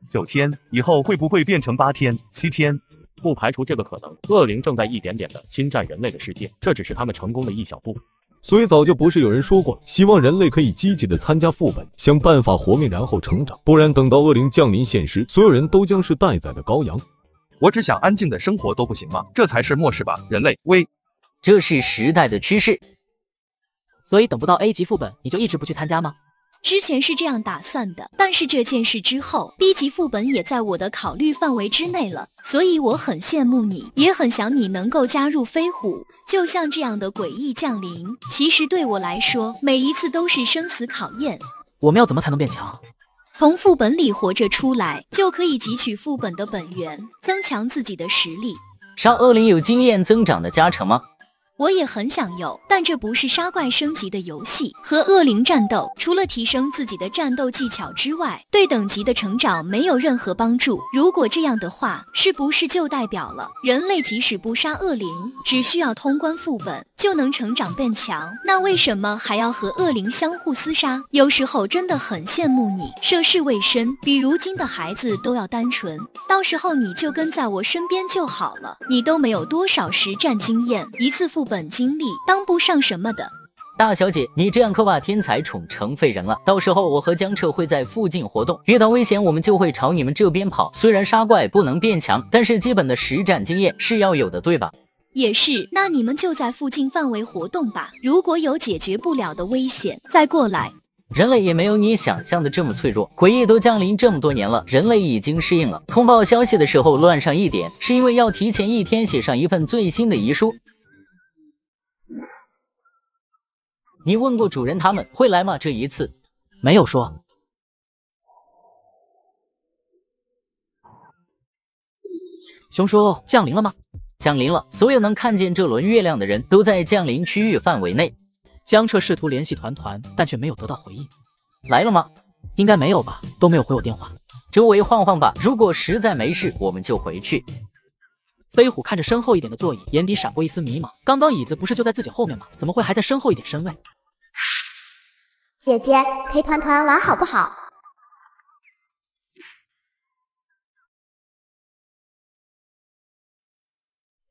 九天以后会不会变成八天、七天？不排除这个可能。恶灵正在一点点的侵占人类的世界，这只是他们成功的一小步。所以早就不是有人说过，希望人类可以积极的参加副本，想办法活命，然后成长，不然等到恶灵降临现实，所有人都将是待宰的羔羊。我只想安静的生活都不行吗？这才是末世吧，人类。喂，这是时代的趋势，所以等不到 A 级副本你就一直不去参加吗？之前是这样打算的，但是这件事之后，B 级副本也在我的考虑范围之内了，所以我很羡慕你，也很想你能够加入飞虎。就像这样的诡异降临，其实对我来说，每一次都是生死考验。我们要怎么才能变强？从副本里活着出来，就可以汲取副本的本源，增强自己的实力。杀恶灵有经验增长的加成吗？我也很想有，但这不是杀怪升级的游戏。和恶灵战斗，除了提升自己的战斗技巧之外，对等级的成长没有任何帮助。如果这样的话，是不是就代表了人类即使不杀恶灵，只需要通关副本就能成长变强？那为什么还要和恶灵相互厮杀？有时候真的很羡慕你，涉世未深，比如今的孩子都要单纯。到时候你就跟在我身边就好了，你都没有多少实战经验，一次副。本经历当不上什么的，大小姐，你这样可把天才宠成废人了。到时候我和江澈会在附近活动，遇到危险我们就会朝你们这边跑。虽然杀怪不能变强，但是基本的实战经验是要有的，对吧？也是，那你们就在附近范围活动吧。如果有解决不了的危险，再过来。人类也没有你想象的这么脆弱，诡异都降临这么多年了，人类已经适应了。通报消息的时候乱上一点，是因为要提前一天写上一份最新的遗书。你问过主人他们会来吗？这一次没有说。熊叔降临了吗？降临了，所有能看见这轮月亮的人都在降临区域范围内。江澈试图联系团团，但却没有得到回应。来了吗？应该没有吧，都没有回我电话。周围晃晃吧，如果实在没事，我们就回去。飞虎看着身后一点的座椅，眼底闪过一丝迷茫。刚刚椅子不是就在自己后面吗？怎么会还在身后一点身位？姐姐，陪团团玩好不好？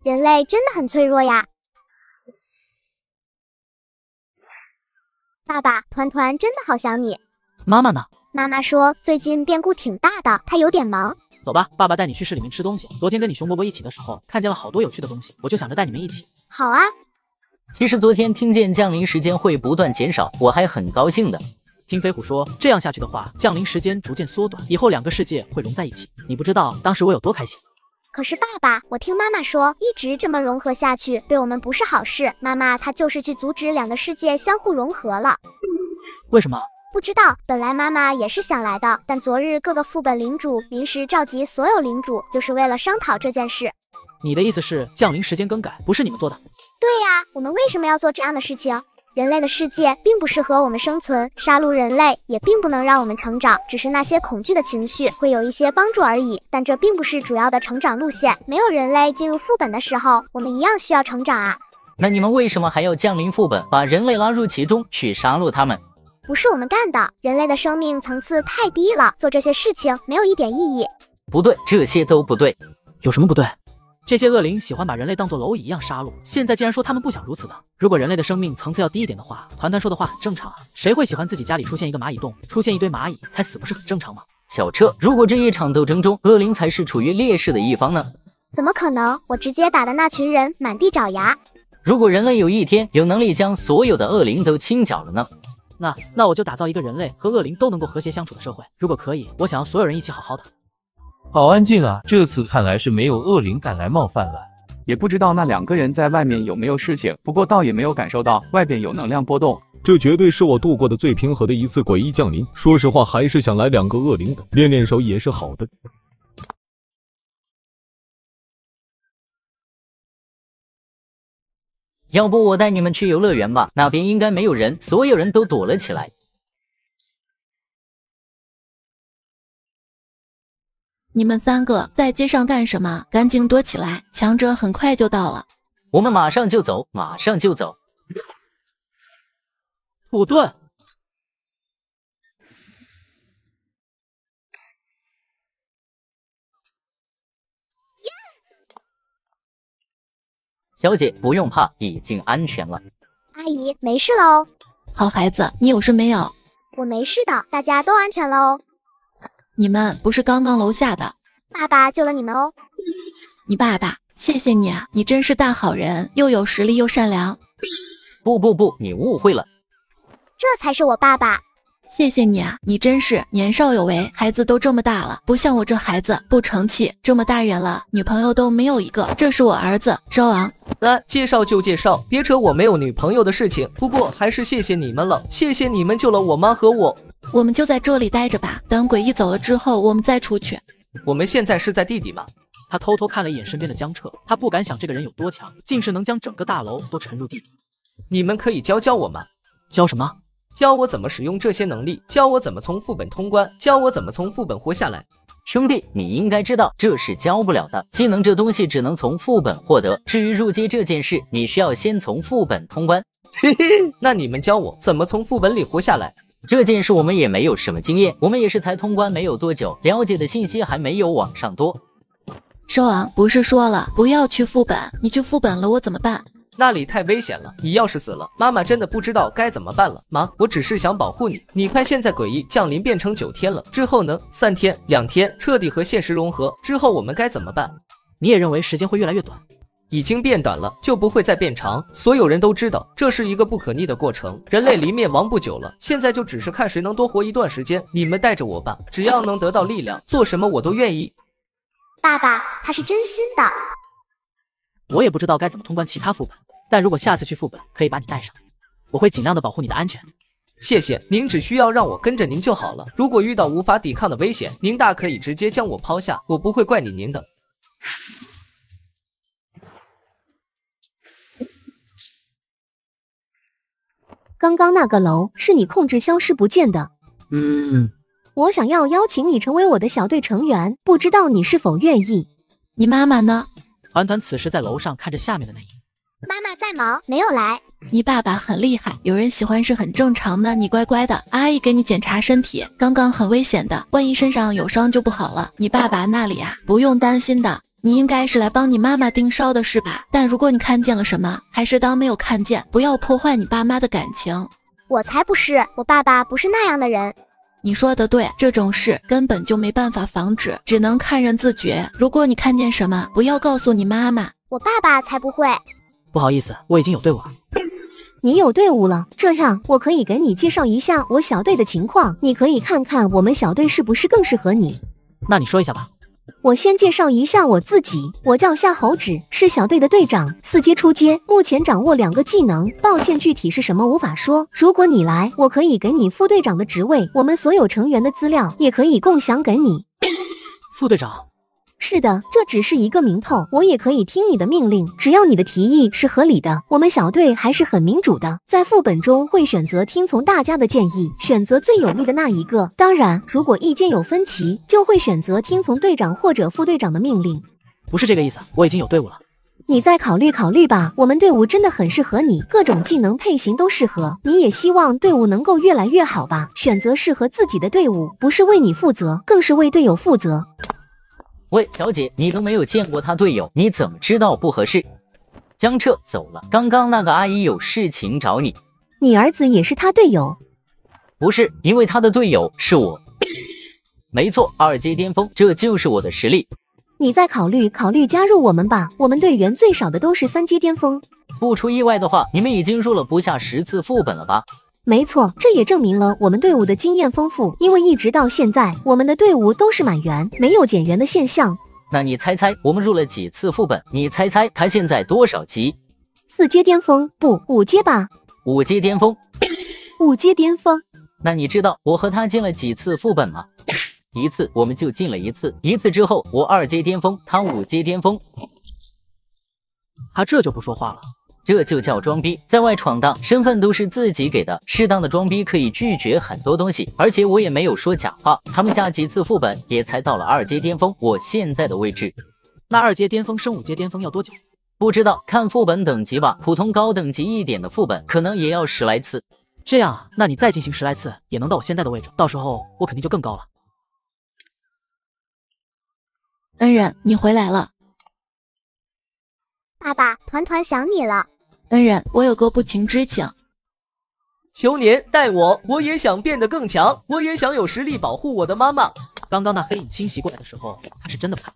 人类真的很脆弱呀。爸爸，团团真的好想你。妈妈呢？妈妈说最近变故挺大的，她有点忙。走吧，爸爸带你去市里面吃东西。昨天跟你熊伯伯一起的时候，看见了好多有趣的东西，我就想着带你们一起。好啊。其实昨天听见降临时间会不断减少，我还很高兴的。听飞虎说，这样下去的话，降临时间逐渐缩短，以后两个世界会融在一起。你不知道当时我有多开心。可是爸爸，我听妈妈说，一直这么融合下去对我们不是好事。妈妈她就是去阻止两个世界相互融合了。为什么？不知道。本来妈妈也是想来的，但昨日各个副本领主临时召集所有领主，就是为了商讨这件事。你的意思是降临时间更改不是你们做的？对呀，我们为什么要做这样的事情？人类的世界并不适合我们生存，杀戮人类也并不能让我们成长，只是那些恐惧的情绪会有一些帮助而已。但这并不是主要的成长路线。没有人类进入副本的时候，我们一样需要成长啊。那你们为什么还要降临副本，把人类拉入其中去杀戮他们？不是我们干的。人类的生命层次太低了，做这些事情没有一点意义。不对，这些都不对。有什么不对？这些恶灵喜欢把人类当做蝼蚁一样杀戮，现在竟然说他们不想如此呢？如果人类的生命层次要低一点的话，团团说的话很正常啊。谁会喜欢自己家里出现一个蚂蚁洞，出现一堆蚂蚁才死，不是很正常吗？小彻，如果这一场斗争中恶灵才是处于劣势的一方呢？怎么可能？我直接打的那群人满地找牙。如果人类有一天有能力将所有的恶灵都清剿了呢？那那我就打造一个人类和恶灵都能够和谐相处的社会。如果可以，我想要所有人一起好好的。好安静啊！这次看来是没有恶灵敢来冒犯了，也不知道那两个人在外面有没有事情。不过倒也没有感受到外边有能量波动，这绝对是我度过的最平和的一次诡异降临。说实话，还是想来两个恶灵的，练练手也是好的。要不我带你们去游乐园吧，那边应该没有人，所有人都躲了起来。你们三个在街上干什么？赶紧躲起来！强者很快就到了。我们马上就走，马上就走。土遁。小姐，不用怕，已经安全了。阿姨，没事了哦。好孩子，你有事没有？我没事的，大家都安全了哦。你们不是刚刚楼下的？爸爸救了你们哦。你爸爸，谢谢你，啊，你真是大好人，又有实力又善良。不不不，你误会了，这才是我爸爸。谢谢你啊，你真是年少有为，孩子都这么大了，不像我这孩子不成器，这么大人了，女朋友都没有一个。这是我儿子周昂，来介绍就介绍，别扯我没有女朋友的事情。不过还是谢谢你们了，谢谢你们救了我妈和我。我们就在这里待着吧，等诡异走了之后，我们再出去。我们现在是在地底吗？他偷偷看了一眼身边的江澈，他不敢想这个人有多强，竟是能将整个大楼都沉入地底。你们可以教教我们，教什么？教我怎么使用这些能力，教我怎么从副本通关，教我怎么从副本活下来。兄弟，你应该知道这是教不了的。技能这东西只能从副本获得。至于入阶这件事，你需要先从副本通关。嘿嘿，那你们教我怎么从副本里活下来这件事，我们也没有什么经验。我们也是才通关没有多久，了解的信息还没有往上多。兽王不是说了，不要去副本，你去副本了，我怎么办？那里太危险了，你要是死了，妈妈真的不知道该怎么办了。妈，我只是想保护你。你看，现在诡异降临变成九天了，之后呢？三天、两天，彻底和现实融合之后，我们该怎么办？你也认为时间会越来越短？已经变短了，就不会再变长。所有人都知道，这是一个不可逆的过程。人类离灭亡不久了，现在就只是看谁能多活一段时间。你们带着我吧，只要能得到力量，做什么我都愿意。爸爸，他是真心的。我也不知道该怎么通关其他副本。但如果下次去副本，可以把你带上，我会尽量的保护你的安全。谢谢您，只需要让我跟着您就好了。如果遇到无法抵抗的危险，您大可以直接将我抛下，我不会怪你您的。刚刚那个楼是你控制消失不见的。嗯。我想要邀请你成为我的小队成员，不知道你是否愿意？你妈妈呢？团团此时在楼上看着下面的那。一妈妈在忙，没有来。你爸爸很厉害，有人喜欢是很正常的。你乖乖的，阿姨给你检查身体，刚刚很危险的，万一身上有伤就不好了。你爸爸那里啊，不用担心的。你应该是来帮你妈妈盯梢的是吧？但如果你看见了什么，还是当没有看见，不要破坏你爸妈的感情。我才不是，我爸爸不是那样的人。你说的对，这种事根本就没办法防止，只能看人自觉。如果你看见什么，不要告诉你妈妈。我爸爸才不会。不好意思，我已经有队伍了。你有队伍了，这样我可以给你介绍一下我小队的情况，你可以看看我们小队是不是更适合你。那你说一下吧。我先介绍一下我自己，我叫夏侯止，是小队的队长，四阶出阶，目前掌握两个技能。抱歉，具体是什么无法说。如果你来，我可以给你副队长的职位，我们所有成员的资料也可以共享给你。副队长。是的，这只是一个名头，我也可以听你的命令，只要你的提议是合理的。我们小队还是很民主的，在副本中会选择听从大家的建议，选择最有利的那一个。当然，如果意见有分歧，就会选择听从队长或者副队长的命令。不是这个意思，我已经有队伍了。你再考虑考虑吧，我们队伍真的很适合你，各种技能配型都适合。你也希望队伍能够越来越好吧？选择适合自己的队伍，不是为你负责，更是为队友负责。喂，小姐，你都没有见过他队友，你怎么知道不合适？江澈走了，刚刚那个阿姨有事情找你。你儿子也是他队友？不是，因为他的队友是我。没错，二阶巅峰，这就是我的实力。你再考虑考虑加入我们吧，我们队员最少的都是三阶巅峰。不出意外的话，你们已经入了不下十次副本了吧？没错，这也证明了我们队伍的经验丰富，因为一直到现在，我们的队伍都是满员，没有减员的现象。那你猜猜我们入了几次副本？你猜猜他现在多少级？四阶巅峰，不，五阶吧？五阶巅峰，<coughs> 五阶巅峰。那你知道我和他进了几次副本吗？一次，我们就进了一次。一次之后，我二阶巅峰，他五阶巅峰。他这就不说话了。这就叫装逼，在外闯荡，身份都是自己给的。适当的装逼可以拒绝很多东西，而且我也没有说假话。他们下几次副本也才到了二阶巅峰，我现在的位置。那二阶巅峰升五阶巅峰要多久？不知道，看副本等级吧。普通高等级一点的副本，可能也要十来次。这样啊，那你再进行十来次，也能到我现在的位置。到时候我肯定就更高了。恩人，你回来了。爸爸，团团想你了。恩人，我有个不情之请，求您带我，我也想变得更强，我也想有实力保护我的妈妈。刚刚那黑影侵袭过来的时候，他是真的怕。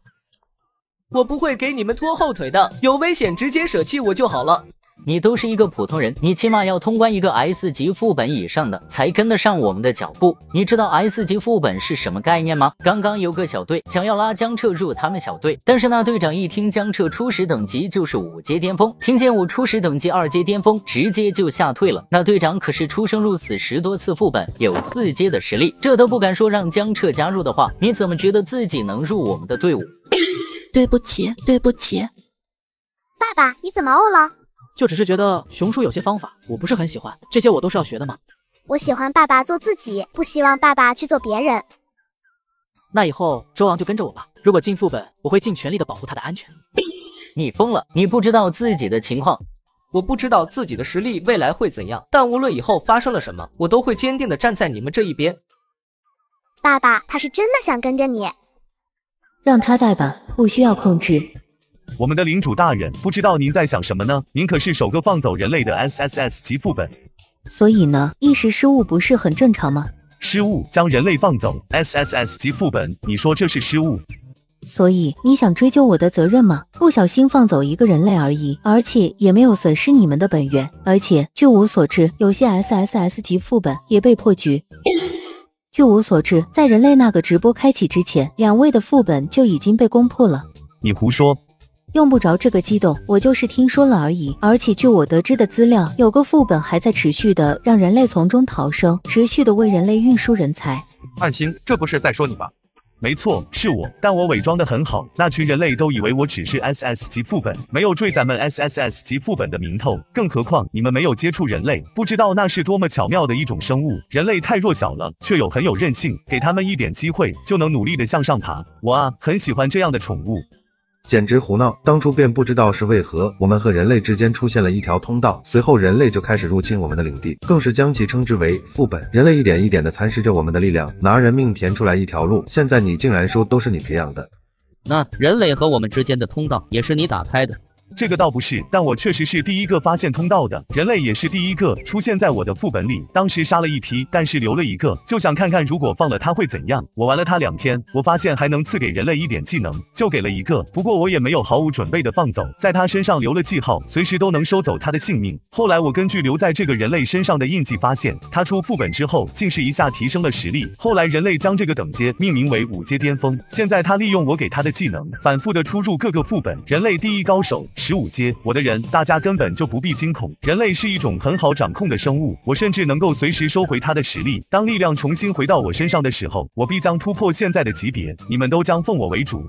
我不会给你们拖后腿的，有危险直接舍弃我就好了。你都是一个普通人，你起码要通关一个 S 级副本以上的，才跟得上我们的脚步。你知道 S 级副本是什么概念吗？刚刚有个小队想要拉江澈入他们小队，但是那队长一听江澈初始等级就是五阶巅峰，听见我初始等级二阶巅峰，直接就吓退了。那队长可是出生入死十多次副本，有四阶的实力，这都不敢说让江澈加入的话，你怎么觉得自己能入我们的队伍？对不起，对不起，爸爸，你怎么饿了？就只是觉得熊叔有些方法我不是很喜欢，这些我都是要学的吗？我喜欢爸爸做自己，不希望爸爸去做别人。那以后周昂就跟着我吧，如果进副本，我会尽全力的保护他的安全。你疯了？你不知道自己的情况？我不知道自己的实力未来会怎样，但无论以后发生了什么，我都会坚定的站在你们这一边。爸爸，他是真的想跟着你，让他带吧，不需要控制。我们的领主大人，不知道您在想什么呢？您可是首个放走人类的 SSS 级副本，所以呢，一时失误不是很正常吗？失误将人类放走，SSS 级副本，你说这是失误？所以你想追究我的责任吗？不小心放走一个人类而已，而且也没有损失你们的本源。而且据我所知，有些 SSS 级副本也被破局。<laughs> 据我所知，在人类那个直播开启之前，两位的副本就已经被攻破了。你胡说！用不着这个激动，我就是听说了而已。而且据我得知的资料，有个副本还在持续的让人类从中逃生，持续的为人类运输人才。暗星，这不是在说你吗？没错，是我，但我伪装的很好，那群人类都以为我只是 S S 级副本，没有坠咱们 S S S 级副本的名头。更何况你们没有接触人类，不知道那是多么巧妙的一种生物。人类太弱小了，却又很有韧性，给他们一点机会，就能努力的向上爬。我啊，很喜欢这样的宠物。简直胡闹！当初便不知道是为何，我们和人类之间出现了一条通道，随后人类就开始入侵我们的领地，更是将其称之为副本。人类一点一点的蚕食着我们的力量，拿人命填出来一条路。现在你竟然说都是你培养的，那人类和我们之间的通道也是你打开的？这个倒不是，但我确实是第一个发现通道的人类，也是第一个出现在我的副本里。当时杀了一批，但是留了一个，就想看看如果放了他会怎样。我玩了他两天，我发现还能赐给人类一点技能，就给了一个。不过我也没有毫无准备的放走，在他身上留了记号，随时都能收走他的性命。后来我根据留在这个人类身上的印记，发现他出副本之后，竟是一下提升了实力。后来人类将这个等级命名为五阶巅峰。现在他利用我给他的技能，反复的出入各个副本，人类第一高手。十五阶，我的人，大家根本就不必惊恐。人类是一种很好掌控的生物，我甚至能够随时收回他的实力。当力量重新回到我身上的时候，我必将突破现在的级别，你们都将奉我为主。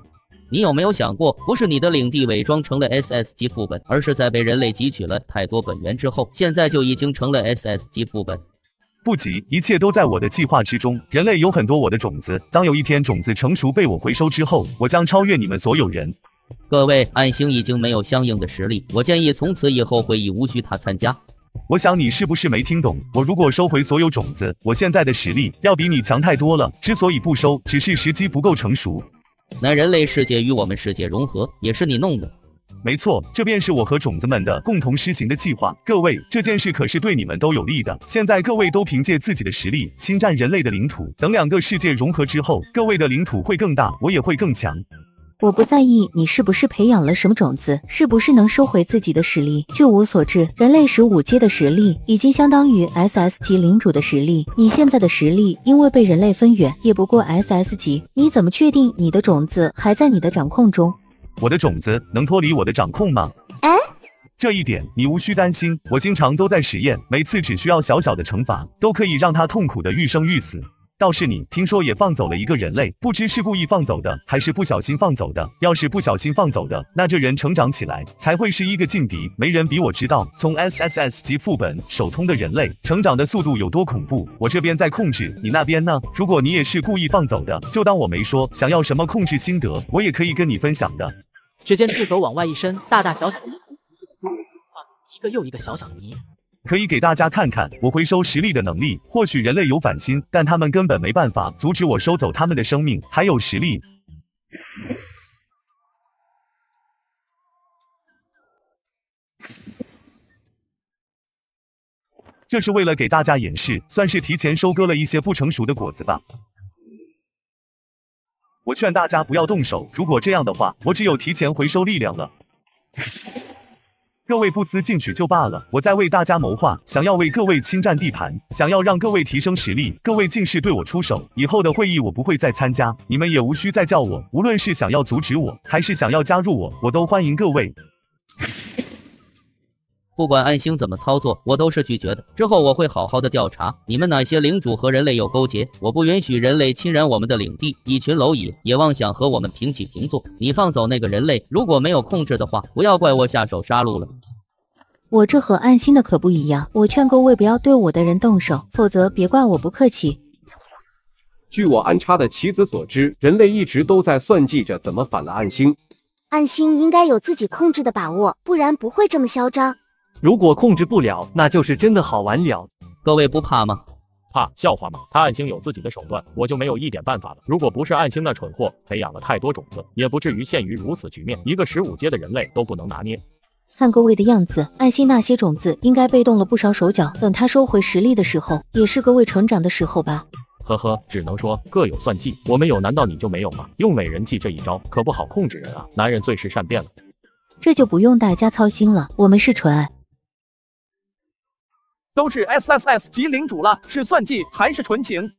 你有没有想过，不是你的领地伪装成了 S S 级副本，而是在被人类汲取了太多本源之后，现在就已经成了 S S 级副本？不急，一切都在我的计划之中。人类有很多我的种子，当有一天种子成熟被我回收之后，我将超越你们所有人。各位，暗星已经没有相应的实力，我建议从此以后会议无需他参加。我想你是不是没听懂？我如果收回所有种子，我现在的实力要比你强太多了。之所以不收，只是时机不够成熟。那人类世界与我们世界融合也是你弄的？没错，这便是我和种子们的共同施行的计划。各位，这件事可是对你们都有利的。现在各位都凭借自己的实力侵占人类的领土，等两个世界融合之后，各位的领土会更大，我也会更强。我不在意你是不是培养了什么种子，是不是能收回自己的实力。据我所知，人类十五阶的实力已经相当于 S S 级领主的实力。你现在的实力因为被人类分远，也不过 S S 级。你怎么确定你的种子还在你的掌控中？我的种子能脱离我的掌控吗？哎，这一点你无需担心。我经常都在实验，每次只需要小小的惩罚，都可以让他痛苦的欲生欲死。倒是你，听说也放走了一个人类，不知是故意放走的，还是不小心放走的。要是不小心放走的，那这人成长起来才会是一个劲敌。没人比我知道，从 S S S 级副本首通的人类成长的速度有多恐怖。我这边在控制，你那边呢？如果你也是故意放走的，就当我没说。想要什么控制心得，我也可以跟你分享的。只见智狗往外一伸，大大小小的泥，一个又一个小小的泥。可以给大家看看我回收实力的能力。或许人类有反心，但他们根本没办法阻止我收走他们的生命，还有实力。这是为了给大家演示，算是提前收割了一些不成熟的果子吧。我劝大家不要动手，如果这样的话，我只有提前回收力量了。各位不思进取就罢了，我在为大家谋划，想要为各位侵占地盘，想要让各位提升实力，各位竟是对我出手，以后的会议我不会再参加，你们也无需再叫我。无论是想要阻止我，还是想要加入我，我都欢迎各位。不管暗星怎么操作，我都是拒绝的。之后我会好好的调查你们哪些领主和人类有勾结。我不允许人类侵染我们的领地，一群蝼蚁也妄想和我们平起平坐。你放走那个人类，如果没有控制的话，不要怪我下手杀戮了。我这和暗星的可不一样，我劝各位不要对我的人动手，否则别怪我不客气。据我安插的棋子所知，人类一直都在算计着怎么反了暗星。暗星应该有自己控制的把握，不然不会这么嚣张。如果控制不了，那就是真的好玩了。各位不怕吗？怕笑话吗？他暗星有自己的手段，我就没有一点办法了。如果不是暗星那蠢货培养了太多种子，也不至于陷于如此局面。一个十五阶的人类都不能拿捏。看各位的样子，暗星那些种子应该被动了不少手脚。等他收回实力的时候，也是各位成长的时候吧。呵呵，只能说各有算计。我们有，难道你就没有吗？用美人计这一招可不好控制人啊，男人最是善变了。这就不用大家操心了，我们是纯爱。都是 SSS 级领主了，是算计还是纯情？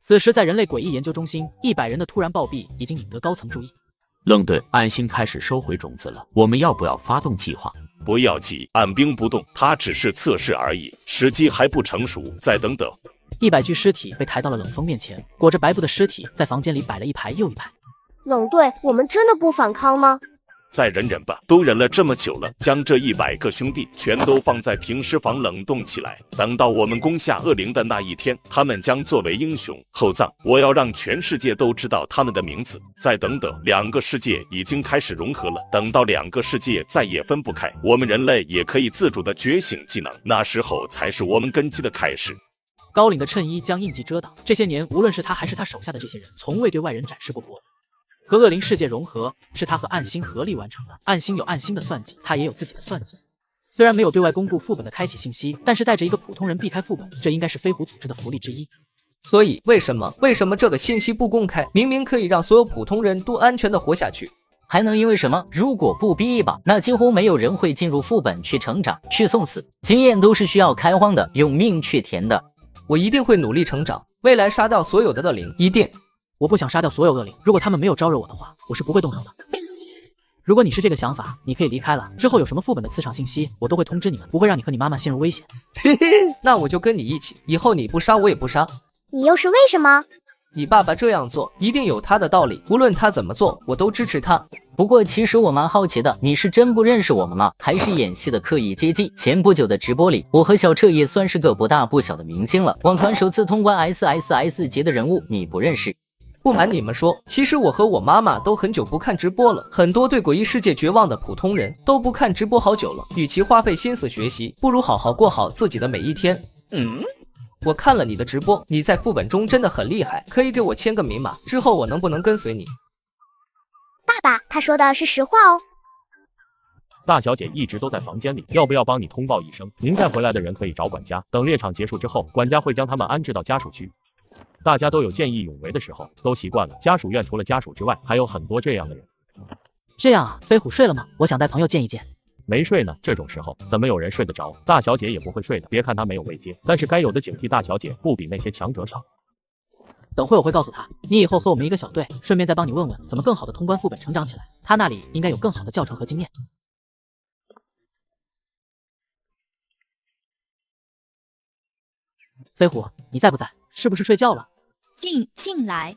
此时在人类诡异研究中心，一百人的突然暴毙已经引得高层注意。冷队，安心开始收回种子了，我们要不要发动计划？不要急，按兵不动。他只是测试而已，时机还不成熟，再等等。一百具尸体被抬到了冷风面前，裹着白布的尸体在房间里摆了一排又一排。冷队，我们真的不反抗吗？再忍忍吧，都忍了这么久了，将这一百个兄弟全都放在停尸房冷冻起来，等到我们攻下恶灵的那一天，他们将作为英雄厚葬。我要让全世界都知道他们的名字。再等等，两个世界已经开始融合了，等到两个世界再也分不开，我们人类也可以自主的觉醒技能，那时候才是我们根基的开始。高领的衬衣将印记遮挡，这些年无论是他还是他手下的这些人，从未对外人展示过脖子。和恶灵世界融合是他和暗星合力完成的。暗星有暗星的算计，他也有自己的算计。虽然没有对外公布副本的开启信息，但是带着一个普通人避开副本，这应该是飞虎组织的福利之一。所以为什么为什么这个信息不公开？明明可以让所有普通人都安全的活下去，还能因为什么？如果不逼一把，那几乎没有人会进入副本去成长去送死。经验都是需要开荒的，用命去填的。我一定会努力成长，未来杀掉所有的恶灵，一定。我不想杀掉所有恶灵，如果他们没有招惹我的话，我是不会动摇的。如果你是这个想法，你可以离开了。之后有什么副本的磁场信息，我都会通知你们，不会让你和你妈妈陷入危险。<laughs> 那我就跟你一起，以后你不杀我也不杀。你又是为什么？你爸爸这样做一定有他的道理，无论他怎么做，我都支持他。不过其实我蛮好奇的，你是真不认识我们吗？还是演戏的刻意接近？前不久的直播里，我和小澈也算是个不大不小的明星了。网传首次通关 S S S 级的人物，你不认识？不瞒你们说，其实我和我妈妈都很久不看直播了。很多对诡异世界绝望的普通人都不看直播好久了。与其花费心思学习，不如好好过好自己的每一天。嗯，我看了你的直播，你在副本中真的很厉害，可以给我签个名吗？之后我能不能跟随你？爸爸，他说的是实话哦。大小姐一直都在房间里，要不要帮你通报一声？您带回来的人可以找管家，等猎场结束之后，管家会将他们安置到家属区。大家都有见义勇为的时候，都习惯了。家属院除了家属之外，还有很多这样的人。这样啊，飞虎睡了吗？我想带朋友见一见。没睡呢，这种时候怎么有人睡得着？大小姐也不会睡的。别看她没有未接，但是该有的警惕，大小姐不比那些强者少。等会我会告诉她，你以后和我们一个小队，顺便再帮你问问怎么更好的通关副本，成长起来。他那里应该有更好的教程和经验。飞虎，你在不在？是不是睡觉了？进进来。